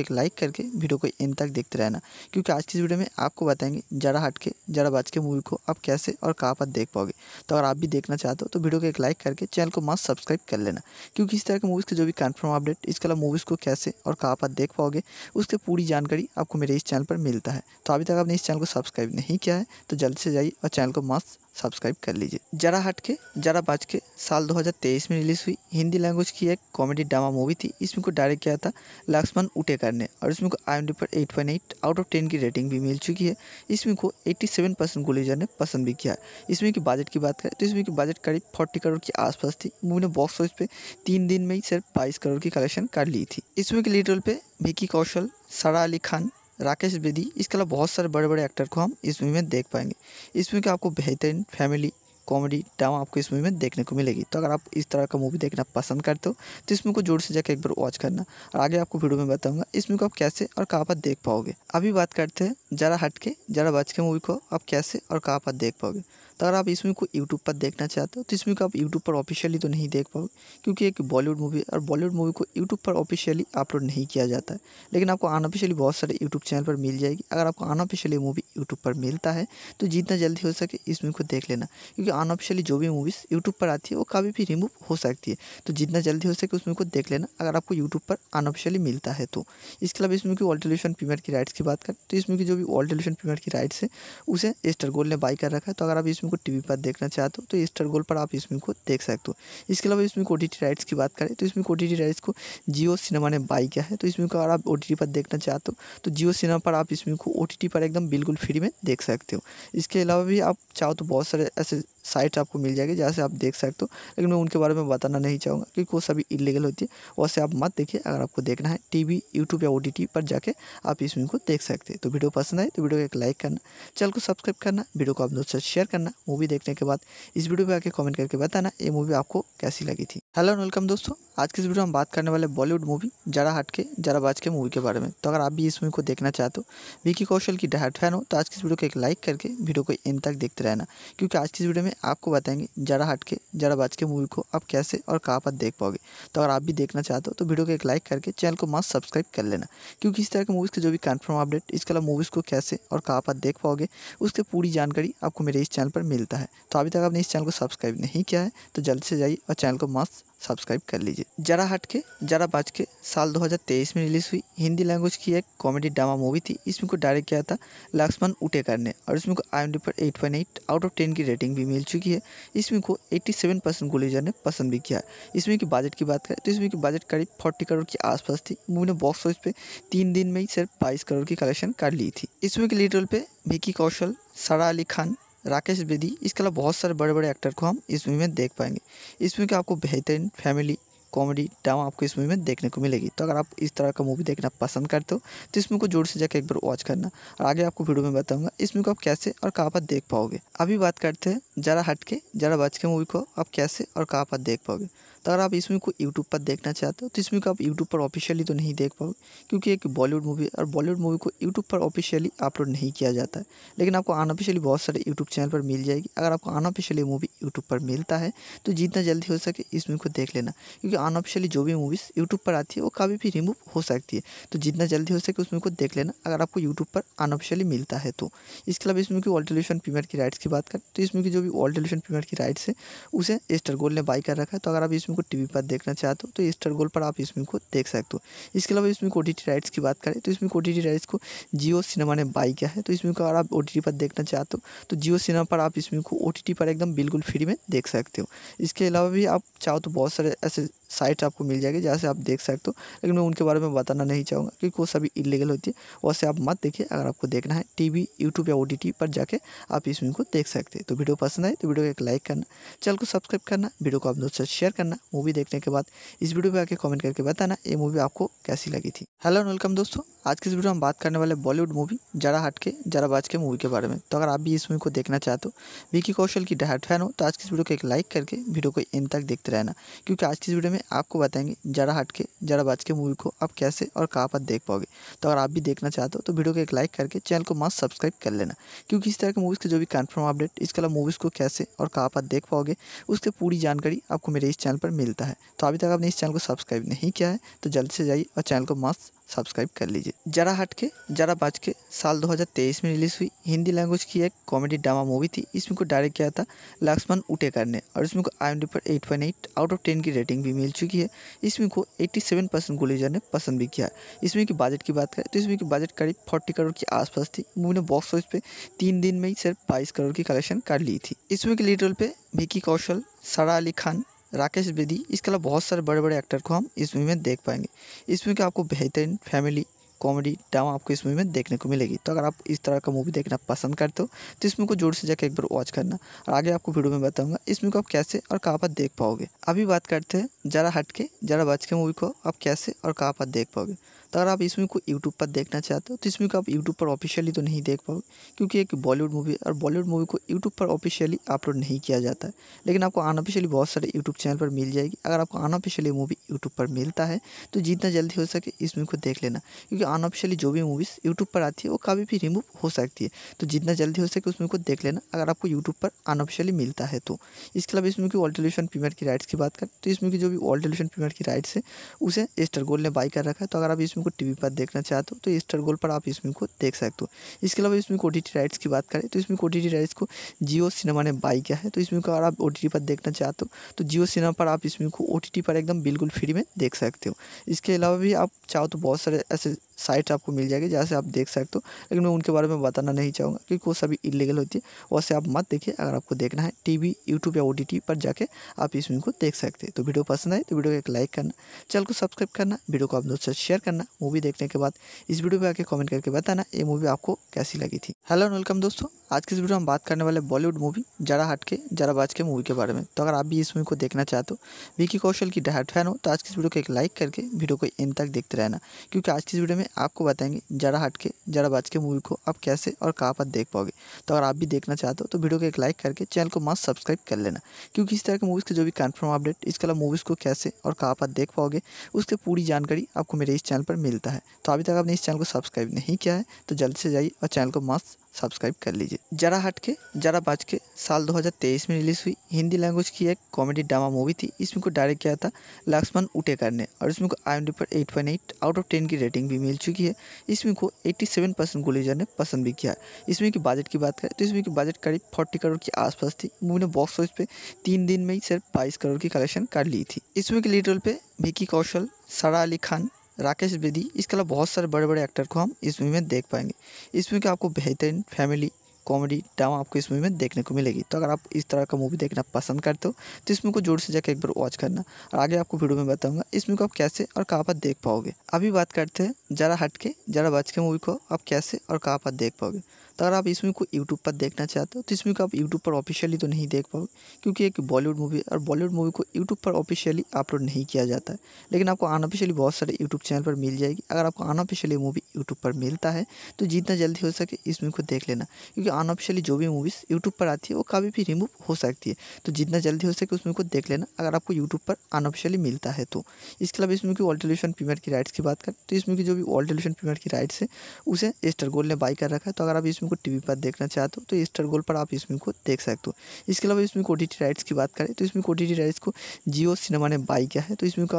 एक लाइक करके वीडियो को एंड तक देखते रहना क्योंकि आज की इस वीडियो में में आपको बताएंगे जरा हट के जरा बच के मूवी को आप कैसे और कहाँ पर देख पाओगे तो अगर आप भी देखना चाहते हो तो वीडियो को एक लाइक करके चैनल को मस्त सब्सक्राइब कर लेना क्योंकि इस तरह के मूवीज़ के जो भी कन्फर्म अपडेट इसके अलावा मूवीज़ को कैसे और कहाँ पर देख पाओगे उसकी पूरी जानकारी आपको मेरे इस चैनल पर मिलता है तो अभी तक आपने इस चैनल को सब्सक्राइब नहीं किया है तो जल्द से जाइए और चैनल को मस्त सब्सक्राइब कर लीजिए जरा हट के जरा बाज के साल 2023 में रिलीज़ हुई हिंदी लैंग्वेज की एक कॉमेडी ड्रामा मूवी थी इसमें को डायरेक्ट किया था लक्ष्मण उटेकर ने और इसमें को आई पर 8.8 आउट ऑफ 10 की रेटिंग भी मिल चुकी है इसमें को 87 परसेंट गुलेजर ने पसंद भी किया इसमें की बजट की बात करें तो इसमें की बजट करीब फोर्टी करोड़ के आसपास थी मूवी ने बॉक्स ऑफिस पर तीन दिन में ही सिर्फ बाईस करोड़ की कलेक्शन कर ली थी इसमें के लीड रोल पर विकी कौशल सारा अली खान राकेश बेदी इसके अलावा बहुत सारे बड़े बड़े एक्टर को हम इस मूवी में देख पाएंगे इस मूवी का आपको बेहतरीन फैमिली कॉमेडी ड्रामा आपको इस मूवी में देखने को मिलेगी तो अगर आप इस तरह का मूवी देखना पसंद करते हो तो इस मूवी को जोर से जाकर एक बार वॉच करना और आगे आपको वीडियो में बताऊंगा इस मूवी को आप कैसे और कहाँ पर देख पाओगे अभी बात करते हैं ज़रा हटके ज़रा बच के मूवी को आप कैसे और कहाँ पर देख पाओगे तो अगर आप इसमें को यूट्यूब पर देखना चाहते हो तो इसमें को आप यूट्यूब पर ऑफिशियली तो नहीं देख पाओगे क्योंकि एक बॉलीवुड मूवी और बॉलीवुड मूवी को यूट्यूब पर ऑफिशियली अपलोड नहीं किया जाता है लेकिन आपको अनऑफिशियली बहुत सारे यूट्यूब चैनल पर मिल जाएगी अगर आपको अनऑफिशियली मूवी यूट्यूब पर मिलता है तो जितना जल्दी हो सके इस मूवी को देख लेना क्योंकि अनऑफिशियली जो भी मूवीज़ यूट्यूब पर आती है वो कभी भी रिमूव हो सकती है तो जितना जल्दी हो सके उस मूवी को देख लेना अगर आपको यूट्यूब पर अनऑफिशियली मिलता है तो इसके अलावा इस मूवी की ऑल्टोल्यूशन प्रीमियर की राइट्स की बात करें तो इस मूवी की जो भी ऑल्टोल्यूशन प्रीमियर की राइट्स है उसे एस्टर गोल्ड ने बाई कर रखा है तो अगर आप इस को टीवी पर देखना चाहते हो तो स्टार गोल्ड पर आप इस को देख सकते हो इसके अलावा इसमें फिल्म राइट्स की बात करें तो इसमें ओ टी राइट्स को जियो सिनेमा ने बाई किया है तो इसमें अगर आप ओ पर देखना चाहते हो तो जियो सिनेमा पर आप इस को ओ पर एकदम बिल्कुल फ्री में देख सकते हो इसके अलावा भी आप चाहो तो बहुत सारे ऐसे साइट आपको मिल जाएगी जहाँ से आप देख सकते हो लेकिन मैं उनके बारे में बताना नहीं चाहूँगा क्योंकि वो सभी इलीगल होती है वैसे आप मत देखिए अगर आपको देखना है टीवी यूट्यूब या ओ पर जाके आप इस वीडियो को देख सकते हैं तो वीडियो पसंद आए तो वीडियो को एक लाइक करना चैनल को सब्सक्राइब करना वीडियो को आप दोस्तों से शेयर करना मूवी देखने के बाद इस वीडियो पर आके कमेंट करके बताना ये मूवी आपको कैसी लगी थी हेलो एंड वेलकम दोस्तों आज की इस वीडियो में हम बात करने वाले बॉलीवुड मूवी जरा हट के जरा बाज के मूवी के बारे में तो अगर आप भी इस मूवी को देखना चाहते हो विकी कौशल की डायट फैन हो तो आज की इस वीडियो को एक लाइक करके वीडियो को एंड तक देखते रहना क्योंकि आज की इस वीडियो में आपको बताएंगे जरा हट के जरा बच के मूवी को आप कैसे और कहाँ पर देख पाओगे तो अगर आप भी देखना चाहते हो तो वीडियो को एक लाइक करके चैनल को मस्त सब्सक्राइब कर लेना क्योंकि इस तरह के मूवीज़ के जो भी कन्फर्म अपडेट इसके अलावा मूवीज़ को कैसे और कहाँ पर देख पाओगे उसकी पूरी जानकारी आपको मेरे इस चैनल पर मिलता है तो अभी तक आपने इस चैनल को सब्सक्राइब नहीं किया है तो जल्द से जाइए और चैनल को मस्त सब्सक्राइब कर लीजिए जरा हट के जरा बाज के साल 2023 में रिलीज़ हुई हिंदी लैंग्वेज की एक कॉमेडी ड्रामा मूवी थी इसमें को डायरेक्ट किया था लक्ष्मण उटेकर ने और इसमें को आई पर 8.8 आउट ऑफ 10 की रेटिंग भी मिल चुकी है इसमें को 87 परसेंट गुलेजर ने पसंद भी किया इसमें की बजट की बात करें तो इसमें की बजट करीब फोर्टी करोड़ के आसपास थी मूवी ने बॉक्स ऑफिस पर तीन दिन में ही सिर्फ बाईस करोड़ की कलेक्शन कर ली थी इसमें की लीडर पे पर विकी कौशल सारा अली खान राकेश बेदी इसके अलावा बहुत सारे बड़े बड़े एक्टर को हम इस मूवी में देख पाएंगे इस मूवी का आपको बेहतरीन फैमिली कॉमेडी ड्रामा आपको इस मूवी में देखने को मिलेगी तो अगर आप इस तरह का मूवी देखना पसंद करते हो तो इस मूवी को जोर से जाकर एक बार वॉच करना और आगे आपको वीडियो में बताऊंगा इस मूवी को आप कैसे और कहाँ पर देख पाओगे अभी बात करते हैं जरा हटके जरा बच के मूवी को आप कैसे और कहाँ पर देख पाओगे अगर आप इस मूवी को यूट्यूब पर देखना चाहते हो तो इस मूवी को आप यूट्यूब पर ऑफिशियली तो नहीं देख पाओगे क्योंकि एक बॉलीवुड मूवी और बॉलीवुड मूवी को यूट्यूब पर ऑफिशियली अपलोड नहीं किया जाता है लेकिन आपको अनऑफिशियली बहुत सारे यूट्यूब चैनल पर मिल जाएगी अगर आपको अनऑफिशियली मूवी यूट्यूब पर मिलता है तो जितना जल्दी हो सके इस मूवी को देख लेना क्योंकि अनऑफिशियली जो भी मूवीज़ यूट्यूब पर आती है वो कभी भी रिमूव हो सकती है तो जितना जल्दी हो सके उस मूवी को देख लेना अगर आपको यूट्यूब पर अनऑफिशियली मिलता है तो इसके अलावा इस मूवी की ऑल्टोल्यूशन प्रीमियर की राइट्स की बात करें तो इस मूवी की जो भी ऑल्टोल्यूशन प्रीमियर की राइट्स है उसे एस्टर गोल्ड ने बाई कर रखा है तो अगर आप इसमें को टीवी पर देखना चाहते हो तो स्टार गोल्ड पर आप इसमें को देख सकते हो इसके अलावा इसमें ओ राइट्स की बात करें तो इसमें ओ राइट्स को जियो सिनेमा ने बाई किया है तो इसमें को अगर आप ओ पर देखना चाहते हो तो जियो सिनेमा पर आप इसमें को ओ पर एकदम बिल्कुल फ्री में देख सकते हो इसके अलावा भी आप चाहो तो बहुत सारे ऐसे साइट आपको मिल जाएगी जहाँ से आप देख सकते हो लेकिन मैं उनके बारे में बताना नहीं चाहूँगा क्योंकि वो सभी इलीगल होती है वैसे आप मत देखिए अगर आपको देखना है टीवी यूट्यूब या ओ पर जाके आप इसमें को देख सकते हैं तो वीडियो पसंद आए तो वीडियो को एक लाइक करना चैनल को सब्सक्राइब करना वीडियो को आप दोस्तों से शेयर करना मूवी देखने के बाद इस वीडियो पे आके कमेंट करके बताना ये मूवी आपको कैसी लगी थी हेलो वेलकम दोस्तों आज की इस वीडियो में हम बात करने वाले बॉलीवुड मूवी जरा हट के जरा बाज के मूवी के बारे में तो अगर आप भी इस मूवी को देखना चाहते हो विकी कौशल की डायट फैन हो तो आज की इस वीडियो को एक लाइक करके वीडियो को इन तक देखते रहना क्योंकि आज की इस वीडियो में आपको बताएंगे जरा हट के जरा बाज के मूवी को आप कैसे और कहाँ पर देख पाओगे तो अगर आप भी देखना चाहते हो तो वीडियो को एक लाइक करके चैनल को मस्त सब्सक्राइब कर लेना क्योंकि इस तरह के मूवीज़ के जो भी कन्फर्म अपडेट इसके अलावा मूवीज़ को कैसे और कहाँ पर देख पाओगे उसकी पूरी जानकारी आपको मेरे इस चैनल पर पर मिलता है तो अभी तक आपने इस चैनल को सब्सक्राइब नहीं किया है तो जल्द से जाइए और चैनल को मस्त सब्सक्राइब कर लीजिए जरा हट के जरा बाज के साल 2023 में रिलीज़ हुई हिंदी लैंग्वेज की एक कॉमेडी ड्रामा मूवी थी इसमें को डायरेक्ट किया था लक्ष्मण उटेकर ने और इसमें को आई पर 8.8 आउट ऑफ 10 की रेटिंग भी मिल चुकी है इसमें को 87 परसेंट गुलेजर ने पसंद भी किया इसमें की बजट की बात करें तो इसमें की बजट करीब फोर्टी करोड़ के आसपास थी मूवी ने बॉक्स ऑफिस पर तीन दिन में ही सिर्फ बाईस करोड़ की कलेक्शन कर ली थी इसमें की लीडर रोल पे विकी कौशल सारा अली खान राकेश बेदी इसके अलावा बहुत सारे बड़े बड़े एक्टर को हम इस मूवी में देख पाएंगे इस मूवी का आपको बेहतरीन फैमिली कॉमेडी ड्रामा आपको इस मूवी में देखने को मिलेगी तो अगर आप इस तरह का मूवी देखना पसंद करते हो तो इस मूवी को जोर से जाकर एक बार वॉच करना और आगे आपको वीडियो में बताऊंगा इस मूवी को आप कैसे और कहाँ पर देख पाओगे अभी बात करते हैं जरा हटके जरा बच के मूवी को आप कैसे और कहाँ पर देख पाओगे तो अगर आप इस मूवी को यूट्यूब पर देखना चाहते हो तो इस मूवी को आप यूट्यूब पर ऑफिशियली तो नहीं देख पाओगे क्योंकि एक बॉलीवुड मूवी और बॉलीवुड मूवी को यूट्यूब पर ऑफिशियली अपलोड नहीं किया जाता है लेकिन आपको अनऑफिशियली बहुत सारे यूट्यूब चैनल पर मिल जाएगी अगर आपको अनऑफिशियली मूवी यूट्यूब पर मिलता है तो जितना जल्दी हो सके इस मूवी को देख लेना क्योंकि अनऑफिशियली जो भी मूवीज़ यूट्यूब पर आती है वो कभी भी रिमूव हो सकती है तो जितना जल्दी हो सके उस मूवी को देख लेना अगर आपको यूट्यूब पर अनऑफिशियली मिलता है तो इसके अलावा इस मूवी की ऑल्टोल्यूशन प्रीमियर की राइट्स की बात करें तो इसमें की जो भी ऑल्टोल्यूशन प्रीमियर की राइट्स है उसे एस्टर गोल्ड ने बाई कर रखा है तो अगर आप इस इसमें को टीवी पर देखना चाहते हो तो स्टार गोल्ड पर आप इसमें को देख सकते हो इसके अलावा इसमें ओ राइट्स की बात करें तो इसमें ओ राइट्स को जियो सिनेमा ने बाई किया है तो इसमें को अगर आप ओ पर देखना चाहते हो तो जियो सिनेमा पर आप इसमें को ओ पर एकदम बिल्कुल फ्री में देख सकते हो इसके अलावा भी आप चाहो तो बहुत सारे ऐसे साइट आपको मिल जाएगी जहाँ से आप देख सकते हो लेकिन मैं उनके बारे में बताना नहीं चाहूँगा क्योंकि वो सभी इलीगल होती है वैसे आप मत देखिए अगर आपको देखना है टीवी यूट्यूब या ओ पर जाके आप इसमें को देख सकते हैं तो वीडियो पसंद आए तो वीडियो को एक लाइक करना चैनल को सब्सक्राइब करना वीडियो को आप दोस्तों से शेयर करना मूवी देखने के बाद इस वीडियो पे आके कमेंट करके बताना ये मूवी आपको कैसी लगी थी हेलो वेलकम दोस्तों आज की इस वीडियो में हम बात करने वाले बॉलीवुड मूवी जरा हट के जरा बाज के मूवी के बारे में तो अगर आप भी इस मूवी को देखना चाहते हो विकी कौशल की डहाट फैन हो तो आज की इस वीडियो को एक लाइक करके वीडियो को एंड तक देखते रहना क्योंकि आज की इस वीडियो में आपको बताएंगे जरा हट के जरा बाज के मूवी को आप कैसे और कहाँ पर देख पाओगे तो अगर आप भी देखना चाहते हो तो वीडियो को एक लाइक करके चैनल को मस्त सब्सक्राइब कर लेना क्योंकि इस तरह के मूवीज़ के जो भी कन्फर्म अपडेट इसके अलावा मूवीज़ को कैसे और कहाँ पर देख पाओगे उसके पूरी जानकारी आपको मेरे इस चैनल पर मिलता है तो अभी तक आपने इस चैनल को सब्सक्राइब नहीं किया है तो जल्दी से जाइए और चैनल को मस्त सब्सक्राइब कर लीजिए जरा हटके जरा बाज के साल 2023 में रिलीज़ हुई हिंदी लैंग्वेज की एक कॉमेडी ड्रामा मूवी थी इसमें को डायरेक्ट किया था लक्ष्मण उटेकर ने और इसमें को आई पर 8.8 आउट ऑफ 10 की रेटिंग भी मिल चुकी है इसमें को 87 परसेंट गुलेजर ने पसंद भी किया इसमें की बजट की बात करें तो इसमें की बजट करीब फोर्टी करोड़ के आसपास थी मूवी ने बॉक्स ऑफिस पे तीन दिन में ही सिर्फ बाईस करोड़ की कलेक्शन कर ली थी इसमें के लीड रोल पे विकी कौशल सारा अली खान राकेश बेदी इसके अलावा बहुत सारे बड़े बड़े एक्टर को हम इस मूवी में देख पाएंगे इस मूवी का आपको बेहतरीन फैमिली कॉमेडी ड्रामा आपको इस मूवी में देखने को मिलेगी तो अगर आप इस तरह का मूवी देखना पसंद करते हो तो इस मूवी को जोर से जाकर एक बार वॉच करना और आगे आपको वीडियो में बताऊंगा इस मूवी को आप कैसे और कहाँ पर देख पाओगे अभी बात करते हैं जरा हट के जरा बच के मूवी को आप कैसे और कहाँ पर देख पाओगे तो अगर आप इस मूवी को यूट्यूब पर देखना चाहते हो तो इस मूवी को आप यूट्यूब पर ऑफिशियली तो नहीं देख पाओगे क्योंकि एक बॉलीवुड मूवी और बॉलीवुड मूवी को यूट्यूब पर ऑफिशियली अपलोड नहीं किया जाता है लेकिन आपको अनऑफिशियली बहुत सारे यूट्यूब चैनल पर मिल जाएगी अगर आपको अनऑफिशियली मूवी यूट्यूब पर मिलता है तो जितना जल्दी हो सके इस मूवी को देख लेना क्योंकि अनऑफिशियली जो भी मूवीज़ यूट्यूब पर आती है वो कभी भी रिमूव हो सकती है तो जितना जल्दी हो सके उस मूवी को देख लेना अगर आपको यूट्यूब पर अनऑफिशियली मिलता है तो इसके अलावा इस मूवी की ऑल्टोल्यूशन प्रीमियर की राइट्स की बात करें तो इस मूवी की जो भी ऑल्टोल्यूशन प्रीमियर की राइट्स है उसे एस्टर गोल ने बाई कर रखा है तो अगर आप इस को टीवी पर देखना चाहते हो तो स्टार गोल पर आप इस को देख सकते हो इसके अलावा इसमें फिल्म को टी राइट्स की बात करें तो इसमें फिल्म को टी राइट्स को जियो सिनेमा ने बाई किया है तो इसमें